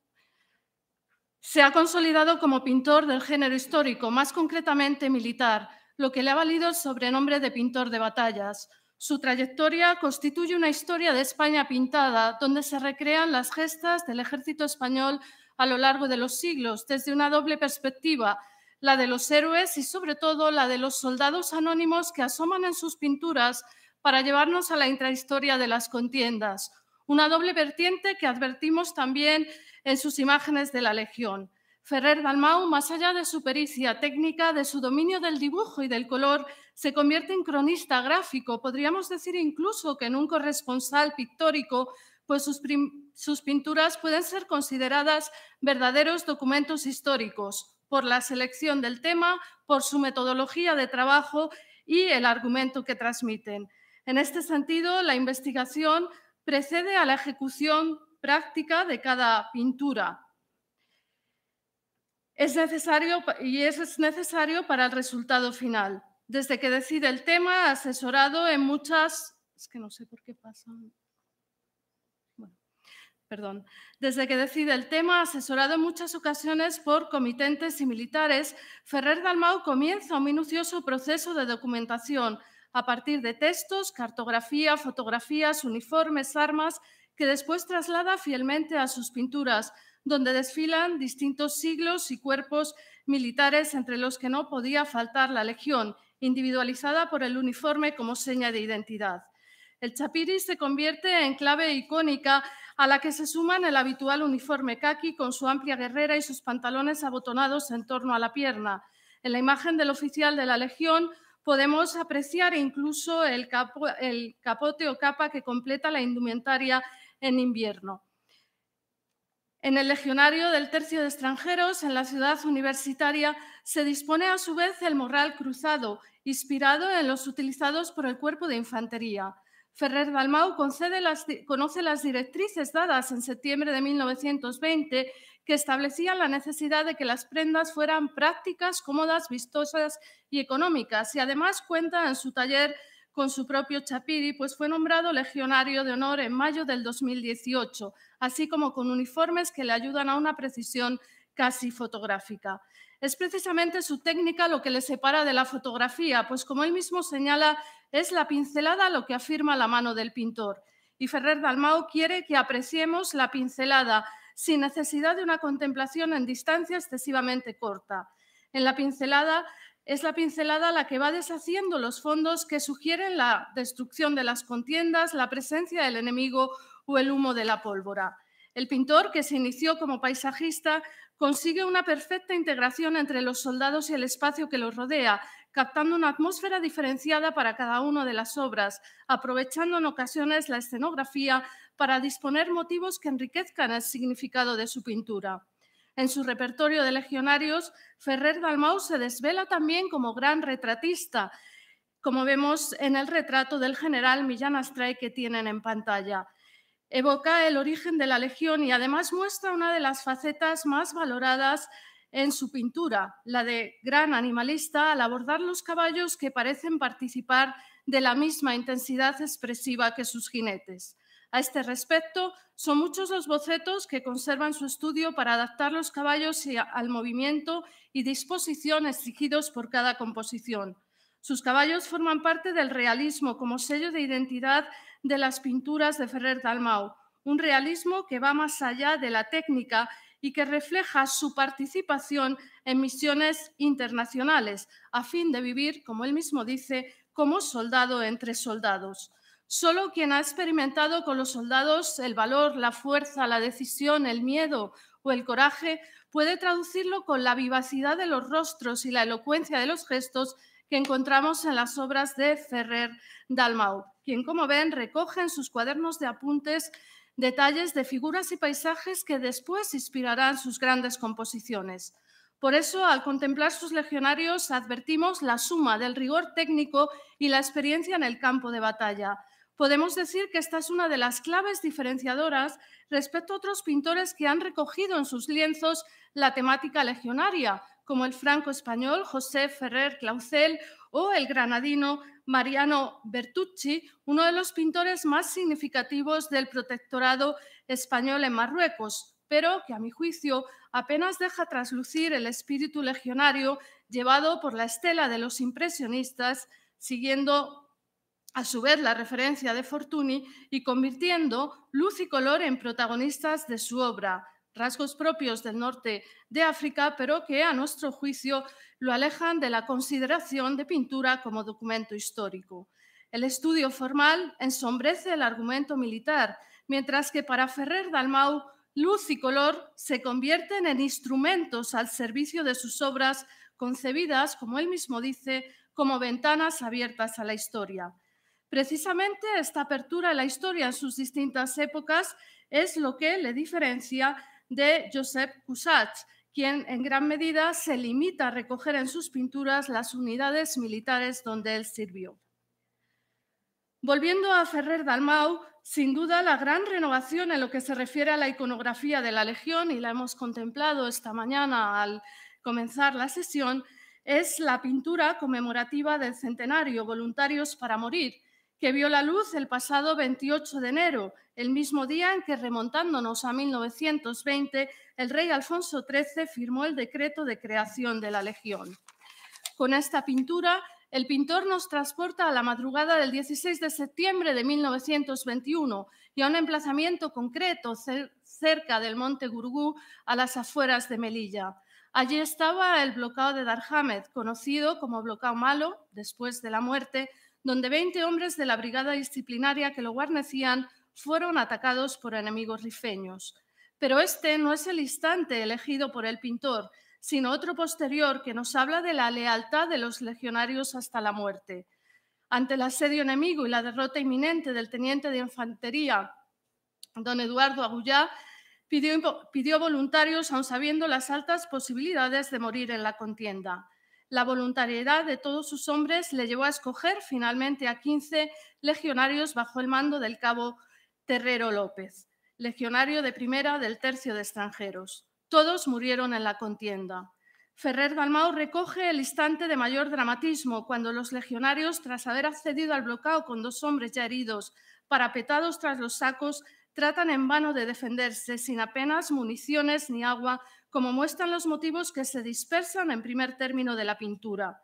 se ha consolidado como pintor del género histórico, más concretamente militar, lo que le ha valido el sobrenombre de pintor de batallas, su trayectoria constituye una historia de España pintada, donde se recrean las gestas del ejército español a lo largo de los siglos, desde una doble perspectiva, la de los héroes y sobre todo la de los soldados anónimos que asoman en sus pinturas para llevarnos a la intrahistoria de las contiendas, una doble vertiente que advertimos también en sus imágenes de la Legión. Ferrer Dalmau, más allá de su pericia técnica, de su dominio del dibujo y del color, se convierte en cronista gráfico, podríamos decir incluso que en un corresponsal pictórico, pues sus, pinturas pueden ser consideradas verdaderos documentos históricos por la selección del tema, por su metodología de trabajo y el argumento que transmiten. En este sentido, la investigación precede a la ejecución práctica de cada pintura. Es necesario y es necesario para el resultado final desde que decide el tema, asesorado en muchas... Es que no sé por qué perdón. Desde que decide el tema, asesorado en muchas ocasiones por comitentes y militares, Ferrer Dalmau comienza un minucioso proceso de documentación a partir de textos, cartografía, fotografías, uniformes, armas, que después traslada fielmente a sus pinturas, donde desfilan distintos siglos y cuerpos militares entre los que no podía faltar la Legión individualizada por el uniforme como seña de identidad. El chapiri se convierte en clave icónica a la que se suman el habitual uniforme kaki con su amplia guerrera y sus pantalones abotonados en torno a la pierna. En la imagen del oficial de la Legión podemos apreciar incluso el capote o capa que completa la indumentaria en invierno. En el legionario del Tercio de Extranjeros, en la ciudad universitaria, se dispone a su vez el morral cruzado, inspirado en los utilizados por el Cuerpo de Infantería. Ferrer Dalmau conoce las directrices dadas en septiembre de 1920 que establecían la necesidad de que las prendas fueran prácticas, cómodas, vistosas y económicas. Y además cuenta en su taller con su propio Chapiri, pues fue nombrado legionario de honor en mayo del 2018, así como con uniformes que le ayudan a una precisión casi fotográfica. Es precisamente su técnica lo que le separa de la fotografía, pues como él mismo señala, es la pincelada lo que afirma la mano del pintor. Y Ferrer Dalmau quiere que apreciemos la pincelada sin necesidad de una contemplación en distancia excesivamente corta. En la pincelada es la pincelada la que va deshaciendo los fondos que sugieren la destrucción de las contiendas, la presencia del enemigo o el humo de la pólvora. El pintor, que se inició como paisajista, consigue una perfecta integración entre los soldados y el espacio que los rodea, captando una atmósfera diferenciada para cada una de las obras, aprovechando en ocasiones la escenografía para disponer motivos que enriquezcan el significado de su pintura. En su repertorio de legionarios, Ferrer Dalmau se desvela también como gran retratista, como vemos en el retrato del general Millán Astray que tienen en pantalla. Evoca el origen de la Legión y además muestra una de las facetas más valoradas en su pintura, la de gran animalista al abordar los caballos que parecen participar de la misma intensidad expresiva que sus jinetes. A este respecto, son muchos los bocetos que conservan su estudio para adaptar los caballos al movimiento y disposición exigidos por cada composición. Sus caballos forman parte del realismo como sello de identidad de las pinturas de Ferrer Dalmau, un realismo que va más allá de la técnica y que refleja su participación en misiones internacionales, a fin de vivir, como él mismo dice, como soldado entre soldados. Solo quien ha experimentado con los soldados el valor, la fuerza, la decisión, el miedo o el coraje puede traducirlo con la vivacidad de los rostros y la elocuencia de los gestos que encontramos en las obras de Ferrer Dalmau, quien, como ven, recoge en sus cuadernos de apuntes detalles de figuras y paisajes que después inspirarán sus grandes composiciones. Por eso, al contemplar sus legionarios, advertimos la suma del rigor técnico y la experiencia en el campo de batalla, podemos decir que esta es una de las claves diferenciadoras respecto a otros pintores que han recogido en sus lienzos la temática legionaria, como el franco español José Ferrer Clausel o el granadino Mariano Bertucci, uno de los pintores más significativos del protectorado español en Marruecos, pero que a mi juicio apenas deja traslucir el espíritu legionario llevado por la estela de los impresionistas, siguiendo a su vez la referencia de Fortuny y convirtiendo luz y color en protagonistas de su obra, rasgos propios del norte de África, pero que a nuestro juicio lo alejan de la consideración de pintura como documento histórico. El estudio formal ensombrece el argumento militar, mientras que para Ferrer Dalmau luz y color se convierten en instrumentos al servicio de sus obras concebidas, como él mismo dice, como ventanas abiertas a la historia. Precisamente esta apertura a la historia en sus distintas épocas es lo que le diferencia de Josep Cusatz, quien en gran medida se limita a recoger en sus pinturas las unidades militares donde él sirvió. Volviendo a Ferrer Dalmau, sin duda la gran renovación en lo que se refiere a la iconografía de la Legión, y la hemos contemplado esta mañana al comenzar la sesión, es la pintura conmemorativa del centenario Voluntarios para Morir, que vio la luz el pasado 28 de enero, el mismo día en que, remontándonos a 1920, el rey Alfonso XIII firmó el decreto de creación de la Legión. Con esta pintura, el pintor nos transporta a la madrugada del 16 de septiembre de 1921 y a un emplazamiento concreto cerca del monte Gurgú, a las afueras de Melilla. Allí estaba el bloqueo de Darhamed, conocido como bloqueo malo, después de la muerte donde 20 hombres de la brigada disciplinaria que lo guarnecían fueron atacados por enemigos rifeños. Pero este no es el instante elegido por el pintor, sino otro posterior que nos habla de la lealtad de los legionarios hasta la muerte. Ante el asedio enemigo y la derrota inminente del teniente de infantería, don Eduardo Agullá, pidió, pidió voluntarios aun sabiendo las altas posibilidades de morir en la contienda. La voluntariedad de todos sus hombres le llevó a escoger finalmente a 15 legionarios bajo el mando del cabo Terrero López, legionario de primera del tercio de extranjeros. Todos murieron en la contienda. Ferrer Dalmau recoge el instante de mayor dramatismo cuando los legionarios, tras haber accedido al bloqueo con dos hombres ya heridos, parapetados tras los sacos, tratan en vano de defenderse sin apenas municiones ni agua como muestran los motivos que se dispersan en primer término de la pintura.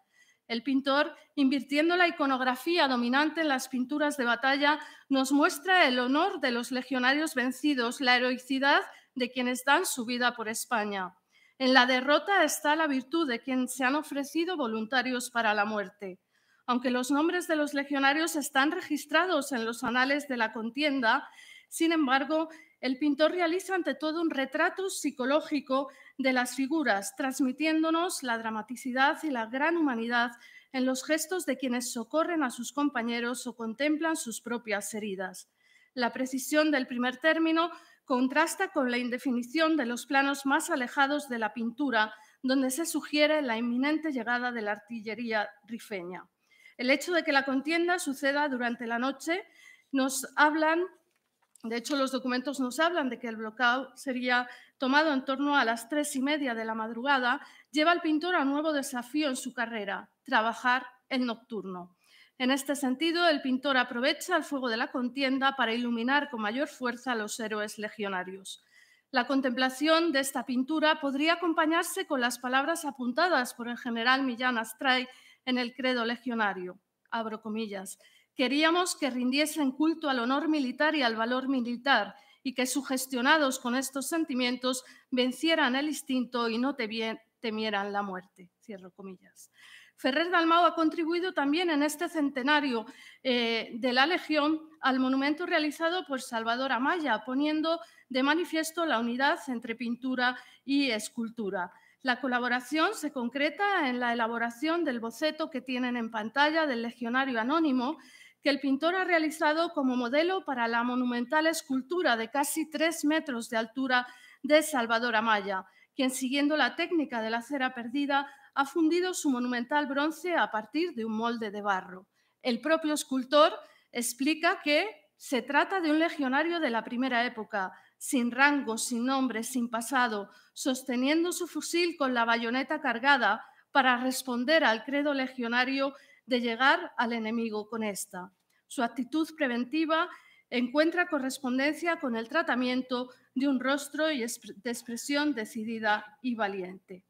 El pintor, invirtiendo la iconografía dominante en las pinturas de batalla, nos muestra el honor de los legionarios vencidos, la heroicidad de quienes dan su vida por España. En la derrota está la virtud de quienes se han ofrecido voluntarios para la muerte. Aunque los nombres de los legionarios están registrados en los anales de la contienda, sin embargo, el pintor realiza ante todo un retrato psicológico de las figuras, transmitiéndonos la dramaticidad y la gran humanidad en los gestos de quienes socorren a sus compañeros o contemplan sus propias heridas. La precisión del primer término contrasta con la indefinición de los planos más alejados de la pintura, donde se sugiere la inminente llegada de la artillería rifeña. El hecho de que la contienda suceda durante la noche nos hablan de hecho, los documentos nos hablan de que el bloqueo sería tomado en torno a las tres y media de la madrugada. Lleva al pintor a un nuevo desafío en su carrera, trabajar en nocturno. En este sentido, el pintor aprovecha el fuego de la contienda para iluminar con mayor fuerza a los héroes legionarios. La contemplación de esta pintura podría acompañarse con las palabras apuntadas por el general Millán Astray en el credo legionario. Abro comillas. Queríamos que rindiesen culto al honor militar y al valor militar y que sugestionados con estos sentimientos vencieran el instinto y no temieran la muerte. Cierro comillas. Ferrer Dalmau ha contribuido también en este centenario eh, de la Legión al monumento realizado por Salvador Amaya, poniendo de manifiesto la unidad entre pintura y escultura. La colaboración se concreta en la elaboración del boceto que tienen en pantalla del legionario anónimo, que el pintor ha realizado como modelo para la monumental escultura de casi tres metros de altura de Salvador Amaya, quien siguiendo la técnica de la cera perdida ha fundido su monumental bronce a partir de un molde de barro. El propio escultor explica que se trata de un legionario de la primera época, sin rango, sin nombre, sin pasado, sosteniendo su fusil con la bayoneta cargada para responder al credo legionario de llegar al enemigo con esta. Su actitud preventiva encuentra correspondencia con el tratamiento de un rostro y de expresión decidida y valiente.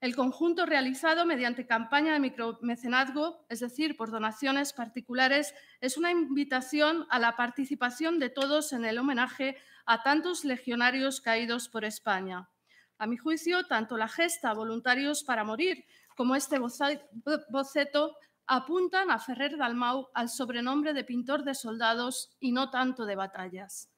El conjunto realizado mediante campaña de micromecenazgo, es decir, por donaciones particulares, es una invitación a la participación de todos en el homenaje a tantos legionarios caídos por España. A mi juicio, tanto la gesta Voluntarios para Morir como este boceto apuntan a Ferrer Dalmau al sobrenombre de pintor de soldados y no tanto de batallas.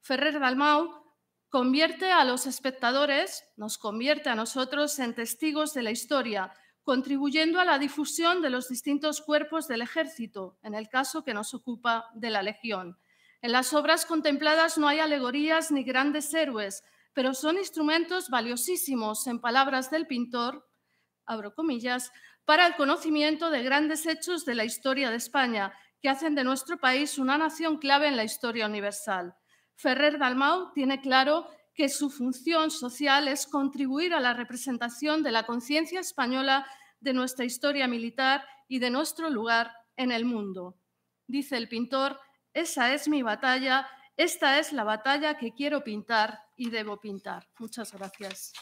Ferrer Dalmau convierte a los espectadores, nos convierte a nosotros en testigos de la historia, contribuyendo a la difusión de los distintos cuerpos del ejército, en el caso que nos ocupa de la Legión. En las obras contempladas no hay alegorías ni grandes héroes, pero son instrumentos valiosísimos, en palabras del pintor, abro comillas, para el conocimiento de grandes hechos de la historia de España que hacen de nuestro país una nación clave en la historia universal. Ferrer Dalmau tiene claro que su función social es contribuir a la representación de la conciencia española de nuestra historia militar y de nuestro lugar en el mundo. Dice el pintor, esa es mi batalla, esta es la batalla que quiero pintar y debo pintar. Muchas gracias.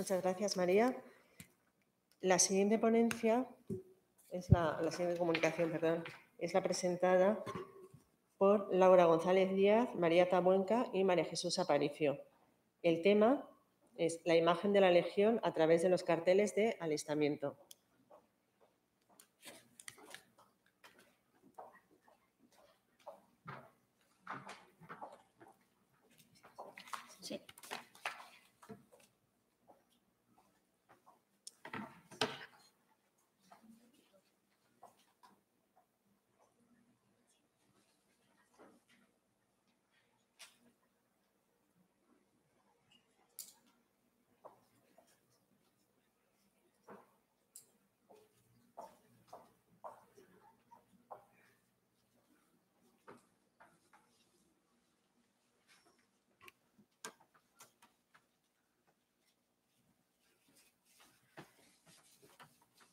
Muchas gracias, María. La siguiente ponencia, es la, siguiente comunicación, perdón, es la presentada por Laura González Díaz, María Tabuenca y María Jesús Aparicio. El tema es la imagen de la Legión a través de los carteles de alistamiento.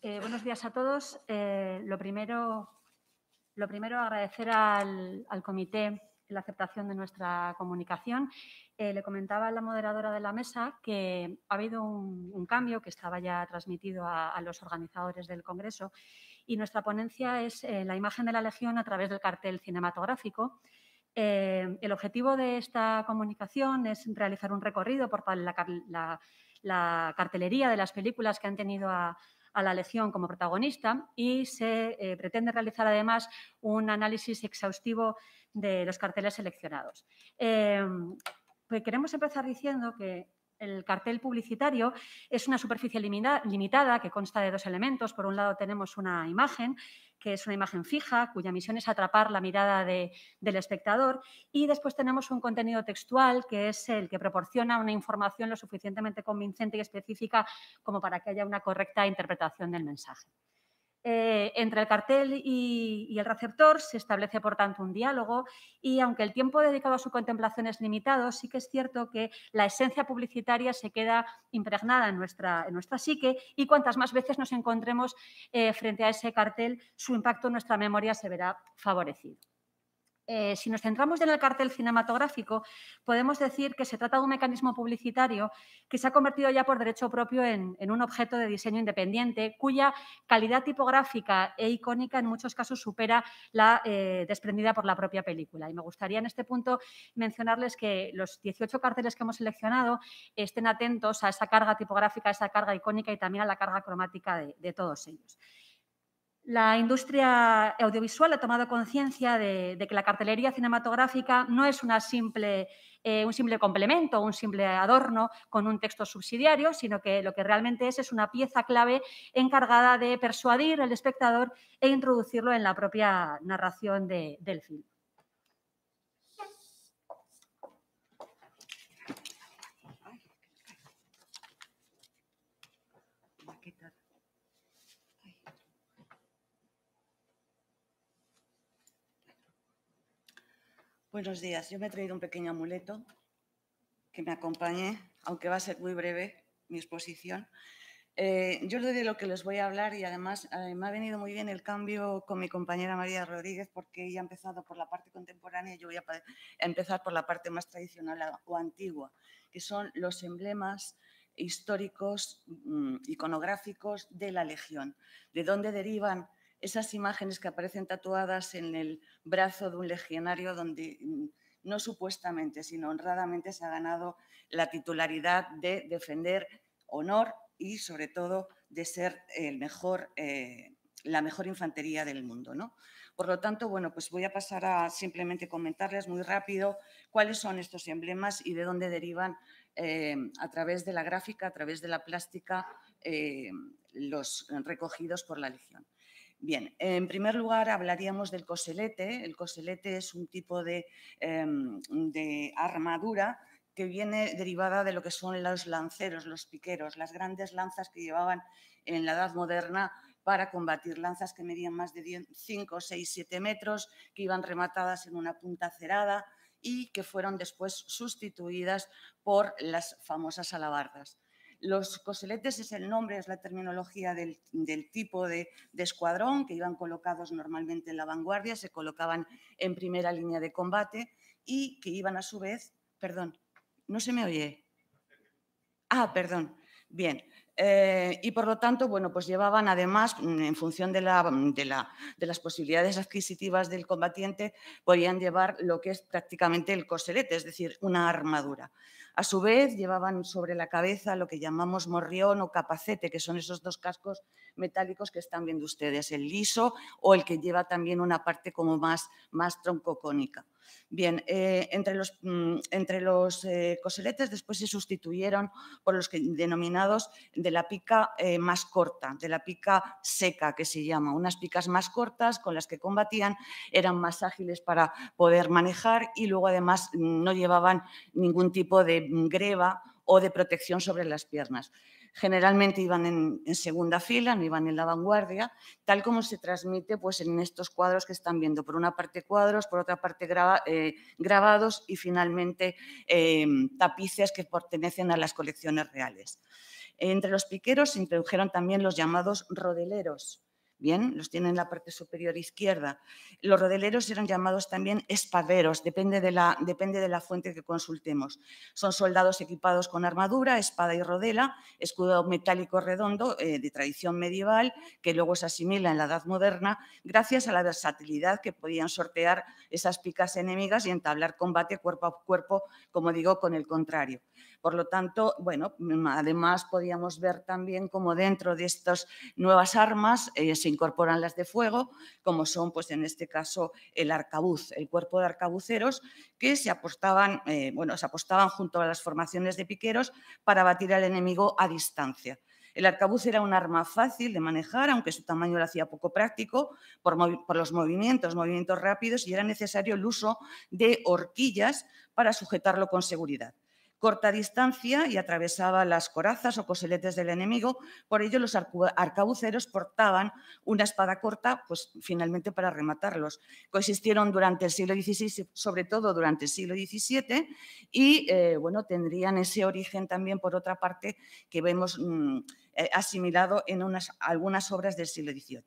Eh, buenos días a todos. Eh, lo, primero, lo primero, agradecer al, comité la aceptación de nuestra comunicación. Eh, le comentaba a la moderadora de la mesa que ha habido un, cambio que estaba ya transmitido a, los organizadores del Congreso y nuestra ponencia es la imagen de la Legión a través del cartel cinematográfico. el objetivo de esta comunicación es realizar un recorrido por la cartelería de las películas que han tenido a, a la lección como protagonista y se eh, pretende realizar además un análisis exhaustivo de los carteles seleccionados. Em, pues queremos empezar diciendo que el cartel publicitario es una superficie limitada que consta de dos elementos. Por un lado tenemos una imagen que es una imagen fija, cuya misión es atrapar la mirada del espectador. Y después tenemos un contenido textual, que es el que proporciona una información lo suficientemente convincente y específica como para que haya una correcta interpretación del mensaje. Eh, entre el cartel y, el receptor se establece, por tanto, un diálogo y, aunque el tiempo dedicado a su contemplación es limitado, sí que es cierto que la esencia publicitaria se queda impregnada en nuestra, psique y cuantas más veces nos encontremos eh, frente a ese cartel, su impacto en nuestra memoria se verá favorecido. Eh, si nos centramos en el cartel cinematográfico, podemos decir que se trata de un mecanismo publicitario que se ha convertido ya por derecho propio en, un objeto de diseño independiente, cuya calidad tipográfica e icónica en muchos casos supera la eh, desprendida por la propia película. Y me gustaría en este punto mencionarles que los 18 carteles que hemos seleccionado estén atentos a esa carga tipográfica, a esa carga icónica y también a la carga cromática de todos ellos. La industria audiovisual ha tomado conciencia de, que la cartelería cinematográfica no es una simple, eh, un simple complemento, un simple adorno con un texto subsidiario, sino que lo que realmente es es una pieza clave encargada de persuadir al espectador e introducirlo en la propia narración del film. Buenos días. Yo me he traído un pequeño amuleto que me acompañe, aunque va a ser muy breve mi exposición. Eh, yo lo de lo que les voy a hablar y además eh, me ha venido muy bien el cambio con mi compañera María Rodríguez porque ella ha empezado por la parte contemporánea y yo voy a empezar por la parte más tradicional o antigua, que son los emblemas históricos, mm, iconográficos de la Legión, de dónde derivan esas imágenes que aparecen tatuadas en el brazo de un legionario donde mm, no supuestamente, sino honradamente se ha ganado la titularidad de defender honor y sobre todo de ser eh, la mejor infantería del mundo. ¿no? Por lo tanto, bueno, pues voy a pasar a simplemente comentarles muy rápido cuáles son estos emblemas y de dónde derivan eh, a través de la gráfica, a través de la plástica, eh, los recogidos por la Legión. Bien, en primer lugar hablaríamos del coselete. El coselete es un tipo em, de, armadura que viene derivada de lo que son los lanceros, los piqueros, las grandes lanzas que llevaban en la Edad Moderna para combatir lanzas que medían más de cinco, 5, 6, 7 metros, que iban rematadas en una punta cerada y que fueron después sustituidas por las famosas alabardas. Los coseletes es el nombre, es la terminología del, tipo de, escuadrón que iban colocados normalmente en la vanguardia, se colocaban en primera línea de combate y que iban a su vez, perdón, no se me oye. Ah, perdón. Bien, eh, y por lo tanto, bueno, pues llevaban además, mm, en función de, de, de, las posibilidades adquisitivas del combatiente, podían llevar lo que es prácticamente el coselete, es decir, una armadura. A su vez, llevaban sobre la cabeza lo que llamamos morrión o capacete, que son esos dos cascos metálicos que están viendo ustedes, el liso o el que lleva también una parte como más, más troncocónica. Bien, eh, entre los, mm, eh, coseletes después se sustituyeron por los denominados de la pica eh, más corta, de la pica seca que se llama, unas picas más cortas con las que combatían, eran más ágiles para poder manejar y luego además mm, no llevaban ningún tipo de mm, greva o de protección sobre las piernas generalmente iban en, segunda fila, no iban en la vanguardia, tal como se transmite pues, en estos cuadros que están viendo. Por una parte cuadros, por otra parte eh, grabados y finalmente eh, tapices que pertenecen a las colecciones reales. Entre los piqueros se introdujeron también los llamados rodeleros, Bien, los tiene en la parte superior izquierda. Los rodeleros eran llamados también espaderos, depende de, la, depende de la fuente que consultemos. Son soldados equipados con armadura, espada y rodela, escudo metálico redondo eh, de tradición medieval, que luego se asimila en la Edad Moderna, gracias a la versatilidad que podían sortear esas picas enemigas y entablar combate cuerpo a cuerpo, como digo, con el contrario. Por lo tanto, bueno, además podíamos ver también cómo dentro de estas nuevas armas eh, se incorporan las de fuego, como son, pues en este caso, el arcabuz, el cuerpo de arcabuceros, que se apostaban, eh, bueno, se apostaban junto a las formaciones de piqueros para batir al enemigo a distancia. El arcabuz era un arma fácil de manejar, aunque su tamaño lo hacía poco práctico por, por, los movimientos, movimientos rápidos, y era necesario el uso de horquillas para sujetarlo con seguridad corta distancia y atravesaba las corazas o coseletes del enemigo. Por ello, los arcabuceros portaban una espada corta, pues finalmente para rematarlos. Coexistieron durante el siglo XVI, sobre todo durante el siglo XVII, y eh, bueno, tendrían ese origen también, por otra parte, que vemos mm, eh, asimilado en algunas obras del siglo XVIII.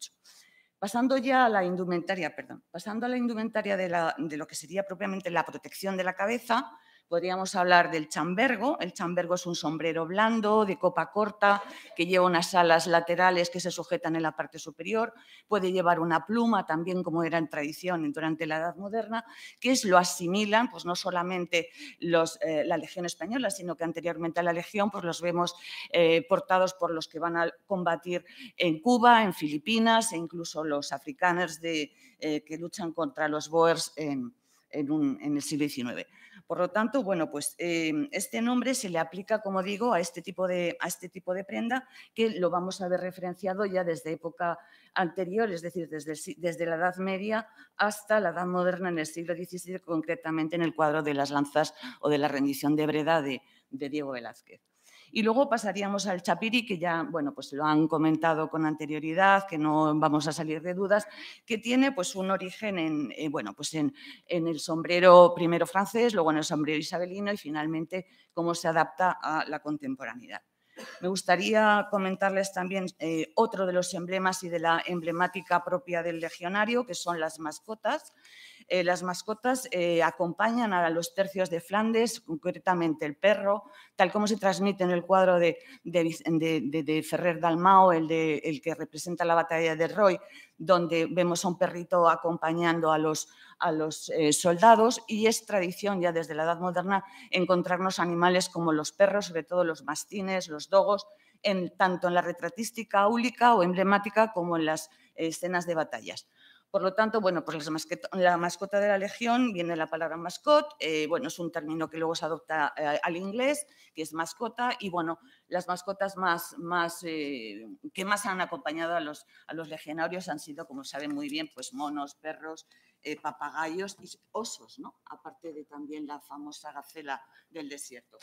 Pasando ya a la indumentaria, perdón, pasando a la indumentaria de, lo que sería propiamente la protección de la cabeza, Podríamos hablar del chambergo. El chambergo es un sombrero blando, de copa corta, que lleva unas alas laterales que se sujetan en la parte superior. Puede llevar una pluma también, como era en tradición durante la Edad Moderna, que lo asimilan, pues no solamente eh, la Legión Española, sino que anteriormente a la Legión, pues los vemos eh, portados por los que van a combatir en Cuba, en Filipinas e incluso los africanos eh, que luchan contra los Boers en el siglo XIX. Por lo tanto, bueno, pues em, este nombre se le aplica, como digo, a este, tipo de, a este tipo de prenda que lo vamos a ver referenciado ya desde época anterior, es decir, desde, desde la Edad Media hasta la Edad Moderna en el siglo XVII, concretamente en el cuadro de las lanzas o de la rendición de Breda de Diego Velázquez. Y luego pasaríamos al Chapiri, que ya, bueno, pues lo han comentado con anterioridad, que no vamos a salir de dudas, que tiene pues un origen en, eh, bueno, pues en, el sombrero primero francés, luego en el sombrero isabelino y finalmente cómo se adapta a la contemporaneidad. Me gustaría comentarles también eh, otro de los emblemas y de la emblemática propia del legionario, que son las mascotas. Eh, las mascotas eh, acompañan a los tercios de Flandes, concretamente el perro, tal como se transmite en el cuadro de, Ferrer Dalmao, el, que representa la batalla de Roy, donde vemos a un perrito acompañando a los, eh, soldados y es tradición ya desde la Edad Moderna encontrarnos animales como los perros, sobre todo los mastines, los dogos, tanto en la retratística áulica o emblemática como en las escenas de batallas. Por lo tanto, bueno, pues la mascota de la legión viene la palabra mascot, eh, bueno, es un término que luego se adopta eh, al inglés, que es mascota, y bueno, las mascotas más, más, eh, que más han acompañado a los, legionarios han sido, como saben muy bien, pues monos, perros, papagayos y osos, ¿no? Aparte de también la famosa gacela del desierto.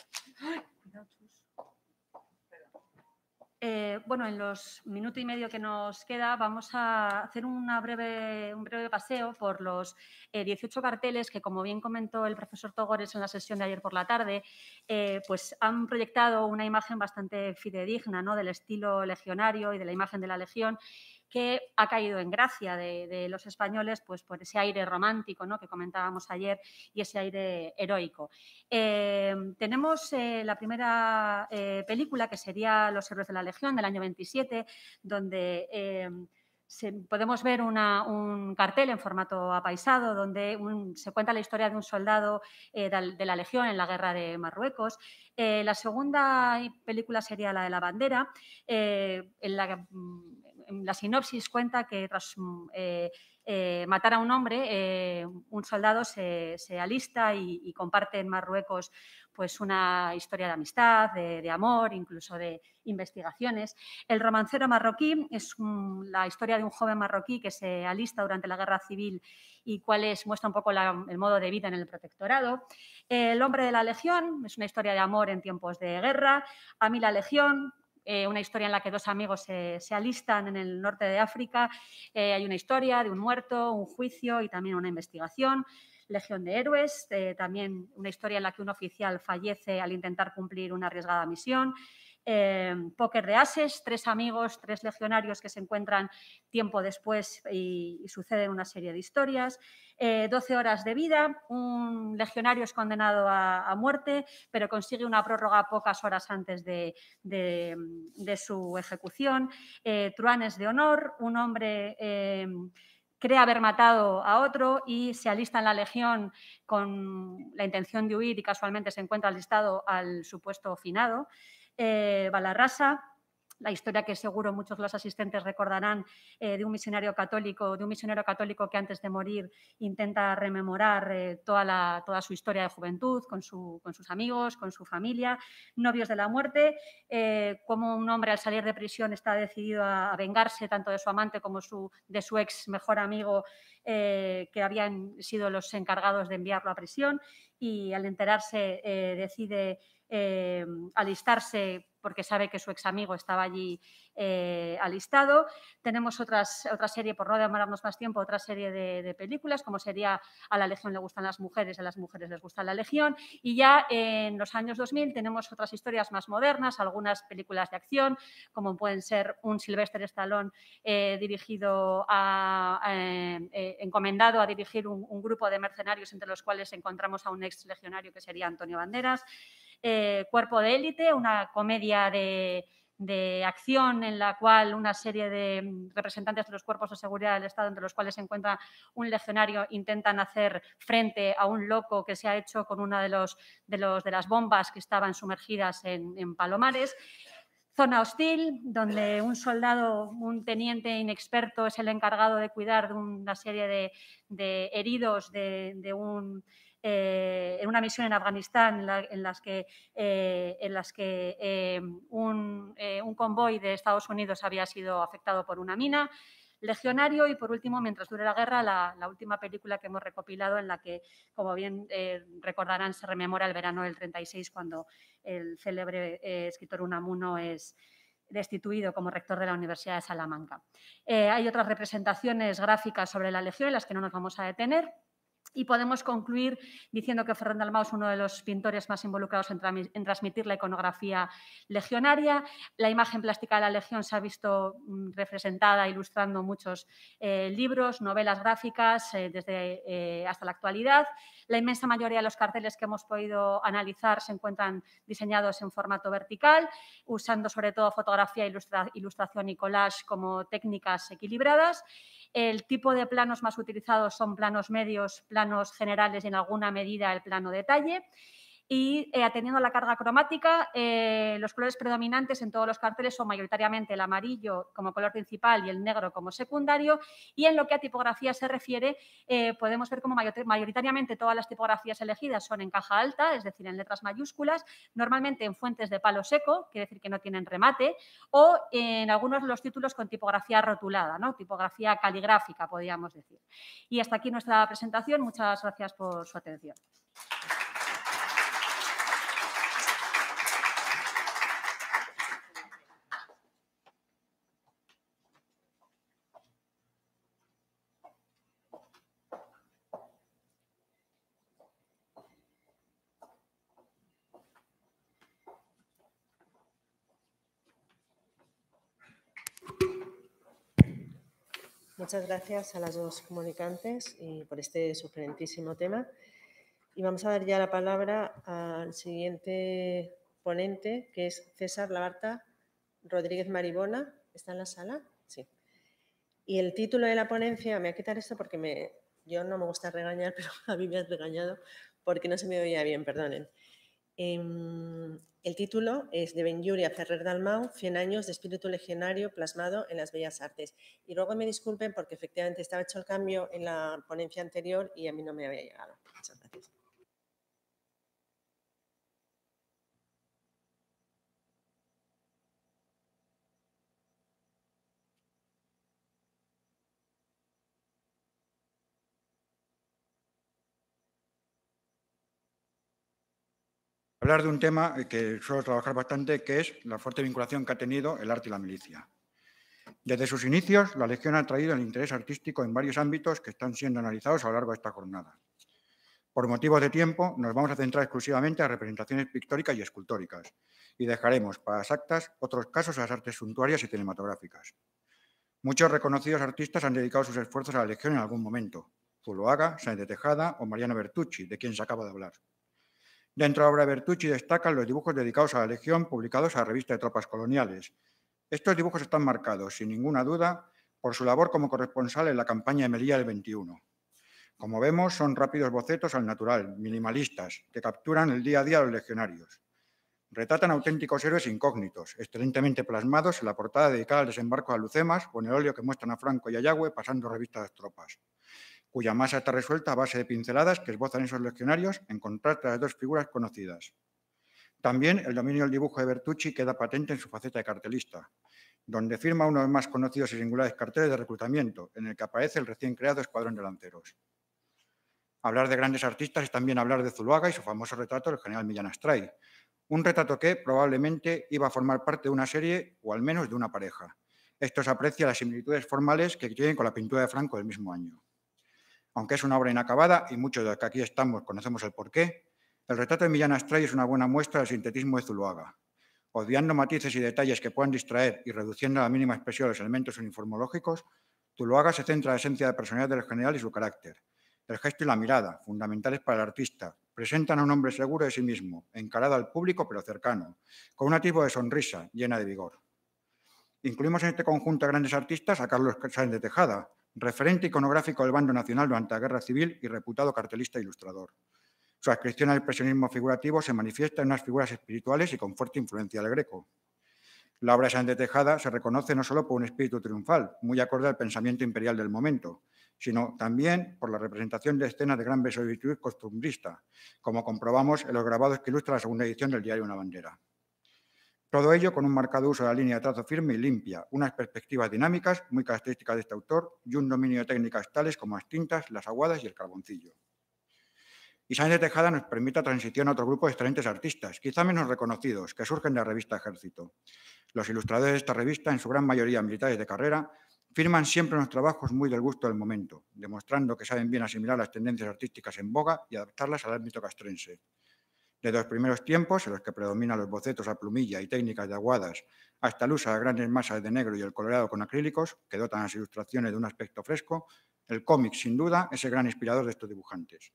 Eh, bueno, en los minuto y medio que nos queda vamos a hacer breve, un breve paseo por los 18 eh, carteles que, como bien comentó el profesor Togores en la sesión de ayer por la tarde, eh, pues han proyectado una imagen bastante fidedigna ¿no? del estilo legionario y de la imagen de la legión que ha caído en gracia de, los españoles pues, por ese aire romántico ¿no? que comentábamos ayer y ese aire heroico. Eh, tenemos eh, la primera eh, película que sería Los héroes de la Legión del año 27, donde... podemos ver un cartel en formato apaisado donde se cuenta la historia de un soldado de, la Legión en la guerra de Marruecos. la segunda película sería la de la bandera, en la mm, la sinopsis cuenta que tras eh, eh, matar a un hombre, eh, un soldado se, alista y, comparte en Marruecos pues una historia de amistad, de, amor, incluso de investigaciones. El romancero marroquí es la historia de un joven marroquí que se alista durante la guerra civil y cuáles muestra un poco el modo de vida en el protectorado. El hombre de la legión es una historia de amor en tiempos de guerra. A mí la legión, eh, una historia en la que dos amigos se, alistan en el norte de África. Eh, hay una historia de un muerto, un juicio y también una investigación. Legión de Héroes, eh, también una historia en la que un oficial fallece al intentar cumplir una arriesgada misión eh, em, Póker de Ases, tres amigos, tres legionarios que se encuentran tiempo después y, suceden una serie de historias, eh, Doce 12 horas de vida, un legionario es condenado a, muerte, pero consigue una prórroga pocas horas antes de, su ejecución, eh, Truanes de Honor, un hombre em, cree haber matado a otro y se alista en la legión con la intención de huir y casualmente se encuentra alistado al supuesto finado eh, Balarrasa, la historia que seguro muchos de los asistentes recordarán eh, de un católico, de un misionero católico que antes de morir intenta rememorar eh, toda, su historia de juventud con, sus amigos, con su familia, novios de la muerte, como eh, cómo un hombre al salir de prisión está decidido a, vengarse tanto de su amante como de su ex mejor amigo que habían sido los encargados de enviarlo a prisión y al enterarse decide eh, alistarse porque sabe que su ex amigo estaba allí eh, alistado. Tenemos otras, otra serie, por no demorarnos más tiempo, otra serie de, películas, como sería A la Legión le gustan las mujeres, a las mujeres les gusta la Legión. Y ya en los años 2000 tenemos otras historias más modernas, algunas películas de acción, como pueden ser un Sylvester Stallone eh, dirigido a, encomendado a dirigir un, un grupo de mercenarios, entre los cuales encontramos a un ex legionario que sería Antonio Banderas. Eh, Cuerpo de Élite, una comedia de, acción en la cual una serie de mm, representantes de los cuerpos de seguridad del Estado, entre los cuales se encuentra un legionario, intentan hacer frente a un loco que se ha hecho con una de, los, de, los, de las bombas que estaban sumergidas en, Palomares. Zona hostil, donde un soldado, un teniente inexperto, es el encargado de cuidar de una serie de, heridos de un eh, en una misión en Afganistán en, la, las que, en las que eh, eh, un, convoy de Estados Unidos había sido afectado por una mina. Legionario y por último, mientras dure la guerra, la, última película que hemos recopilado en la que, como bien recordarán, se rememora el verano del 36 cuando el célebre escritor Unamuno es, destituido como rector de la Universidad de Salamanca. hay otras representaciones gráficas sobre la Legión en las que no nos vamos a detener, y podemos concluir diciendo que Fernando Almao es uno de los pintores más involucrados en, transmitir la iconografía legionaria. La imagen plástica de la legión se ha visto mm, representada ilustrando muchos eh, libros, novelas gráficas, eh, desde eh, hasta la actualidad. La inmensa mayoría de los carteles que hemos podido analizar se encuentran diseñados en formato vertical, usando sobre todo fotografía, ilustración y collage como técnicas equilibradas. El tipo de planos más utilizados son planos medios, planos generales y en alguna medida el plano detalle y eh, atendiendo a la carga cromática, eh, los colores predominantes en todos los carteles son mayoritariamente el amarillo como color principal y el negro como secundario. Y en lo que a tipografía se refiere, eh, podemos ver como mayoritariamente todas las tipografías elegidas son en caja alta, es decir, en letras mayúsculas, normalmente en fuentes de palo seco, quiere decir que no tienen remate, o en algunos de los títulos con tipografía rotulada, ¿no? tipografía caligráfica, podríamos decir. Y hasta aquí nuestra presentación. Muchas gracias por su atención. Muchas gracias a las dos comunicantes y eh, por este sugerentísimo tema. Y vamos a dar ya la palabra al siguiente ponente, que es César Labarta Rodríguez Maribona. ¿Está en la sala? Sí. Y el título de la ponencia, me voy a quitar esto porque yo no me gusta regañar, pero a mí me has regañado porque no se me oía bien, perdonen. Em, el título es de Benjuria Ferrer Dalmau, 100 años de espíritu legionario plasmado en las bellas artes. Y luego me disculpen porque efectivamente estaba hecho el cambio en la ponencia anterior y a mí no me había llegado. Muchas gracias. hablar de un tema que suelo trabajar bastante, que es la fuerte vinculación que ha tenido el arte y la milicia. Desde sus inicios, la Legión ha traído el interés artístico en varios ámbitos que están siendo analizados a lo largo de esta jornada. Por motivos de tiempo, nos vamos a centrar exclusivamente a representaciones pictóricas y escultóricas y dejaremos para las actas otros casos a las artes suntuarias y cinematográficas. Muchos reconocidos artistas han dedicado sus esfuerzos a la Legión en algún momento. Zuloaga, Sáenz de Tejada o Mariano Bertucci, de quien se acaba de hablar. Dentro de obra de Bertucci destacan los dibujos dedicados a la Legión publicados a la revista de tropas coloniales. Estos dibujos están marcados, sin ninguna duda, por su labor como corresponsal en la campaña de Melilla del 21. Como vemos, son rápidos bocetos al natural, minimalistas, que capturan el día a día a los legionarios. Retratan auténticos héroes incógnitos, excelentemente plasmados en la portada dedicada al desembarco a Lucemas o en el óleo que muestran a Franco y Ayagüe pasando revistas a las tropas cuya masa está resuelta a base de pinceladas que esbozan esos leccionarios en contraste a dos figuras conocidas. También el dominio del dibujo de Bertucci queda patente en su faceta de cartelista, donde firma uno de los más conocidos y singulares carteles de reclutamiento, en el que aparece el recién creado Escuadrón de Lanceros. Hablar de grandes artistas es también hablar de Zuluaga y su famoso retrato del general Millán Astray, un retrato que probablemente iba a formar parte de una serie o al menos de una pareja. Esto se aprecia las similitudes formales que tienen con la pintura de Franco del mismo año aunque es una obra inacabada y muchos de los que aquí estamos conocemos el porqué, el retrato de Millán Astray es una buena muestra del sintetismo de Zuluaga. Odiando matices y detalles que puedan distraer y reduciendo a la mínima expresión los elementos uniformológicos, Zuluaga se centra en la esencia de personalidad del general y su carácter. El gesto y la mirada, fundamentales para el artista, presentan a un hombre seguro de sí mismo, encarado al público pero cercano, con un atisbo de sonrisa llena de vigor. Incluimos en este conjunto a grandes artistas a Carlos Sáenz de Tejada, referente iconográfico del bando nacional durante la Guerra Civil y reputado cartelista e ilustrador. Su adscripción al expresionismo figurativo se manifiesta en unas figuras espirituales y con fuerte influencia del greco. La obra de Sánchez Tejada se reconoce no solo por un espíritu triunfal, muy acorde al pensamiento imperial del momento, sino también por la representación de escenas de gran virtud costumbrista, como comprobamos en los grabados que ilustra la segunda edición del diario Una Bandera. Todo ello con un marcado uso de la línea de trazo firme y limpia, unas perspectivas dinámicas muy características de este autor y un dominio de técnicas tales como las tintas, las aguadas y el carboncillo. Y de Tejada nos permite transición a otro grupo de excelentes artistas, quizá menos reconocidos, que surgen de la revista Ejército. Los ilustradores de esta revista, en su gran mayoría militares de carrera, firman siempre unos trabajos muy del gusto del momento, demostrando que saben bien asimilar las tendencias artísticas en boga y adaptarlas al ámbito castrense de los primeros tiempos, en los que predominan los bocetos a plumilla y técnicas de aguadas, hasta el uso de grandes masas de negro y el coloreado con acrílicos, que dotan las ilustraciones de un aspecto fresco, el cómic, sin duda, es el gran inspirador de estos dibujantes.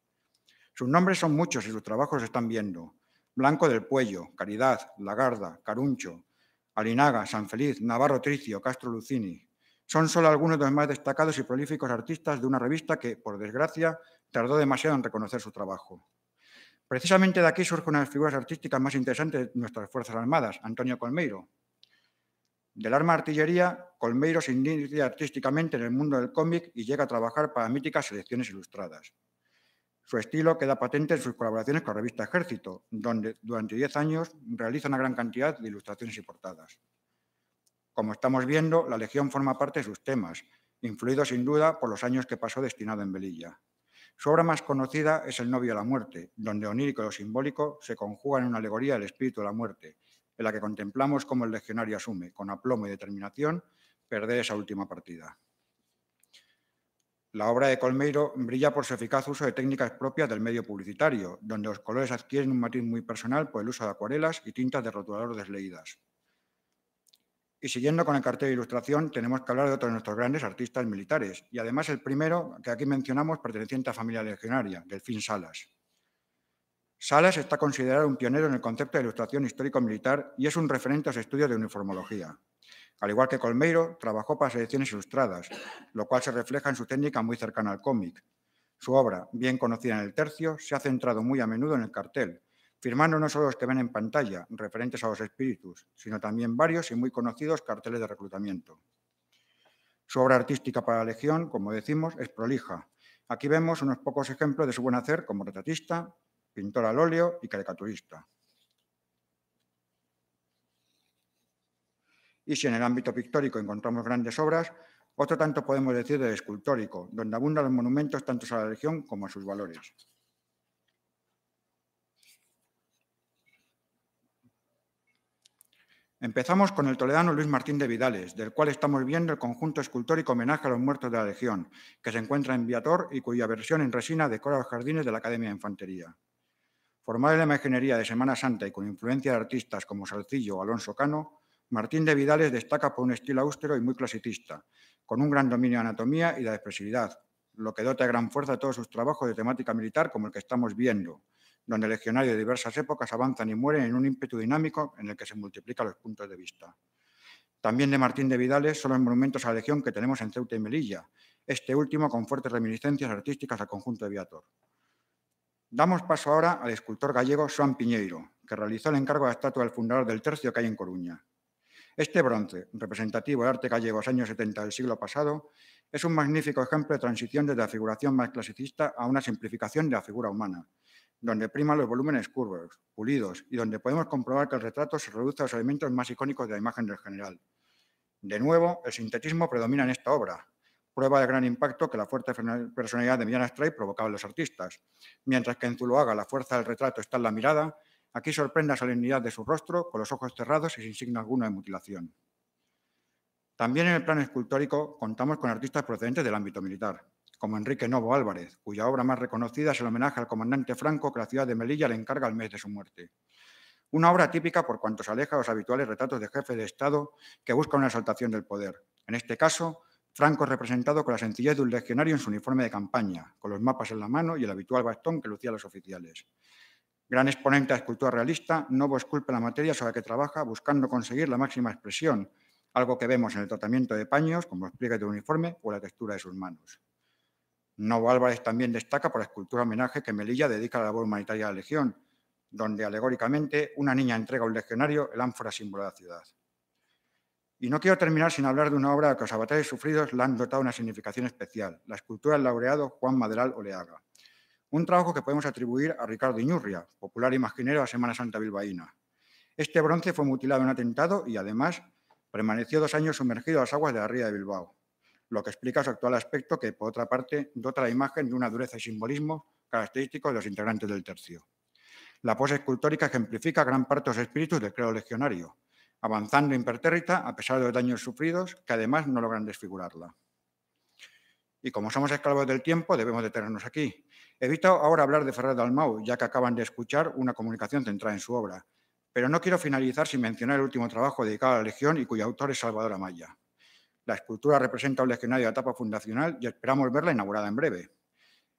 Sus nombres son muchos y sus trabajos se están viendo. Blanco del Puello, Caridad, Lagarda, Caruncho, Arinaga, Feliz, Navarro Tricio, Castro Lucini. Son solo algunos de los más destacados y prolíficos artistas de una revista que, por desgracia, tardó demasiado en reconocer su trabajo. Precisamente de aquí surgen unas figuras artísticas más interesantes de nuestras Fuerzas Armadas, Antonio Colmeiro. Del arma artillería, Colmeiro se inicia artísticamente en el mundo del cómic y llega a trabajar para míticas selecciones ilustradas. Su estilo queda patente en sus colaboraciones con la revista Ejército, donde durante 10 años realiza una gran cantidad de ilustraciones y portadas. Como estamos viendo, la Legión forma parte de sus temas, influido sin duda por los años que pasó destinado en Belilla. Su obra más conocida es El novio de la muerte, donde onírico y lo simbólico se conjugan en una alegoría del espíritu de la muerte, en la que contemplamos cómo el legionario asume, con aplomo y determinación, perder esa última partida. La obra de Colmeiro brilla por su eficaz uso de técnicas propias del medio publicitario, donde los colores adquieren un matiz muy personal por el uso de acuarelas y tintas de rotulador desleídas. Y siguiendo con el cartel de ilustración, tenemos que hablar de otros de nuestros grandes artistas militares, y además el primero que aquí mencionamos perteneciente a familia legionaria, Delfín Salas. Salas está considerado un pionero en el concepto de ilustración histórico-militar y es un referente a su estudio de uniformología. Al igual que Colmeiro, trabajó para selecciones ilustradas, lo cual se refleja en su técnica muy cercana al cómic. Su obra, bien conocida en el tercio, se ha centrado muy a menudo en el cartel, firmando no solo los que ven en pantalla, referentes a los espíritus, sino también varios y muy conocidos carteles de reclutamiento. Su obra artística para la Legión, como decimos, es prolija. Aquí vemos unos pocos ejemplos de su buen hacer como retratista, pintor al óleo y caricaturista. Y si en el ámbito pictórico encontramos grandes obras, otro tanto podemos decir del escultórico, donde abundan los monumentos tanto a la Legión como a sus valores. Empezamos con el toledano Luis Martín de Vidales, del cual estamos viendo el conjunto escultórico homenaje a los muertos de la Legión, que se encuentra en Viator y cuya versión en resina decora los jardines de la Academia de Infantería. Formado en la imaginería de Semana Santa y con influencia de artistas como Salcillo o Alonso Cano, Martín de Vidales destaca por un estilo austero y muy clasicista, con un gran dominio de anatomía y de expresividad, lo que dota gran fuerza a todos sus trabajos de temática militar como el que estamos viendo, donde legionarios de diversas épocas avanzan y mueren en un ímpetu dinámico en el que se multiplican los puntos de vista. También de Martín de Vidales son los monumentos a la legión que tenemos en Ceuta y Melilla, este último con fuertes reminiscencias artísticas al conjunto de Viator. Damos paso ahora al escultor gallego Juan Piñeiro, que realizó el encargo de la estatua del fundador del Tercio que hay en Coruña. Este bronce, representativo del arte gallego de los años 70 del siglo pasado, es un magnífico ejemplo de transición desde la figuración más clasicista a una simplificación de la figura humana, donde priman los volúmenes curvos, pulidos, y donde podemos comprobar que el retrato se reduce a los elementos más icónicos de la imagen del general. De nuevo, el sintetismo predomina en esta obra, prueba del gran impacto que la fuerte personalidad de Millán Astray provocaba en los artistas. Mientras que en Zuloaga la fuerza del retrato está en la mirada, aquí sorprende la solemnidad de su rostro con los ojos cerrados y sin signo alguno de mutilación. También en el plano escultórico contamos con artistas procedentes del ámbito militar como Enrique Novo Álvarez, cuya obra más reconocida es el homenaje al comandante Franco que la ciudad de Melilla le encarga al mes de su muerte. Una obra típica por cuanto se aleja de los habituales retratos de jefe de Estado que busca una exaltación del poder. En este caso, Franco es representado con la sencillez de un legionario en su uniforme de campaña, con los mapas en la mano y el habitual bastón que lucían los oficiales. Gran exponente de escultura realista, Novo esculpe la materia sobre la que trabaja buscando conseguir la máxima expresión, algo que vemos en el tratamiento de paños, como explica de del uniforme o la textura de sus manos. Novo Álvarez también destaca por la escultura homenaje que Melilla dedica a la labor humanitaria de la Legión, donde alegóricamente una niña entrega a un legionario el ánfora símbolo de la ciudad. Y no quiero terminar sin hablar de una obra a que los avatares sufridos le han dotado una significación especial, la escultura del laureado Juan Maderal Oleaga. Un trabajo que podemos atribuir a Ricardo Iñurria, popular imaginero de la Semana Santa Bilbaína. Este bronce fue mutilado en un atentado y, además, permaneció dos años sumergido a las aguas de la ría de Bilbao lo que explica su actual aspecto que, por otra parte, dota la imagen de una dureza y simbolismo característicos de los integrantes del tercio. La pose escultórica ejemplifica gran parte de los espíritus del creo legionario, avanzando impertérrita a pesar de los daños sufridos, que además no logran desfigurarla. Y como somos esclavos del tiempo, debemos detenernos aquí. Evito ahora hablar de Ferrer Dalmau, ya que acaban de escuchar una comunicación centrada en su obra, pero no quiero finalizar sin mencionar el último trabajo dedicado a la Legión y cuyo autor es Salvador Amaya. La escultura representa un legionario de etapa fundacional y esperamos verla inaugurada en breve.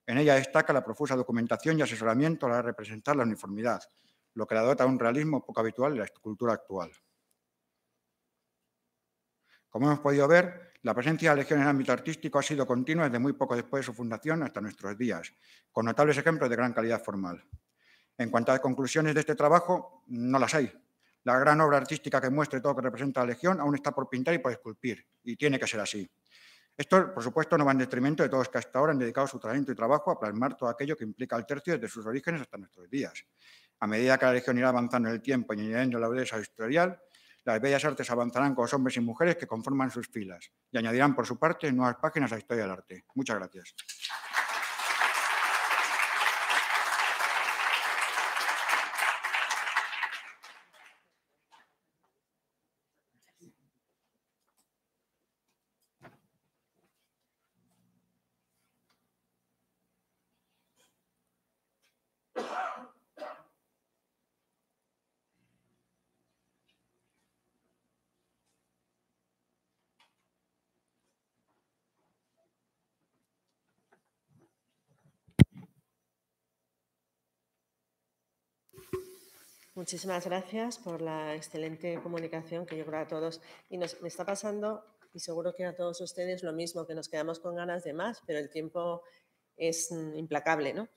En ella destaca la profusa documentación y asesoramiento a la de representar la uniformidad, lo que la dota de un realismo poco habitual en la escultura actual. Como hemos podido ver, la presencia de la Legión en el ámbito artístico ha sido continua desde muy poco después de su fundación hasta nuestros días, con notables ejemplos de gran calidad formal. En cuanto a conclusiones de este trabajo, no las hay, la gran obra artística que muestre todo lo que representa la Legión aún está por pintar y por esculpir, y tiene que ser así. Esto, por supuesto, no va en detrimento de todos los que hasta ahora han dedicado su talento y trabajo a plasmar todo aquello que implica el tercio desde sus orígenes hasta nuestros días. A medida que la Legión irá avanzando en el tiempo y añadiendo la belleza historial, las bellas artes avanzarán con los hombres y mujeres que conforman sus filas y añadirán por su parte nuevas páginas a la historia del arte. Muchas gracias. Muchísimas gracias por la excelente comunicación que yo creo a todos. Y nos, me está pasando, y seguro que a todos ustedes, lo mismo, que nos quedamos con ganas de más, pero el tiempo es mm, implacable, ¿no?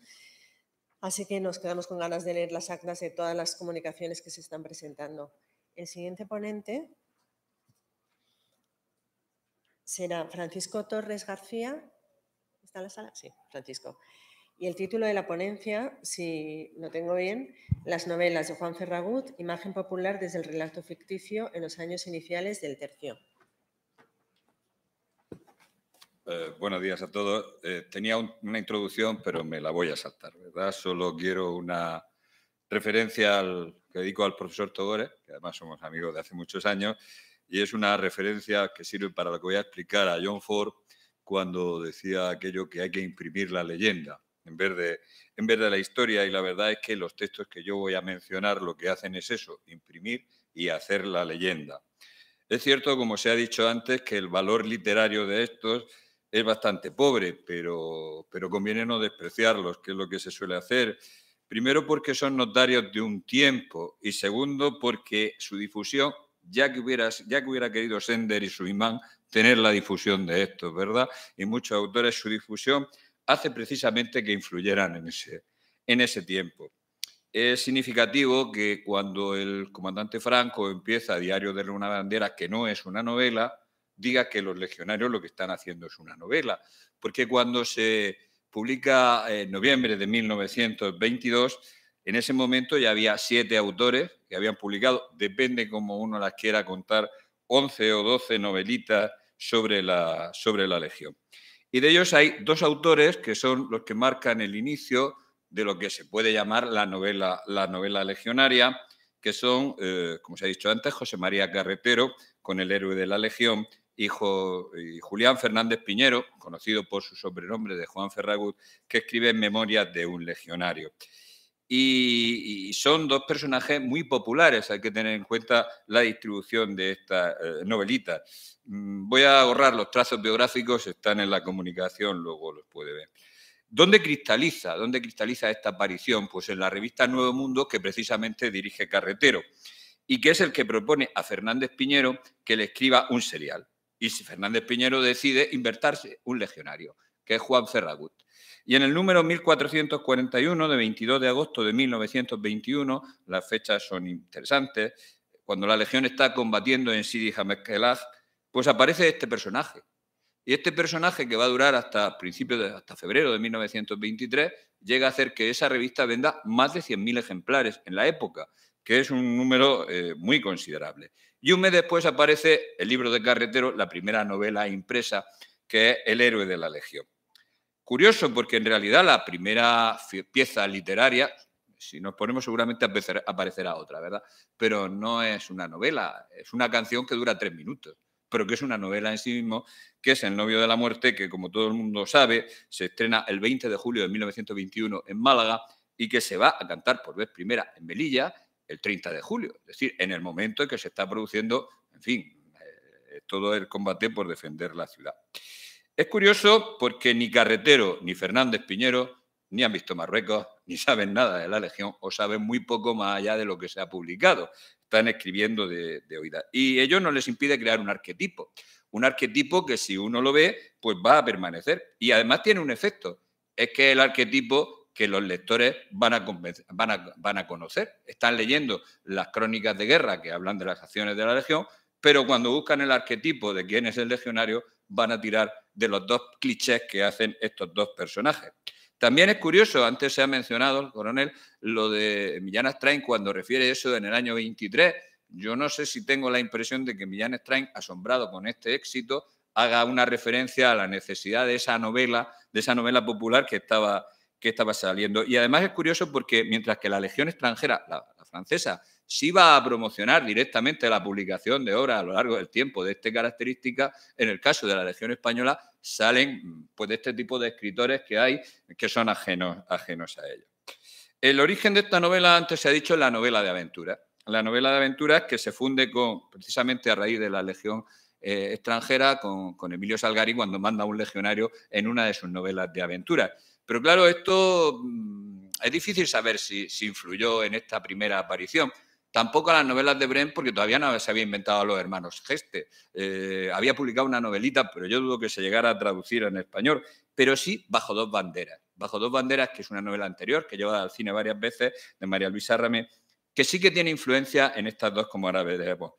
Así que nos quedamos con ganas de leer las actas de todas las comunicaciones que se están presentando. El siguiente ponente será Francisco Torres García. ¿Está en la sala? Sí, Francisco. Y el título de la ponencia, si lo tengo bien, Las novelas de Juan Ferragut, imagen popular desde el relato ficticio en los años iniciales del tercio. Eh, buenos días a todos. Eh, tenía una introducción, pero me la voy a saltar, ¿verdad? Solo quiero una referencia que dedico al profesor Togore, que además somos amigos de hace muchos años, y es una referencia que sirve para lo que voy a explicar a John Ford cuando decía aquello que hay que imprimir la leyenda en vez, de, en vez de la historia. Y la verdad es que los textos que yo voy a mencionar lo que hacen es eso, imprimir y hacer la leyenda. Es cierto, como se ha dicho antes, que el valor literario de estos es bastante pobre, pero, conviene no despreciarlos, que es lo que se suele hacer. Primero porque son notarios de un tiempo y segundo porque su difusión, ya que, hubiera, ya hubiera querido Sender y su imán tener la difusión de estos, ¿verdad? Y muchos autores su difusión hace precisamente que influyeran en ese, tiempo. Es significativo que cuando el comandante Franco empieza a Diario de una bandera, que no es una novela, diga que los legionarios lo que están haciendo es una novela, porque cuando se publica en noviembre de 1922, en ese momento ya había siete autores que habían publicado, depende cómo uno las quiera contar, once o doce novelitas sobre sobre la Legión. Y de ellos hay dos autores que son los que marcan el inicio de lo que se puede llamar la novela, la novela legionaria, que son, eh, como se ha dicho antes, José María Carretero, con el héroe de la Legión, hijo, y Julián Fernández Piñero, conocido por su sobrenombre de Juan Ferragut, que escribe Memorias de un legionario y, son dos personajes muy populares. Hay que tener en cuenta la distribución de esta eh, novelita. Mm, voy a ahorrar los trazos biográficos, están en la comunicación, luego los puede ver. ¿Dónde cristaliza? ¿Dónde cristaliza esta aparición? Pues en la revista Nuevo Mundo, que precisamente dirige Carretero, y que es el que propone a Fernández Piñero que le escriba un serial. Y si Fernández Piñero decide invertirse un legionario, que es Juan Ferragut. Y en el número 1441 de 22 de agosto de 1921, las fechas son interesantes, cuando la legión está combatiendo en Sidi Hamekelaz, pues aparece este personaje. Y este personaje que va a durar hasta principios hasta febrero de 1923 llega a hacer que esa revista venda más de 100.000 ejemplares en la época, que es un número eh, muy considerable. Y un mes después aparece el libro de Carretero, la primera novela impresa, que es El héroe de la Legión. Curioso porque en realidad la primera pieza literaria, si nos ponemos seguramente aparecerá otra, ¿verdad? Pero no es una novela, es una canción que dura tres minutos, pero que es una novela en sí mismo, que es El novio de la muerte, que como todo el mundo sabe, se estrena el 20 de julio de 1921 en Málaga y que se va a cantar por vez primera en Melilla el 30 de julio, es decir, en el momento en que se está produciendo, en fin, eh, todo el combate por defender la ciudad. Es curioso porque ni Carretero, ni Fernández Piñero, ni han visto Marruecos, ni saben nada de la Legión o saben muy poco más allá de lo que se ha publicado. Están escribiendo de, oídas. Y ello no les impide crear un arquetipo. Un arquetipo que si uno lo ve, pues va a permanecer. Y además tiene un efecto. Es que el arquetipo que los lectores van a, van a, van a conocer. Están leyendo las crónicas de guerra que hablan de las acciones de la Legión, pero cuando buscan el arquetipo de quién es el legionario, van a tirar de los dos clichés que hacen estos dos personajes. También es curioso, antes se ha mencionado, el coronel, lo de Millán Strain cuando refiere eso en el año 23. Yo no sé si tengo la impresión de que Millán Strain, asombrado con este éxito, haga una referencia a la necesidad de esa novela, de esa novela popular que estaba, que estaba saliendo. Y además es curioso porque mientras que la Legión extranjera, la francesa, si va a promocionar directamente la publicación de obras a lo largo del tiempo de esta característica. En el caso de la Legión Española salen pues, de este tipo de escritores que hay que son ajenos, ajenos a ellos. El origen de esta novela, antes se ha dicho, es la novela de aventuras. La novela de aventuras que se funde con, precisamente a raíz de la Legión eh, extranjera, con, Emilio Salgari cuando manda a un legionario en una de sus novelas de aventuras. Pero claro, esto mm, es difícil saber si, si influyó en esta primera aparición. Tampoco a las novelas de Bren, porque todavía no se había inventado a los hermanos Geste. Eh, había publicado una novelita, pero yo dudo que se llegara a traducir en español, pero sí bajo dos banderas. Bajo dos banderas, que es una novela anterior, que lleva al cine varias veces, de María Luisa Ramé, que sí que tiene influencia en estas dos, como ahora veremos.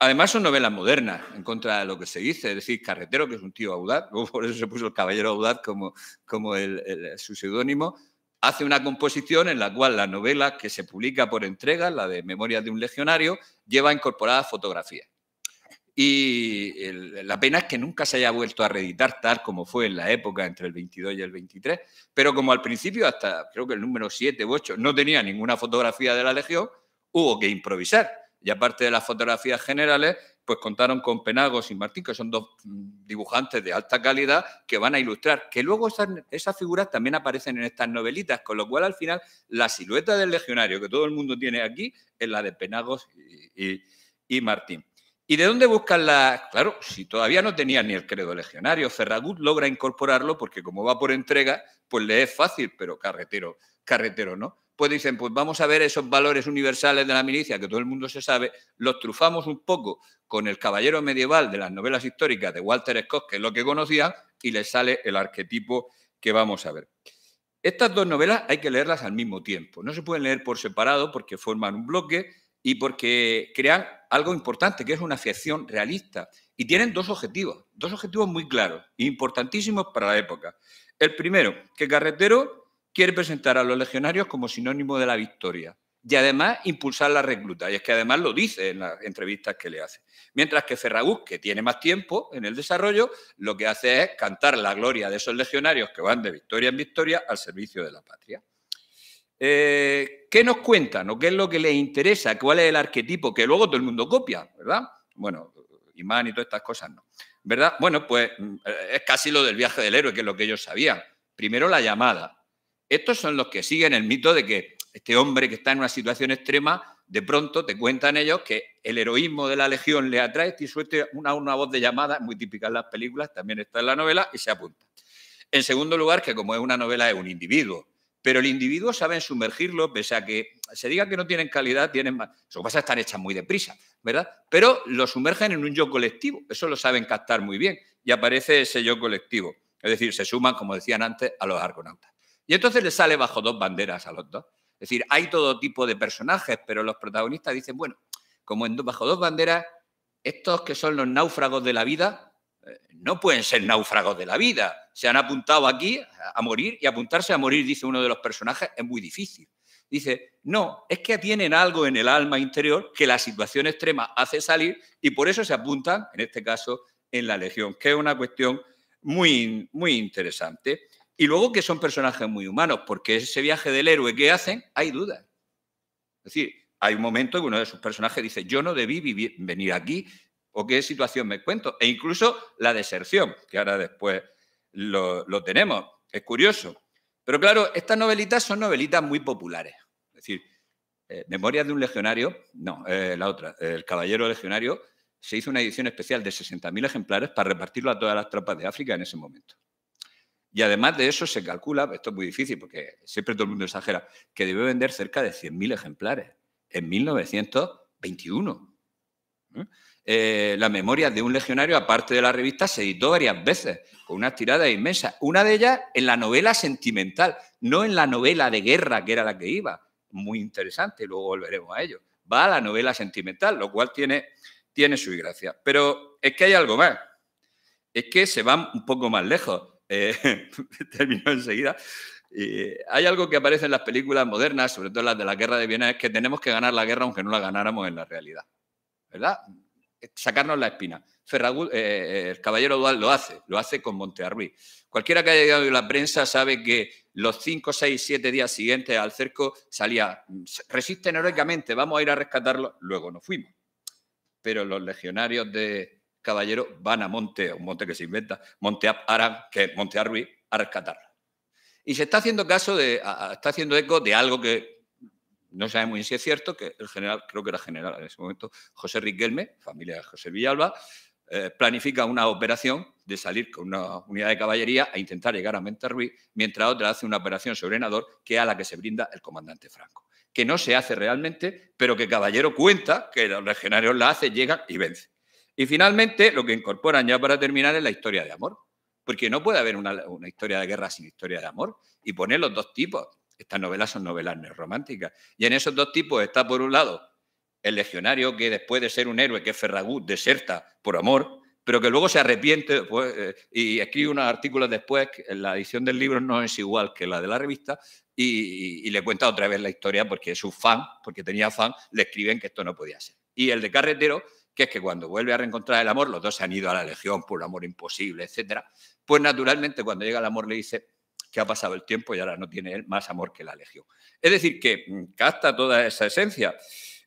Además son novelas modernas, en contra de lo que se dice, es decir, Carretero, que es un tío audaz, por eso se puso el caballero audaz como, como su seudónimo, hace una composición en la cual la novela que se publica por entrega, la de Memorias de un legionario, lleva incorporadas fotografías. Y la pena es que nunca se haya vuelto a reeditar tal como fue en la época entre el 22 y el 23, pero como al principio, hasta creo que el número 7 u 8, no tenía ninguna fotografía de la Legión, hubo que improvisar. Y aparte de las fotografías generales, pues contaron con Penagos y Martín, que son dos mm, dibujantes de alta calidad que van a ilustrar, que luego esas, figuras también aparecen en estas novelitas, con lo cual al final la silueta del legionario que todo el mundo tiene aquí es la de Penagos y, Martín. ¿Y de dónde buscan la...? Claro, si todavía no tenían ni el credo legionario, Ferragut logra incorporarlo porque como va por entrega, pues le es fácil, pero carretero, carretero no. Pues dicen, pues vamos a ver esos valores universales de la milicia, que todo el mundo se sabe, los trufamos un poco con el caballero medieval de las novelas históricas de Walter Scott, que es lo que conocían, y les sale el arquetipo que vamos a ver. Estas dos novelas hay que leerlas al mismo tiempo, no se pueden leer por separado porque forman un bloque y porque crean algo importante, que es una ficción realista. Y tienen dos objetivos, dos objetivos muy claros, importantísimos para la época. El primero, que Carretero quiere presentar a los legionarios como sinónimo de la victoria y además impulsar la recluta. Y es que además lo dice en las entrevistas que le hace. Mientras que Ferragut, que tiene más tiempo en el desarrollo, lo que hace es cantar la gloria de esos legionarios que van de victoria en victoria al servicio de la patria. Eh, ¿Qué nos cuentan o qué es lo que les interesa? ¿Cuál es el arquetipo que luego todo el mundo copia? ¿Verdad? Bueno, imán y todas estas cosas no. ¿Verdad? Bueno, pues mm, es casi lo del viaje del héroe, que es lo que ellos sabían. Primero la llamada, estos son los que siguen el mito de que este hombre que está en una situación extrema, de pronto te cuentan ellos que el heroísmo de la legión le atrae y este suelte una, una voz de llamada, muy típica en las películas, también está en la novela, y se apunta. En segundo lugar, que como es una novela, es un individuo. Pero el individuo saben sumergirlo, pese a que se diga que no tienen calidad, tienen más. Eso pasa están hechas muy deprisa, ¿verdad? Pero lo sumergen en un yo colectivo, eso lo saben captar muy bien, y aparece ese yo colectivo. Es decir, se suman, como decían antes, a los argonautas. Y entonces le sale bajo dos banderas a los dos. Es decir, hay todo tipo de personajes, pero los protagonistas dicen, bueno, como bajo dos banderas, estos que son los náufragos de la vida, eh, no pueden ser náufragos de la vida. Se han apuntado aquí a, a morir y apuntarse a morir, dice uno de los personajes, es muy difícil. Dice, no, es que tienen algo en el alma interior que la situación extrema hace salir y por eso se apuntan, en este caso, en la legión, que es una cuestión muy, muy interesante. Y luego que son personajes muy humanos, porque ese viaje del héroe que hacen, hay dudas. Es decir, hay un momento en que uno de sus personajes dice, yo no debí venir aquí, o qué situación me cuento. E incluso la deserción, que ahora después lo, tenemos. Es curioso. Pero claro, estas novelitas son novelitas muy populares. Es decir, memoria eh, Memorias de un legionario, no, eh, la otra, El Caballero Legionario, se hizo una edición especial de 60.000 ejemplares para repartirlo a todas las tropas de África en ese momento. Y además de eso se calcula, esto es muy difícil porque siempre todo el mundo exagera, que debe vender cerca de 100.000 ejemplares en 1921. ¿Eh? Eh, la memoria de un legionario, aparte de la revista, se editó varias veces, con unas tiradas inmensas. Una de ellas en la novela sentimental, no en la novela de guerra, que era la que iba. Muy interesante, luego volveremos a ello. Va a la novela sentimental, lo cual tiene, tiene su gracia. Pero es que hay algo más. Es que se va un poco más lejos. Eh, terminó enseguida. hay algo que aparece en las películas modernas, sobre todo las de la guerra de Viena, es que tenemos que ganar la guerra aunque no la ganáramos en la realidad. ¿Verdad? Sacarnos la espina. Eh, eh, el caballero Dual lo hace, lo hace con Montearruí. Cualquiera que haya llegado a la prensa sabe que los 5, 6, 7 días siguientes al cerco salía, resisten heroicamente, vamos a ir a rescatarlo, luego nos fuimos. Pero los legionarios de, Caballero van a Monte, un monte que se inventa, Monte Aran, que Monte a rescatarla. Y se está haciendo caso de, está haciendo eco de algo que no sabemos si es cierto, que el general, creo que era general en ese momento, José Riquelme, familia de José Villalba, eh, planifica una operación de salir con una unidad de caballería a intentar llegar a Monterrey, mientras otra hace una operación sobre Nador, que a la que se brinda el comandante Franco, que no se hace realmente, pero que Caballero cuenta que los legionarios la hacen, llegan y vencen. Y finalmente, lo que incorporan ya para terminar es la historia de amor, porque no puede haber una, historia de guerra sin historia de amor y poner los dos tipos. Estas novelas son novelas románticas. Y en esos dos tipos está, por un lado, el legionario que después de ser un héroe, que es Ferragut, deserta por amor, pero que luego se arrepiente pues, eh, y escribe unos artículos después, la edición del libro no es igual que la de la revista, y, le cuenta otra vez la historia porque su fan, porque tenía fan, le escriben que esto no podía ser. Y el de Carretero que es que cuando vuelve a reencontrar el amor, los dos se han ido a la legión por un amor imposible, etcétera, pues naturalmente cuando llega el amor le dice que ha pasado el tiempo y ahora no tiene él más amor que la legión. Es decir, que mm, capta toda esa esencia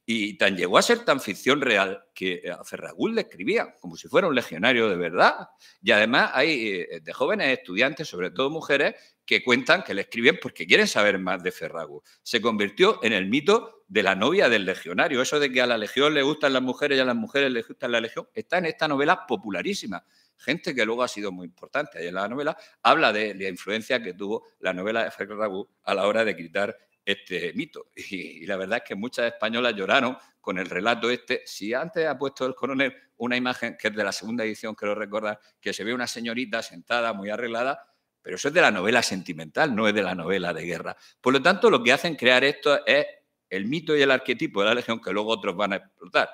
y tan llegó a ser tan ficción real que eh, a Ferragul le escribía como si fuera un legionario de verdad. Y además hay eh, de jóvenes estudiantes, sobre todo mujeres, que cuentan, que le escriben porque quieren saber más de Ferragu. Se convirtió en el mito de la novia del legionario. Eso de que a la legión le gustan las mujeres y a las mujeres les gustan la legión está en esta novela popularísima. Gente que luego ha sido muy importante ahí en la novela habla de la influencia que tuvo la novela de Ferragu a la hora de quitar este mito. Y, la verdad es que muchas españolas lloraron con el relato este. Si antes ha puesto el coronel una imagen que es de la segunda edición, creo recordar, que se ve una señorita sentada muy arreglada pero eso es de la novela sentimental, no es de la novela de guerra. Por lo tanto, lo que hacen crear esto es el mito y el arquetipo de la legión que luego otros van a explotar.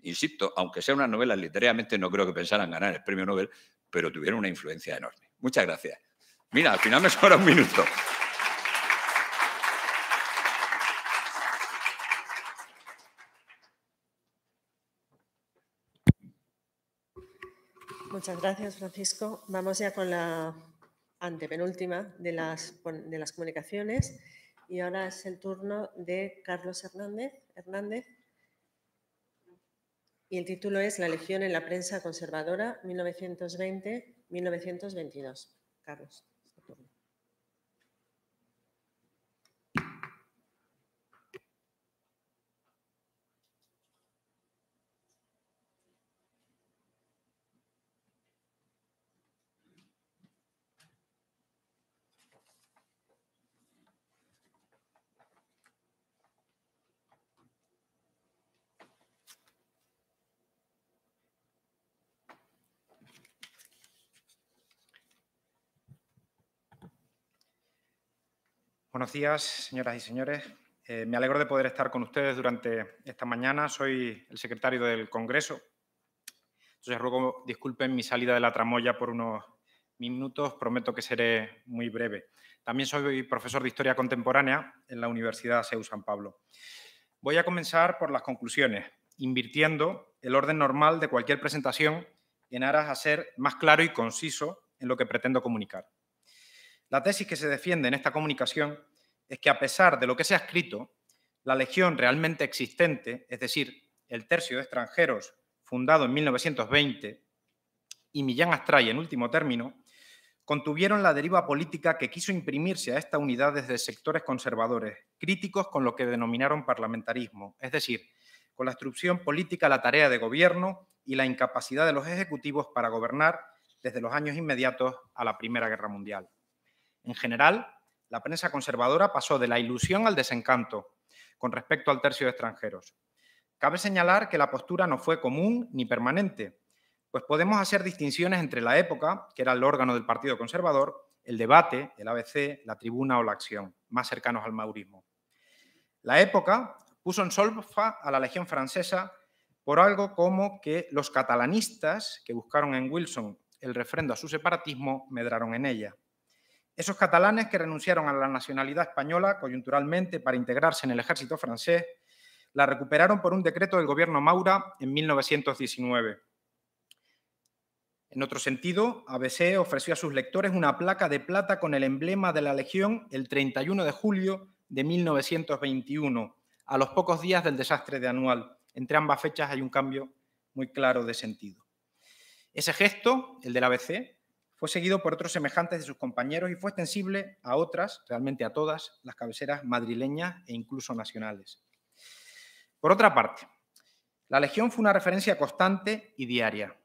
Insisto, aunque sea una novela, literariamente no creo que pensaran ganar el premio Nobel, pero tuvieron una influencia enorme. Muchas gracias. Mira, al final me sobra un minuto. Muchas gracias, Francisco. Vamos ya con la antepenúltima de las, de las comunicaciones. Y ahora es el turno de Carlos Hernández. Hernández. Y el título es La Legión en la prensa conservadora, 1920-1922. Carlos. Buenos días, señoras y señores. Eh, me alegro de poder estar con ustedes durante esta mañana. Soy el secretario del Congreso. Entonces, ruego disculpen mi salida de la tramoya por unos minutos. Prometo que seré muy breve. También soy profesor de Historia Contemporánea en la Universidad CEU San Pablo. Voy a comenzar por las conclusiones, invirtiendo el orden normal de cualquier presentación en aras a ser más claro y conciso en lo que pretendo comunicar. La tesis que se defiende en esta comunicación es que a pesar de lo que se ha escrito, la legión realmente existente, es decir, el tercio de extranjeros fundado en 1920 y Millán Astray en último término, contuvieron la deriva política que quiso imprimirse a esta unidad desde sectores conservadores, críticos con lo que denominaron parlamentarismo, es decir, con la instrucción política la tarea de gobierno y la incapacidad de los ejecutivos para gobernar desde los años inmediatos a la Primera Guerra Mundial. En general, la prensa conservadora pasó de la ilusión al desencanto con respecto al tercio de extranjeros. Cabe señalar que la postura no fue común ni permanente, pues podemos hacer distinciones entre la época, que era el órgano del Partido Conservador, el debate, el ABC, la tribuna o la acción, más cercanos al maurismo. La época puso en solfa a la Legión Francesa por algo como que los catalanistas que buscaron en Wilson el refrendo a su separatismo medraron en ella. Esos catalanes que renunciaron a la nacionalidad española coyunturalmente para integrarse en el ejército francés, la recuperaron por un decreto del gobierno Maura en 1919. En otro sentido, ABC ofreció a sus lectores una placa de plata con el emblema de la Legión el 31 de julio de 1921, a los pocos días del desastre de Anual. Entre ambas fechas hay un cambio muy claro de sentido. Ese gesto, el del ABC, fue seguido por otros semejantes de sus compañeros y fue extensible a otras, realmente a todas, las cabeceras madrileñas e incluso nacionales. Por otra parte, la Legión fue una referencia constante y diaria.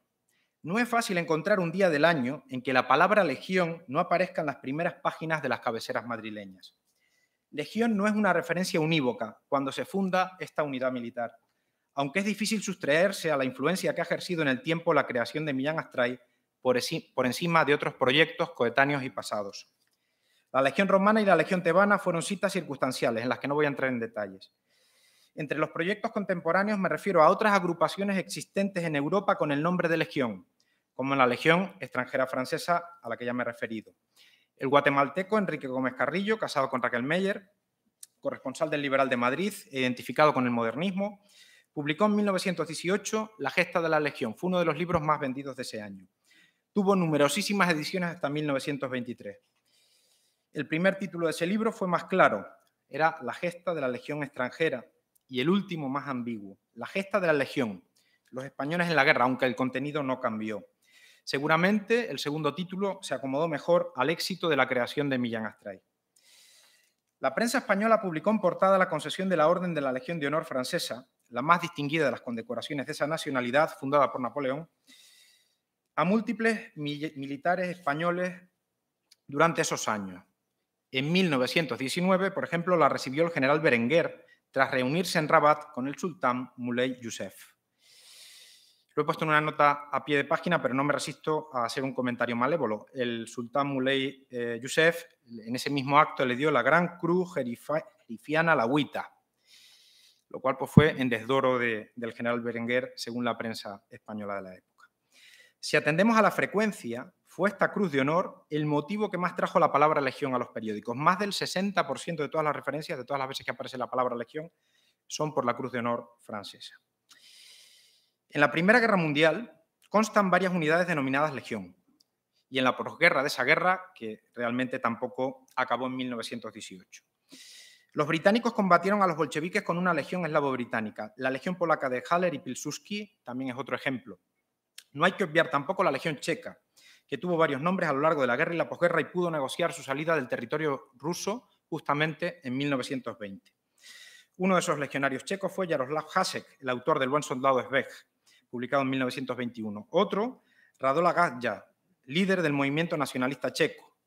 No es fácil encontrar un día del año en que la palabra Legión no aparezca en las primeras páginas de las cabeceras madrileñas. Legión no es una referencia unívoca cuando se funda esta unidad militar, aunque es difícil sustraerse a la influencia que ha ejercido en el tiempo la creación de Millán Astray por, encima de otros proyectos coetáneos y pasados. La Legión Romana y la Legión Tebana fueron citas circunstanciales, en las que no voy a entrar en detalles. Entre los proyectos contemporáneos me refiero a otras agrupaciones existentes en Europa con el nombre de Legión, como la Legión extranjera francesa a la que ya me he referido. El guatemalteco Enrique Gómez Carrillo, casado con Raquel Meyer, corresponsal del Liberal de Madrid, identificado con el modernismo, publicó en 1918 La Gesta de la Legión, fue uno de los libros más vendidos de ese año tuvo numerosísimas ediciones hasta 1923. El primer título de ese libro fue más claro, era La gesta de la Legión extranjera, y el último más ambiguo, La gesta de la Legión, los españoles en la guerra, aunque el contenido no cambió. Seguramente el segundo título se acomodó mejor al éxito de la creación de Millán Astray. La prensa española publicó en portada la concesión de la Orden de la Legión de Honor Francesa, la más distinguida de las condecoraciones de esa nacionalidad fundada por Napoleón, a múltiples militares españoles durante esos años. En 1919, por ejemplo, la recibió el general Berenguer tras reunirse en Rabat con el sultán Muley Youssef. Lo he puesto en una nota a pie de página, pero no me resisto a hacer un comentario malévolo. El sultán Muley eh, Youssef, en ese mismo acto, le dio la Gran Cruz la Huita, lo cual pues, fue en desdoro del general Berenguer, según la prensa española de la época. Si atendemos a la frecuencia, fue esta cruz de honor el motivo que más trajo la palabra legión a los periódicos. Más del 60% de todas las referencias, de todas las veces que aparece la palabra legión, son por la cruz de honor francesa. En la Primera Guerra Mundial constan varias unidades denominadas legión. Y en la posguerra de esa guerra, que realmente tampoco acabó en 1918. Los británicos combatieron a los bolcheviques con una legión eslavo-británica. La legión polaca de Haller y Pilsuski también es otro ejemplo. No hay que obviar tampoco la Legión Checa, que tuvo varios nombres a lo largo de la guerra y la posguerra y pudo negociar su salida del territorio ruso justamente en 1920. Uno de esos legionarios checos fue Jaroslav Hasek, el autor del Buen Soldado Esbej, publicado en 1921. Otro, Radola Gadja, líder del movimiento nacionalista checo.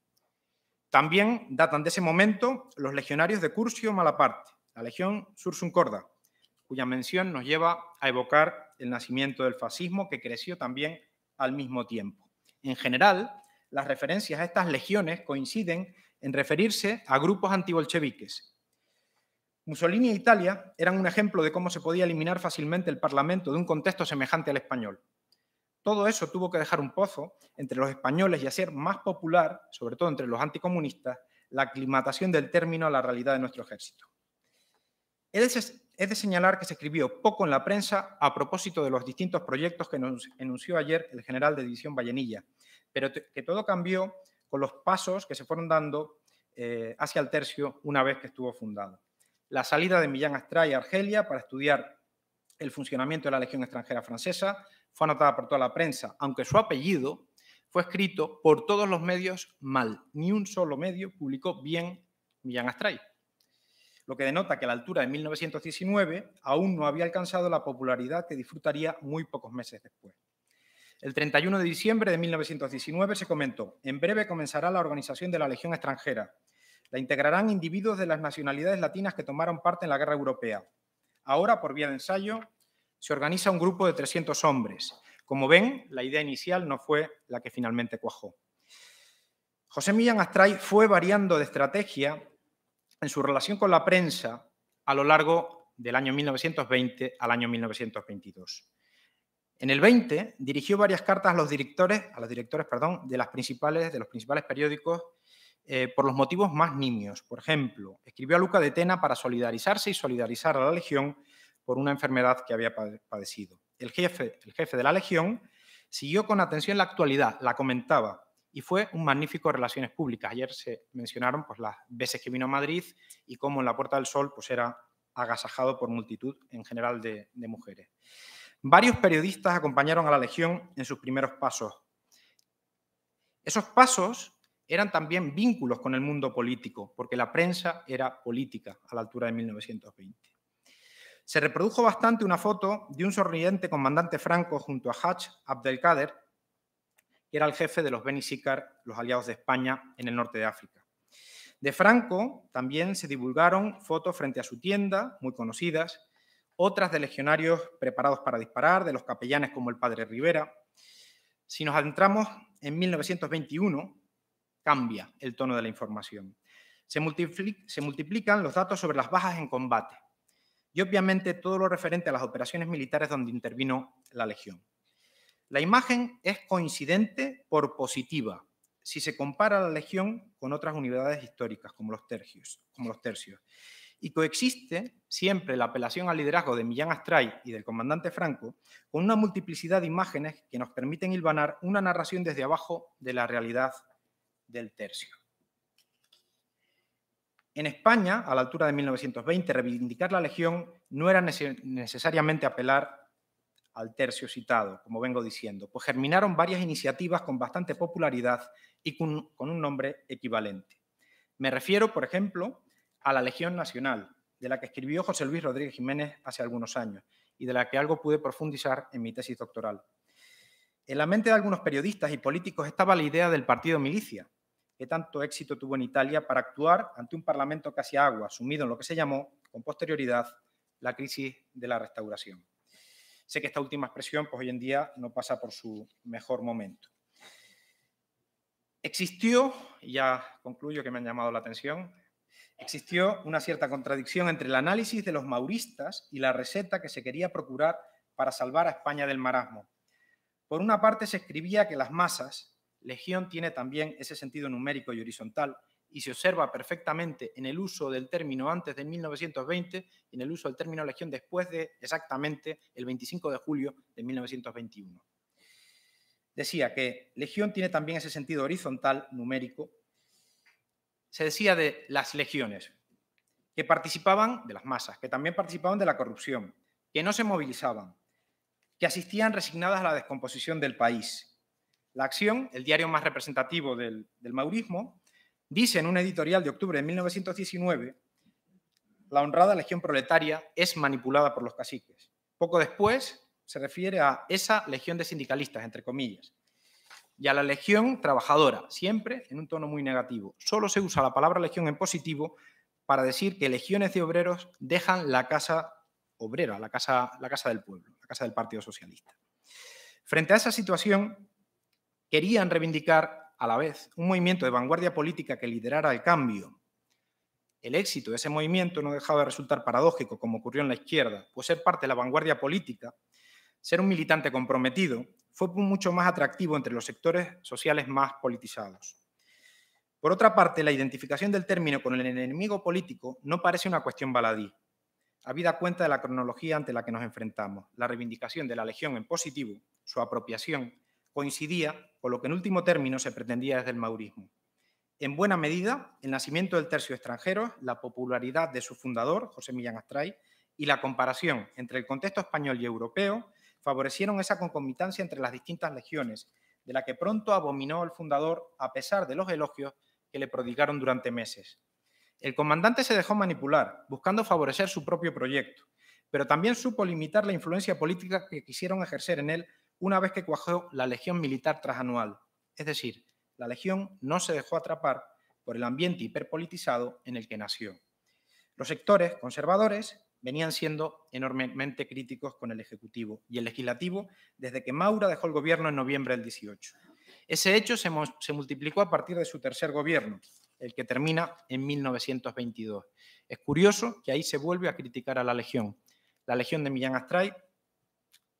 También datan de ese momento los legionarios de Curcio Malaparte, la Legión Sursum Corda, cuya mención nos lleva a evocar el nacimiento del fascismo que creció también al mismo tiempo. En general, las referencias a estas legiones coinciden en referirse a grupos antibolcheviques. Mussolini e Italia eran un ejemplo de cómo se podía eliminar fácilmente el Parlamento de un contexto semejante al español. Todo eso tuvo que dejar un pozo entre los españoles y hacer más popular, sobre todo entre los anticomunistas, la aclimatación del término a la realidad de nuestro ejército. Es es de señalar que se escribió poco en la prensa a propósito de los distintos proyectos que nos enunció ayer el general de división Vallenilla, pero que todo cambió con los pasos que se fueron dando eh, hacia el tercio una vez que estuvo fundado. La salida de Millán Astray a Argelia para estudiar el funcionamiento de la Legión extranjera francesa fue anotada por toda la prensa, aunque su apellido fue escrito por todos los medios mal. Ni un solo medio publicó bien Millán Astray lo que denota que a la altura de 1919 aún no había alcanzado la popularidad que disfrutaría muy pocos meses después. El 31 de diciembre de 1919 se comentó, en breve comenzará la organización de la Legión extranjera. La integrarán individuos de las nacionalidades latinas que tomaron parte en la guerra europea. Ahora, por vía de ensayo, se organiza un grupo de 300 hombres. Como ven, la idea inicial no fue la que finalmente cuajó. José Millán Astray fue variando de estrategia en su relación con la prensa a lo largo del año 1920 al año 1922. En el 20 dirigió varias cartas a los directores, a los directores, perdón, de las principales de los principales periódicos eh, por los motivos más nimios. Por ejemplo, escribió a Luca de Tena para solidarizarse y solidarizar a la legión por una enfermedad que había padecido. El jefe, el jefe de la legión siguió con atención la actualidad, la comentaba y fue un magnífico Relaciones Públicas. Ayer se mencionaron pues, las veces que vino a Madrid y cómo en la Puerta del Sol pues, era agasajado por multitud en general de, mujeres. Varios periodistas acompañaron a la Legión en sus primeros pasos. Esos pasos eran también vínculos con el mundo político, porque la prensa era política a la altura de 1920. Se reprodujo bastante una foto de un sonriente comandante franco junto a Hach Abdelkader, que era el jefe de los Beni los aliados de España en el norte de África. De Franco también se divulgaron fotos frente a su tienda, muy conocidas, otras de legionarios preparados para disparar, de los capellanes como el padre Rivera. Si nos adentramos en 1921, cambia el tono de la información. se multiplican los datos sobre las bajas en combate y obviamente todo lo referente a las operaciones militares donde intervino la Legión. La imagen es coincidente por positiva si se compara la legión con otras unidades históricas como los tercios, como los tercios. Y coexiste siempre la apelación al liderazgo de Millán Astray y del comandante Franco con una multiplicidad de imágenes que nos permiten hilvanar una narración desde abajo de la realidad del tercio. En España, a la altura de 1920, reivindicar la legión no era necesariamente apelar al tercio citado, como vengo diciendo, pues germinaron varias iniciativas con bastante popularidad y con, un nombre equivalente. Me refiero, por ejemplo, a la Legión Nacional, de la que escribió José Luis Rodríguez Jiménez hace algunos años y de la que algo pude profundizar en mi tesis doctoral. En la mente de algunos periodistas y políticos estaba la idea del partido milicia, que tanto éxito tuvo en Italia para actuar ante un parlamento casi agua, sumido en lo que se llamó, con posterioridad, la crisis de la restauración. Sé que esta última expresión, pues hoy en día no pasa por su mejor momento. Existió, y ya concluyo que me han llamado la atención, existió una cierta contradicción entre el análisis de los mauristas y la receta que se quería procurar para salvar a España del marasmo. Por una parte se escribía que las masas, legión tiene también ese sentido numérico y horizontal, y se observa perfectamente en el uso del término antes de 1920 y en el uso del término legión después de exactamente el 25 de julio de 1921. Decía que legión tiene también ese sentido horizontal, numérico. Se decía de las legiones, que participaban de las masas, que también participaban de la corrupción, que no se movilizaban, que asistían resignadas a la descomposición del país. La acción, el diario más representativo del maurismo, Dice en un editorial de octubre de 1919, la honrada legión proletaria es manipulada por los caciques. Poco después se refiere a esa legión de sindicalistas, entre comillas, y a la legión trabajadora, siempre en un tono muy negativo. Solo se usa la palabra legión en positivo para decir que legiones de obreros dejan la casa obrera, la casa, la casa del pueblo, la casa del Partido Socialista. Frente a esa situación, querían reivindicar a la vez un movimiento de vanguardia política que liderara el cambio. El éxito de ese movimiento no dejaba de resultar paradójico, como ocurrió en la izquierda, pues ser parte de la vanguardia política, ser un militante comprometido, fue mucho más atractivo entre los sectores sociales más politizados. Por otra parte, la identificación del término con el enemigo político no parece una cuestión baladí, habida cuenta de la cronología ante la que nos enfrentamos, la reivindicación de la legión en positivo, su apropiación, coincidía con lo que en último término se pretendía desde el maurismo. En buena medida, el nacimiento del tercio extranjero, la popularidad de su fundador, José Millán Astray, y la comparación entre el contexto español y europeo favorecieron esa concomitancia entre las distintas legiones, de la que pronto abominó el fundador a pesar de los elogios que le prodigaron durante meses. El comandante se dejó manipular, buscando favorecer su propio proyecto, pero también supo limitar la influencia política que quisieron ejercer en él una vez que cuajó la legión militar trasanual. Es decir, la legión no se dejó atrapar por el ambiente hiperpolitizado en el que nació. Los sectores conservadores venían siendo enormemente críticos con el Ejecutivo y el Legislativo desde que Maura dejó el gobierno en noviembre del 18. Ese hecho se, multiplicó a partir de su tercer gobierno, el que termina en 1922. Es curioso que ahí se vuelve a criticar a la Legión. La Legión de Millán Astray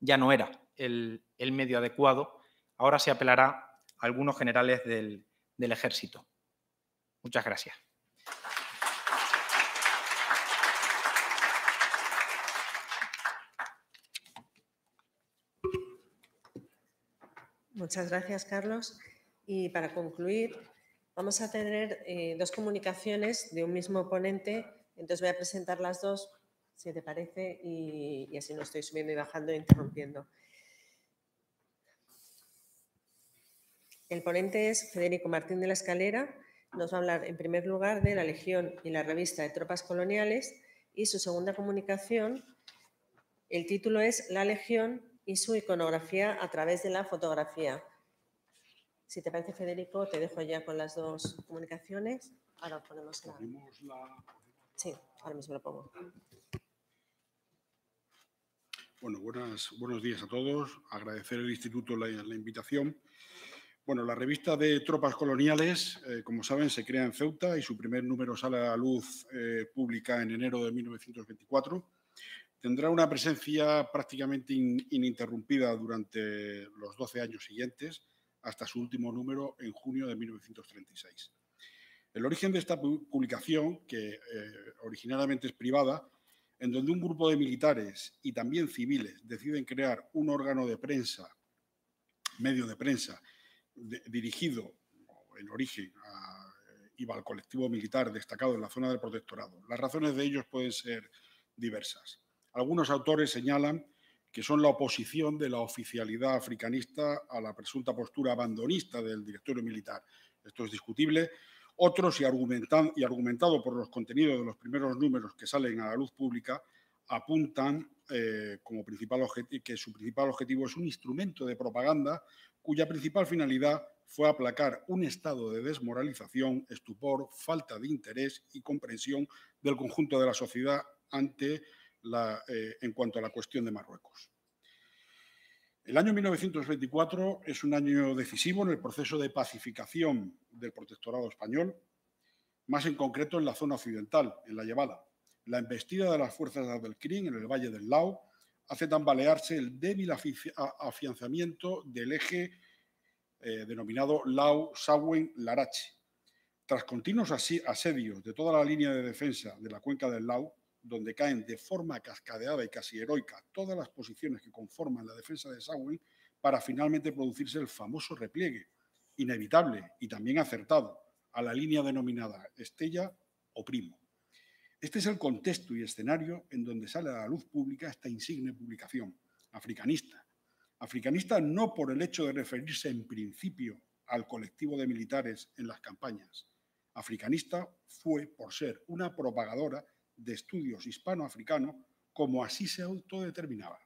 ya no era el, medio adecuado, ahora se apelará a algunos generales del, ejército. Muchas gracias. Muchas gracias, Carlos. Y para concluir, vamos a tener eh, dos comunicaciones de un mismo ponente. Entonces voy a presentar las dos, si te parece, y, y así no estoy subiendo y bajando e interrumpiendo. El ponente es Federico Martín de la Escalera. Nos va a hablar en primer lugar de la Legión y la revista de tropas coloniales y su segunda comunicación. El título es La Legión y su iconografía a través de la fotografía. Si te parece, Federico, te dejo ya con las dos comunicaciones. Ahora ponemos la... Sí, ahora mismo lo pongo. Bueno, buenas, buenos días a todos. Agradecer al Instituto la invitación bueno, la revista de Tropas Coloniales, eh, como saben, se crea en Ceuta y su primer número sale a la luz eh, pública en enero de 1924. Tendrá una presencia prácticamente ininterrumpida durante los 12 años siguientes, hasta su último número en junio de 1936. El origen de esta publicación, que eh, originalmente es privada, en donde un grupo de militares y también civiles deciden crear un órgano de prensa, medio de prensa, dirigido en origen eh, iba al colectivo militar destacado en la zona del protectorado. Las razones de ellos pueden ser diversas. Algunos autores señalan que son la oposición de la oficialidad africanista a la presunta postura abandonista del directorio militar. Esto es discutible. Otros, y, y argumentado por los contenidos de los primeros números que salen a la luz pública, apuntan eh, como principal que su principal objetivo es un instrumento de propaganda cuya principal finalidad fue aplacar un estado de desmoralización, estupor, falta de interés y comprensión del conjunto de la sociedad ante la, eh, en cuanto a la cuestión de Marruecos. El año 1924 es un año decisivo en el proceso de pacificación del protectorado español, más en concreto en la zona occidental, en la Llevada. La embestida de las fuerzas de Abdelkrim en el Valle del Lao hace tambalearse el débil afianzamiento del eje eh, denominado Lao Sawen Larache. Tras continuos asedios de toda la línea de defensa de la cuenca del Lao, donde caen de forma cascadeada y casi heroica todas las posiciones que conforman la defensa de Sawen, para finalmente producirse el famoso repliegue, inevitable y también acertado, a la línea denominada Estella o Primo. Este es el contexto y escenario en donde sale a la luz pública esta insigne publicación, africanista. Africanista no por el hecho de referirse en principio al colectivo de militares en las campañas. Africanista fue por ser una propagadora de estudios hispano hispano-africanos como así se autodeterminaba.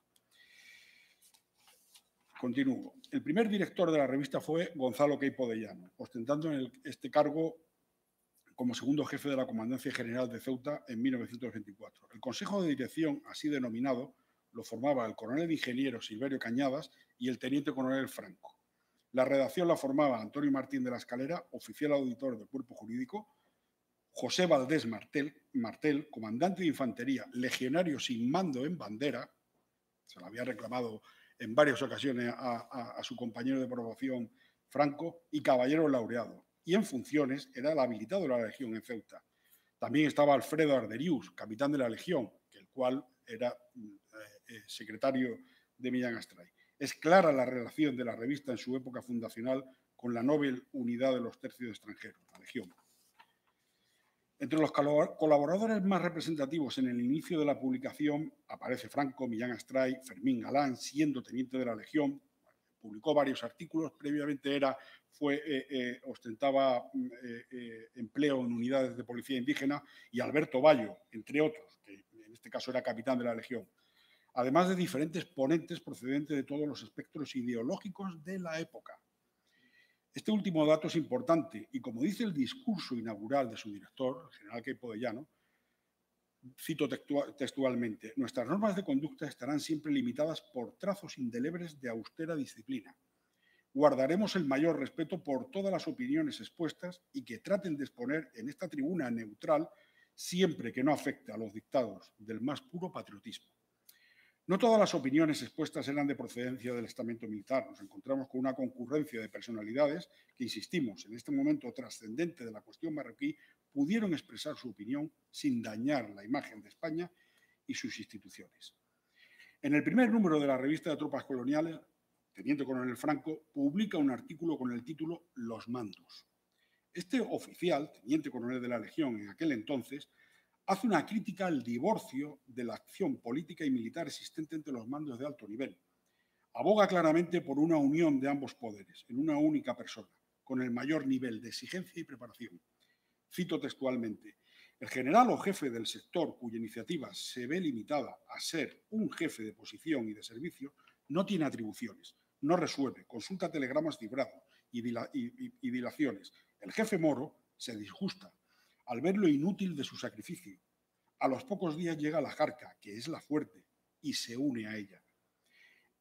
Continúo. El primer director de la revista fue Gonzalo Queipo de Llano, ostentando en este cargo como segundo jefe de la Comandancia General de Ceuta en 1924. El Consejo de Dirección, así denominado, lo formaba el coronel ingeniero Silverio Cañadas y el teniente coronel Franco. La redacción la formaba Antonio Martín de la Escalera, oficial auditor del cuerpo jurídico, José Valdés Martel, Martel, comandante de infantería, legionario sin mando en bandera, se lo había reclamado en varias ocasiones a, a su compañero de promoción Franco, y caballero laureado y en funciones era el habilitado de la Legión en Ceuta. También estaba Alfredo Arderius, capitán de la Legión, el cual era mm, eh, eh, secretario de Millán Astray. Es clara la relación de la revista en su época fundacional con la Nobel Unidad de los Tercios Extranjeros, la Legión. Entre los colaboradores más representativos en el inicio de la publicación aparece Franco, Millán Astray, Fermín Galán, siendo teniente de la Legión, publicó varios artículos, previamente era, fue, eh, eh, ostentaba mm, eh, empleo en unidades de policía indígena y Alberto Bayo, entre otros, que en este caso era capitán de la Legión, además de diferentes ponentes procedentes de todos los espectros ideológicos de la época. Este último dato es importante y como dice el discurso inaugural de su director, el general Queipo de cito textualmente, nuestras normas de conducta estarán siempre limitadas por trazos indelebres de austera disciplina. Guardaremos el mayor respeto por todas las opiniones expuestas y que traten de exponer en esta tribuna neutral siempre que no afecte a los dictados del más puro patriotismo. No todas las opiniones expuestas eran de procedencia del estamento militar. Nos encontramos con una concurrencia de personalidades que, insistimos, en este momento trascendente de la cuestión marroquí, pudieron expresar su opinión sin dañar la imagen de España y sus instituciones. En el primer número de la revista de tropas coloniales, Teniente Coronel Franco publica un artículo con el título Los mandos. Este oficial, Teniente Coronel de la Legión en aquel entonces, hace una crítica al divorcio de la acción política y militar existente entre los mandos de alto nivel. Aboga claramente por una unión de ambos poderes en una única persona, con el mayor nivel de exigencia y preparación. Cito textualmente, el general o jefe del sector cuya iniciativa se ve limitada a ser un jefe de posición y de servicio no tiene atribuciones, no resuelve, consulta telegramas vibrados y, dilaciones. El jefe moro se disgusta al ver lo inútil de su sacrificio. A los pocos días llega la jarca, que es la fuerte, y se une a ella.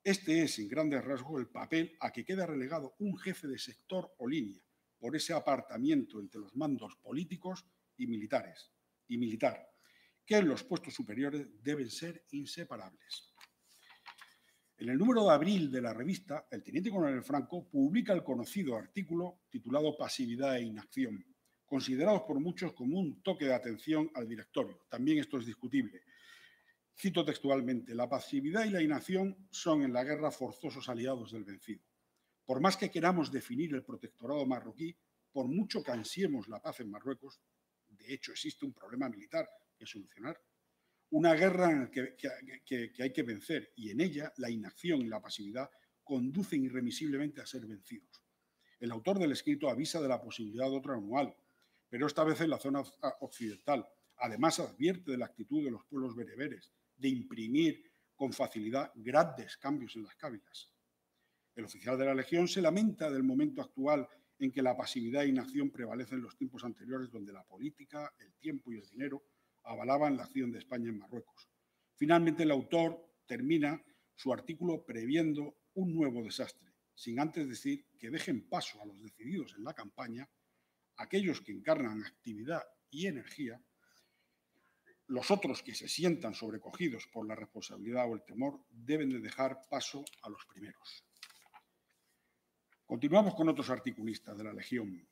Este es, sin grandes rasgos, el papel a que queda relegado un jefe de sector o línea, por ese apartamiento entre los mandos políticos y militares y militar, que en los puestos superiores deben ser inseparables. En el número de abril de la revista, el teniente coronel Franco publica el conocido artículo titulado Pasividad e inacción, considerados por muchos como un toque de atención al directorio. También esto es discutible. Cito textualmente, la pasividad y la inacción son en la guerra forzosos aliados del vencido. Por más que queramos definir el protectorado marroquí, por mucho que ansiemos la paz en Marruecos, de hecho existe un problema militar que solucionar, una guerra que, hay que vencer y en ella la inacción y la pasividad conducen irremisiblemente a ser vencidos. El autor del escrito avisa de la posibilidad de otra anual, pero esta vez en la zona occidental. Además advierte de la actitud de los pueblos bereberes de imprimir con facilidad grandes cambios en las cávilas. El oficial de la Legión se lamenta del momento actual en que la pasividad e inacción prevalecen en los tiempos anteriores donde la política, el tiempo y el dinero avalaban la acción de España en Marruecos. Finalmente, el autor termina su artículo previendo un nuevo desastre, sin antes decir que dejen paso a los decididos en la campaña, aquellos que encarnan actividad y energía, los otros que se sientan sobrecogidos por la responsabilidad o el temor deben de dejar paso a los primeros. Continuamos con otros articulistas de la Legión,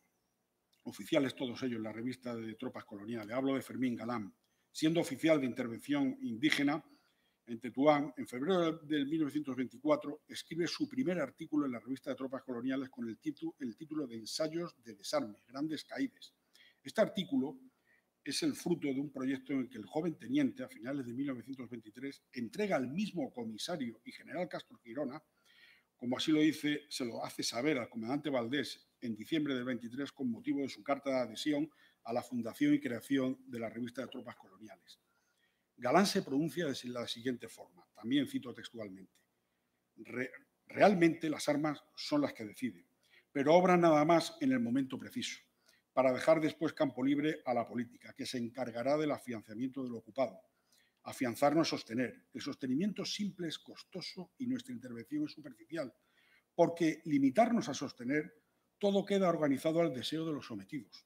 oficiales todos ellos en la revista de tropas coloniales. Hablo de Fermín Galán, siendo oficial de intervención indígena en Tetuán, en febrero de 1924 escribe su primer artículo en la revista de tropas coloniales con el, título, de Ensayos de desarme, grandes caídas. Este artículo es el fruto de un proyecto en el que el joven teniente, a finales de 1923, entrega al mismo comisario y general Castro Quirona como así lo dice, se lo hace saber al comandante Valdés en diciembre de 23 con motivo de su carta de adhesión a la fundación y creación de la revista de tropas coloniales. Galán se pronuncia de la siguiente forma, también cito textualmente. realmente las armas son las que deciden, pero obran nada más en el momento preciso, para dejar después campo libre a la política, que se encargará del afianzamiento del ocupado, Afianzarnos a sostener. El sostenimiento simple es costoso y nuestra intervención es superficial, porque limitarnos a sostener todo queda organizado al deseo de los sometidos,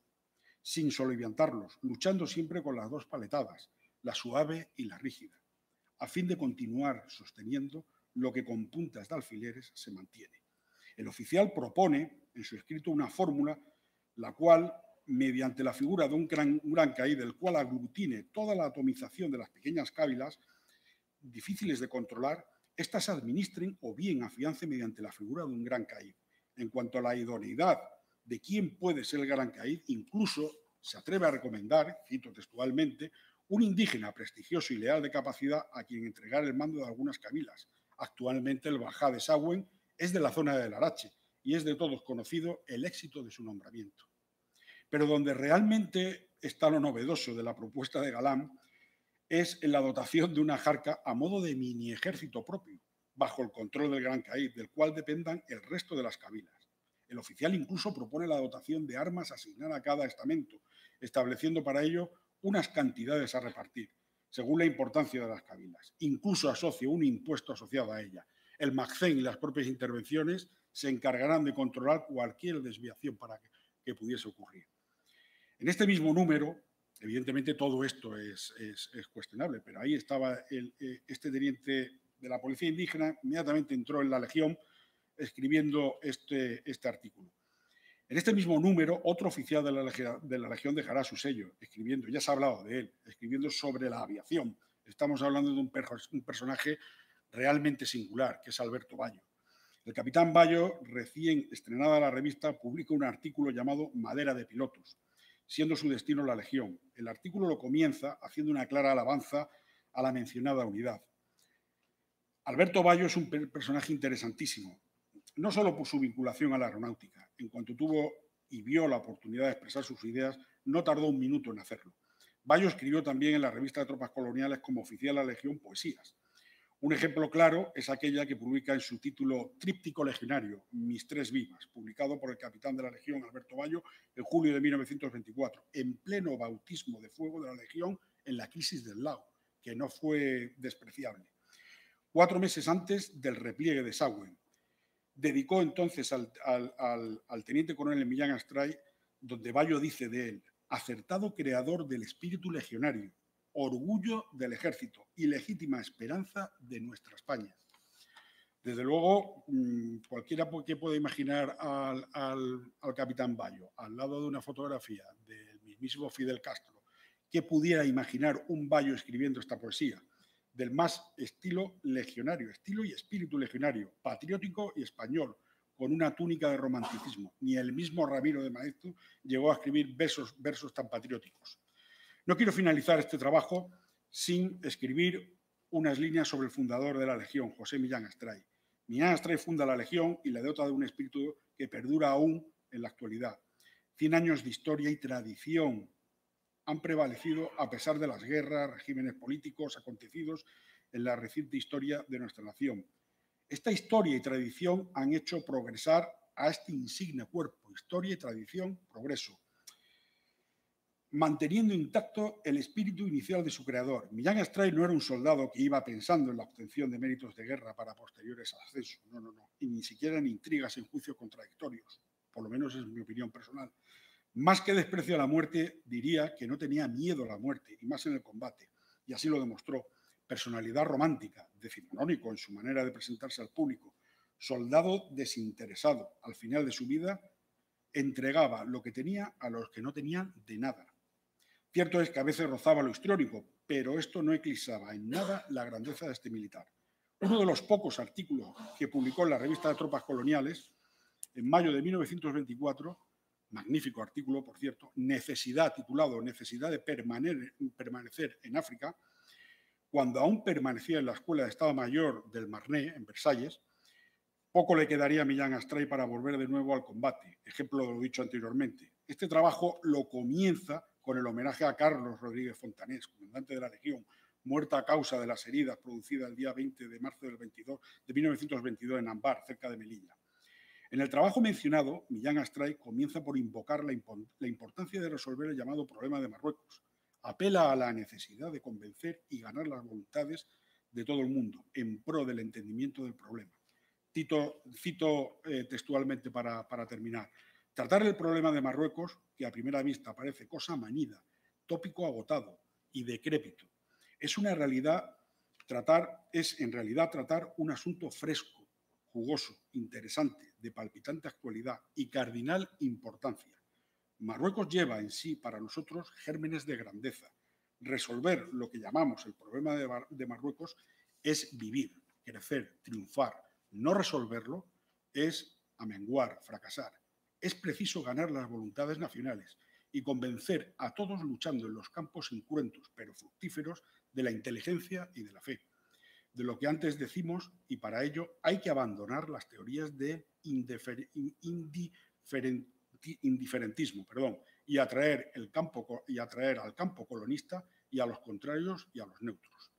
sin soliviantarlos, luchando siempre con las dos paletadas, la suave y la rígida, a fin de continuar sosteniendo lo que con puntas de alfileres se mantiene. El oficial propone en su escrito una fórmula la cual mediante la figura de un gran, caído, el del cual aglutine toda la atomización de las pequeñas cávilas difíciles de controlar, éstas administren o bien afiance mediante la figura de un gran caído. En cuanto a la idoneidad de quién puede ser el gran caído, incluso se atreve a recomendar, cito textualmente, un indígena prestigioso y leal de capacidad a quien entregar el mando de algunas cabilas. Actualmente el Bajá de Sahuen es de la zona del Arache y es de todos conocido el éxito de su nombramiento. Pero donde realmente está lo novedoso de la propuesta de Galán es en la dotación de una jarca a modo de mini ejército propio, bajo el control del Gran Caí, del cual dependan el resto de las cabinas. El oficial incluso propone la dotación de armas asignada a cada estamento, estableciendo para ello unas cantidades a repartir, según la importancia de las cabinas. Incluso asocia un impuesto asociado a ella. El MACCEN y las propias intervenciones se encargarán de controlar cualquier desviación para que pudiese ocurrir. En este mismo número, evidentemente todo esto es, cuestionable, pero ahí estaba eh, este teniente de la policía indígena, inmediatamente entró en la legión escribiendo este, este artículo. En este mismo número, otro oficial de la, Legión dejará su sello, escribiendo, ya se ha hablado de él, escribiendo sobre la aviación. Estamos hablando de un, personaje realmente singular, que es Alberto Bayo. El capitán Bayo, recién estrenada la revista, publica un artículo llamado Madera de Pilotos, siendo su destino la Legión. El artículo lo comienza haciendo una clara alabanza a la mencionada unidad. Alberto Bayo es un personaje interesantísimo, no solo por su vinculación a la aeronáutica. En cuanto tuvo y vio la oportunidad de expresar sus ideas, no tardó un minuto en hacerlo. Bayo escribió también en la revista de tropas coloniales como oficial a la Legión poesías. Un ejemplo claro es aquella que publica en su título Tríptico Legionario, Mis tres vivas, publicado por el capitán de la Legión, Alberto Bayo, en julio de 1924, en pleno bautismo de fuego de la Legión en la crisis del lago, que no fue despreciable. Cuatro meses antes del repliegue de Sauen, dedicó entonces al, teniente coronel Millán Astray, donde Bayo dice de él, acertado creador del espíritu legionario, orgullo del ejército y legítima esperanza de nuestra España. Desde luego, mm, cualquiera que pueda imaginar al, capitán Bayo al lado de una fotografía del mismísimo Fidel Castro, que pudiera imaginar un Bayo escribiendo esta poesía, del más estilo legionario, estilo y espíritu legionario, patriótico y español, con una túnica de romanticismo. Ni el mismo Ramiro de Maestro llegó a escribir versos tan patrióticos. No quiero finalizar este trabajo sin escribir unas líneas sobre el fundador de la Legión, José Millán Astray. Millán Astray funda la Legión y la dota de un espíritu que perdura aún en la actualidad. Cien años de historia y tradición han prevalecido a pesar de las guerras, regímenes políticos acontecidos en la reciente historia de nuestra nación. Esta historia y tradición han hecho progresar a este insigne cuerpo, historia y tradición, progreso, manteniendo intacto el espíritu inicial de su creador. Millán Astray no era un soldado que iba pensando en la obtención de méritos de guerra para posteriores ascensos, no, no, no, y ni siquiera en intrigas en juicios contradictorios, por lo menos es mi opinión personal. Más que desprecio a la muerte, diría que no tenía miedo a la muerte, y más en el combate, y así lo demostró. Personalidad romántica, decimonónico en su manera de presentarse al público, soldado desinteresado, al final de su vida entregaba lo que tenía a los que no tenían de nada Cierto es que a veces rozaba lo histriónico, pero esto no eclipsaba en nada la grandeza de este militar. Uno de los pocos artículos que publicó en la revista de tropas coloniales, en mayo de 1924, magnífico artículo, por cierto, Necesidad, titulado Necesidad de permanecer en África, cuando aún permanecía en la Escuela de Estado Mayor del Marné, en Versalles, poco le quedaría a Millán Astray para volver de nuevo al combate, ejemplo de lo dicho anteriormente. Este trabajo lo comienza con el homenaje a Carlos Rodríguez Fontanés, comandante de la Legión, muerta a causa de las heridas producidas el día 20 de marzo del 22, de 1922 en Ambar, cerca de Melilla. En el trabajo mencionado, Millán Astray comienza por invocar la, importancia de resolver el llamado problema de Marruecos. Apela a la necesidad de convencer y ganar las voluntades de todo el mundo en pro del entendimiento del problema. cito eh, textualmente para terminar. Tratar el problema de Marruecos, que a primera vista parece cosa manida, tópico agotado y decrépito, es una realidad tratar es en realidad tratar un asunto fresco, jugoso, interesante, de palpitante actualidad y cardinal importancia. Marruecos lleva en sí para nosotros gérmenes de grandeza. Resolver lo que llamamos el problema de, de Marruecos es vivir, crecer, triunfar. No resolverlo es amenguar, fracasar. Es preciso ganar las voluntades nacionales y convencer a todos luchando en los campos incruentos pero fructíferos de la inteligencia y de la fe, de lo que antes decimos, y para ello hay que abandonar las teorías de indiferentismo perdón, y, atraer el campo, y atraer al campo colonista y a los contrarios y a los neutros.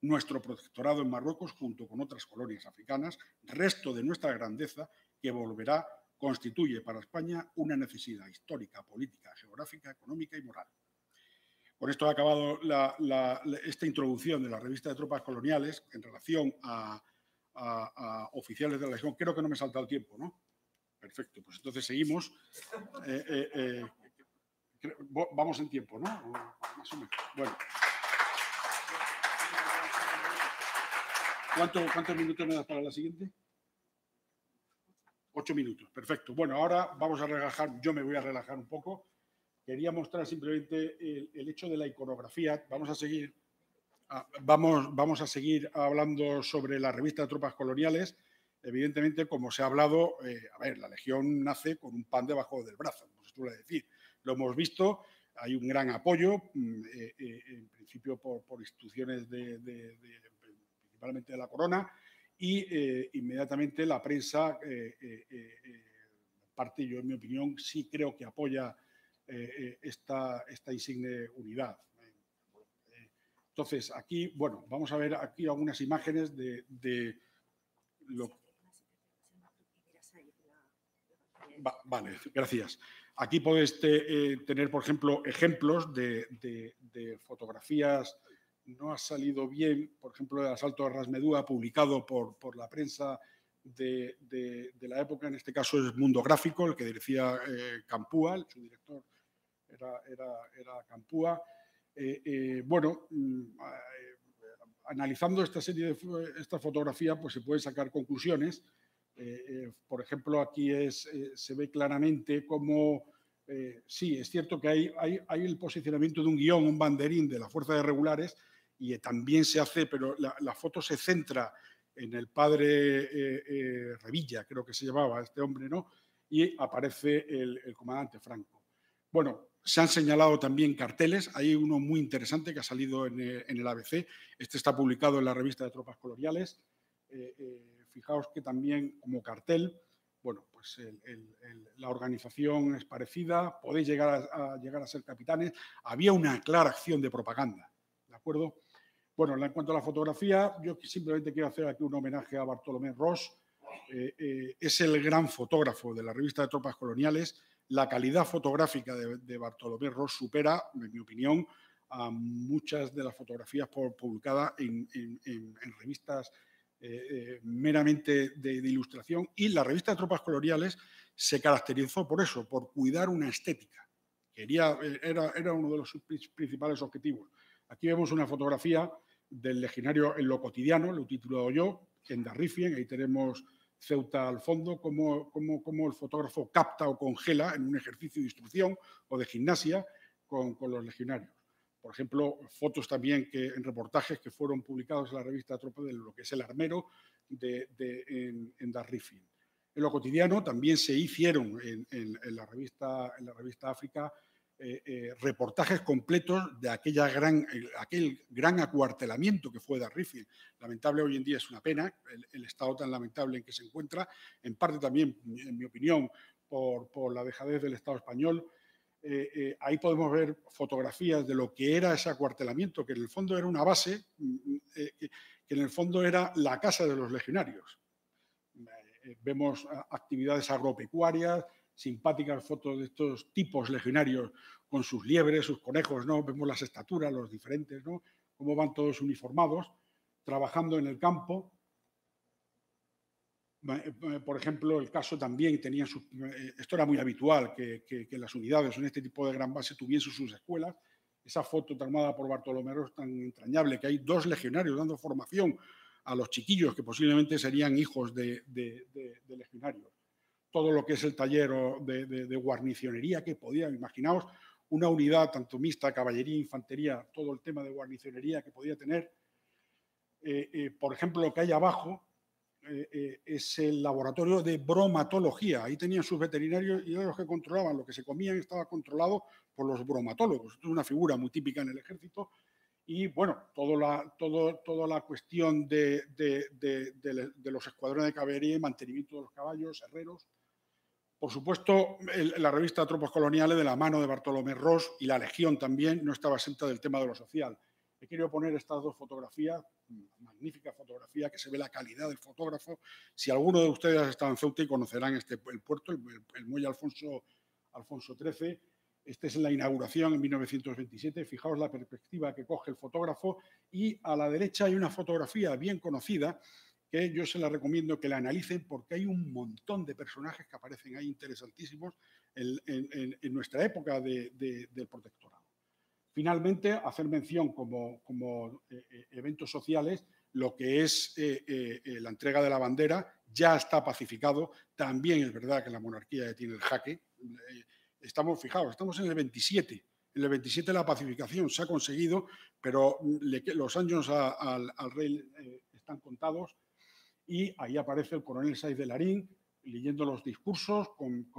Nuestro protectorado en Marruecos, junto con otras colonias africanas, resto de nuestra grandeza que volverá constituye para España una necesidad histórica, política, geográfica, económica y moral. Con esto ha acabado esta introducción de la revista de tropas coloniales en relación a, oficiales de la Legión. Creo que no me he saltado el tiempo, ¿no? Perfecto, pues entonces seguimos. Eh, eh, eh, vamos en tiempo, ¿no? Bueno. ¿Cuántos minutos me das para la siguiente? Ocho minutos, perfecto. Bueno, ahora vamos a relajar, yo me voy a relajar un poco. Quería mostrar simplemente el, hecho de la iconografía. Vamos a seguir, vamos, vamos a seguir hablando sobre la revista de tropas coloniales. Evidentemente, como se ha hablado, eh, a ver, la Legión nace con un pan debajo del brazo, como se suele decir. Lo hemos visto, hay un gran apoyo, mm, eh, eh, en principio por, instituciones principalmente de la corona, y eh, inmediatamente la prensa, eh, eh, parte yo en mi opinión, sí creo que apoya esta, esta insigne unidad. Entonces, aquí, bueno, vamos a ver aquí algunas imágenes de, lo... vale, gracias. Aquí podéis este, tener, por ejemplo, ejemplos de, de fotografías no ha salido bien, por ejemplo, el asalto a Rasmedúa publicado por, la prensa de, la época, en este caso es Mundo Gráfico, el que decía eh, Campúa, su director era, era, Campúa. Eh, eh, bueno, mm, analizando esta serie de esta fotografía, pues se pueden sacar conclusiones. por ejemplo, aquí es, se ve claramente cómo sí, es cierto que hay, hay, el posicionamiento de un guión, un banderín de la fuerza de regulares, y también se hace, pero la, foto se centra en el padre eh, eh, Revilla, creo que se llamaba este hombre, ¿no? Y aparece el, comandante Franco. Bueno, se han señalado también carteles, hay uno muy interesante que ha salido en eh, el, ABC, este está publicado en la revista de Tropas Coloniales. fijaos que también como cartel, bueno, pues la organización es parecida, podéis llegar a, llegar a ser capitanes. Había una clara acción de propaganda, ¿de acuerdo? Bueno, en cuanto a la fotografía, yo simplemente quiero hacer aquí un homenaje a Bartolomé Ross. Eh, eh, es el gran fotógrafo de la revista de tropas coloniales. La calidad fotográfica de, Bartolomé Ross supera, en mi opinión, a muchas de las fotografías publicadas en, revistas eh, meramente de, ilustración. Y la revista de tropas coloniales se caracterizó por eso, por cuidar una estética. Quería, era, era uno de los principales objetivos. Aquí vemos una fotografía del legionario en lo cotidiano, lo he titulado yo, en Darrifien, ahí tenemos Ceuta al fondo, cómo, el fotógrafo capta o congela en un ejercicio de instrucción o de gimnasia con, con los legionarios. Por ejemplo, fotos también que, en reportajes que fueron publicados en la revista Tropa de lo que es el armero de, de, en, en En lo cotidiano también se hicieron en, la, revista, en la revista África eh, eh, reportajes completos de aquella gran, aquel gran acuartelamiento que fue Darrifil. Lamentable hoy en día es una pena el, estado tan lamentable en que se encuentra, en parte también, en mi opinión, por, por la dejadez del Estado español. Eh, ahí podemos ver fotografías de lo que era ese acuartelamiento, que en el fondo era una base, mm, mm, que en el fondo era la casa de los legionarios. vemos actividades agropecuarias, simpáticas fotos de estos tipos legionarios con sus liebres, sus conejos, ¿no? Vemos las estaturas, los diferentes, ¿no? Cómo van todos uniformados, trabajando en el campo. Eh, por ejemplo, el caso también tenía eh, esto era muy habitual, que, las unidades en este tipo de gran base tuviesen sus escuelas. Esa foto tomada por Bartolomé es tan entrañable, que hay dos legionarios dando formación a los chiquillos que posiblemente serían hijos de legionarios todo lo que es el taller de, guarnicionería que podía, imaginaos, una unidad tanto mixta, caballería, infantería, todo el tema de guarnicionería que podía tener. Eh, eh, por ejemplo, lo que hay abajo eh, es el laboratorio de bromatología. Ahí tenían sus veterinarios y los que controlaban lo que se comían estaba controlado por los bromatólogos. Es una figura muy típica en el ejército. Y bueno, toda la, toda la cuestión de, de los escuadrones de caballería, mantenimiento de los caballos, herreros, por supuesto, la revista Tropas Coloniales, de la mano de Bartolomé Ross y la Legión también, no estaba exenta del tema de lo social. He querido poner estas dos fotografías, magnífica fotografía que se ve la calidad del fotógrafo. Si alguno de ustedes ha en Ceuta y conocerán este, el puerto, el, muelle Alfonso, Alfonso XIII, este es la inauguración en 1927. Fijaos la perspectiva que coge el fotógrafo. Y a la derecha hay una fotografía bien conocida que yo se la recomiendo que la analicen porque hay un montón de personajes que aparecen ahí interesantísimos en, nuestra época del protectorado. Finalmente, hacer mención como, eh, eh, eventos sociales, lo que es eh, la entrega de la bandera ya está pacificado. También es verdad que la monarquía tiene el jaque. Estamos fijados, estamos en el 27. En el 27 la pacificación se ha conseguido, pero los años al, rey están contados y ahí aparece el coronel Saiz de Larín leyendo los discursos con,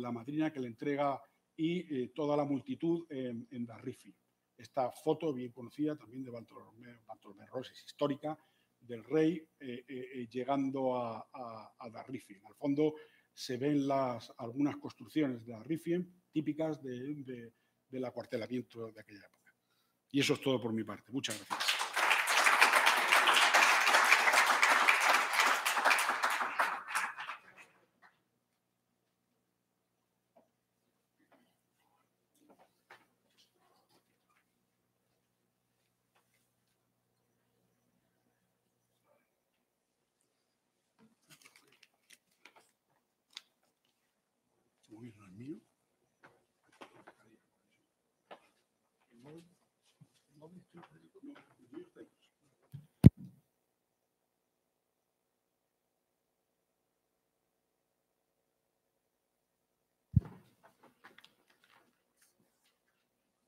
la madrina que le entrega y eh, toda la multitud en, en Darrifi. Esta foto bien conocida también de Bartolomé, Bartolomé histórica, del rey eh, eh, llegando a, a, a Darrifi. Al fondo se ven algunas construcciones de Darrifi típicas del acuartelamiento de aquella época. Y eso es todo por mi parte. Muchas gracias.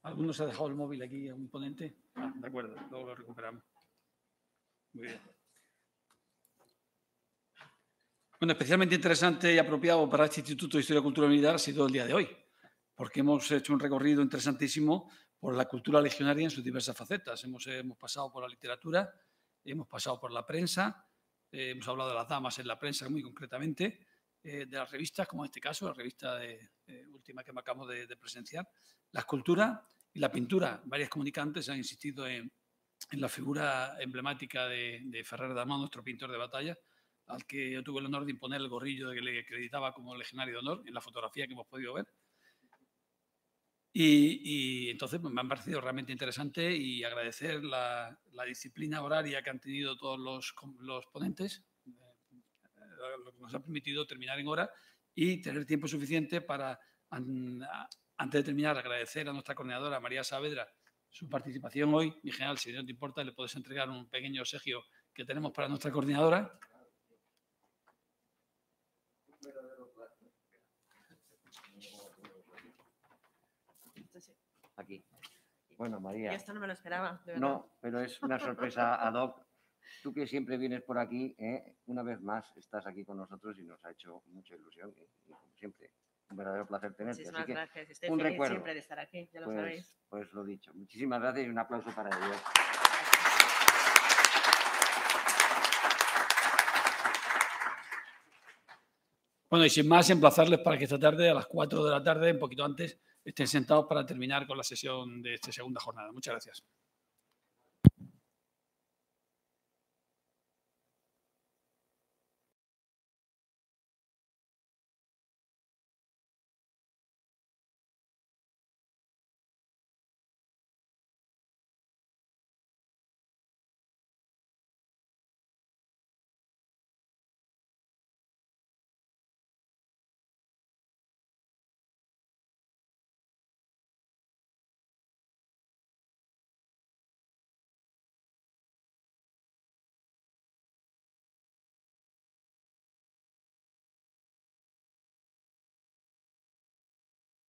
¿Alguno se ha dejado el móvil aquí algún un ponente? Ah, de acuerdo, luego lo recuperamos. Muy bien. Bueno, especialmente interesante y apropiado para este Instituto de Historia y Cultura Militar ha sido el día de hoy, porque hemos hecho un recorrido interesantísimo por la cultura legionaria en sus diversas facetas. Hemos, eh, pasado por la literatura, hemos pasado por la prensa, eh, hemos hablado de las damas en la prensa muy concretamente, eh, de las revistas, como en este caso, la revista de, última que acabamos de, de, presenciar, la escultura y la pintura. Varias comunicantes han insistido en, la figura emblemática de, Ferrer Damón, nuestro pintor de batalla, al que yo tuve el honor de imponer el gorrillo que le acreditaba como legendario de honor en la fotografía que hemos podido ver. Y, entonces pues, me ha parecido realmente interesante y agradecer la, disciplina horaria que han tenido todos los, los, ponentes lo que nos ha permitido terminar en hora y tener tiempo suficiente para, antes de terminar, agradecer a nuestra coordinadora María Saavedra su participación hoy. Mi general, si no te importa, le puedes entregar un pequeño obsequio que tenemos para nuestra coordinadora. Aquí. Bueno, María. esto no me lo esperaba. No, pero es una sorpresa ad hoc tú que siempre vienes por aquí, ¿eh? una vez más estás aquí con nosotros y nos ha hecho mucha ilusión ¿eh? como siempre, un verdadero placer tenerte. Muchísimas gracias, estoy un feliz recuerdo. siempre de estar aquí, ya lo pues, sabéis. Pues lo dicho, muchísimas gracias y un aplauso para ellos. Bueno, y sin más, emplazarles para que esta tarde, a las 4 de la tarde, un poquito antes, estén sentados para terminar con la sesión de esta segunda jornada. Muchas gracias.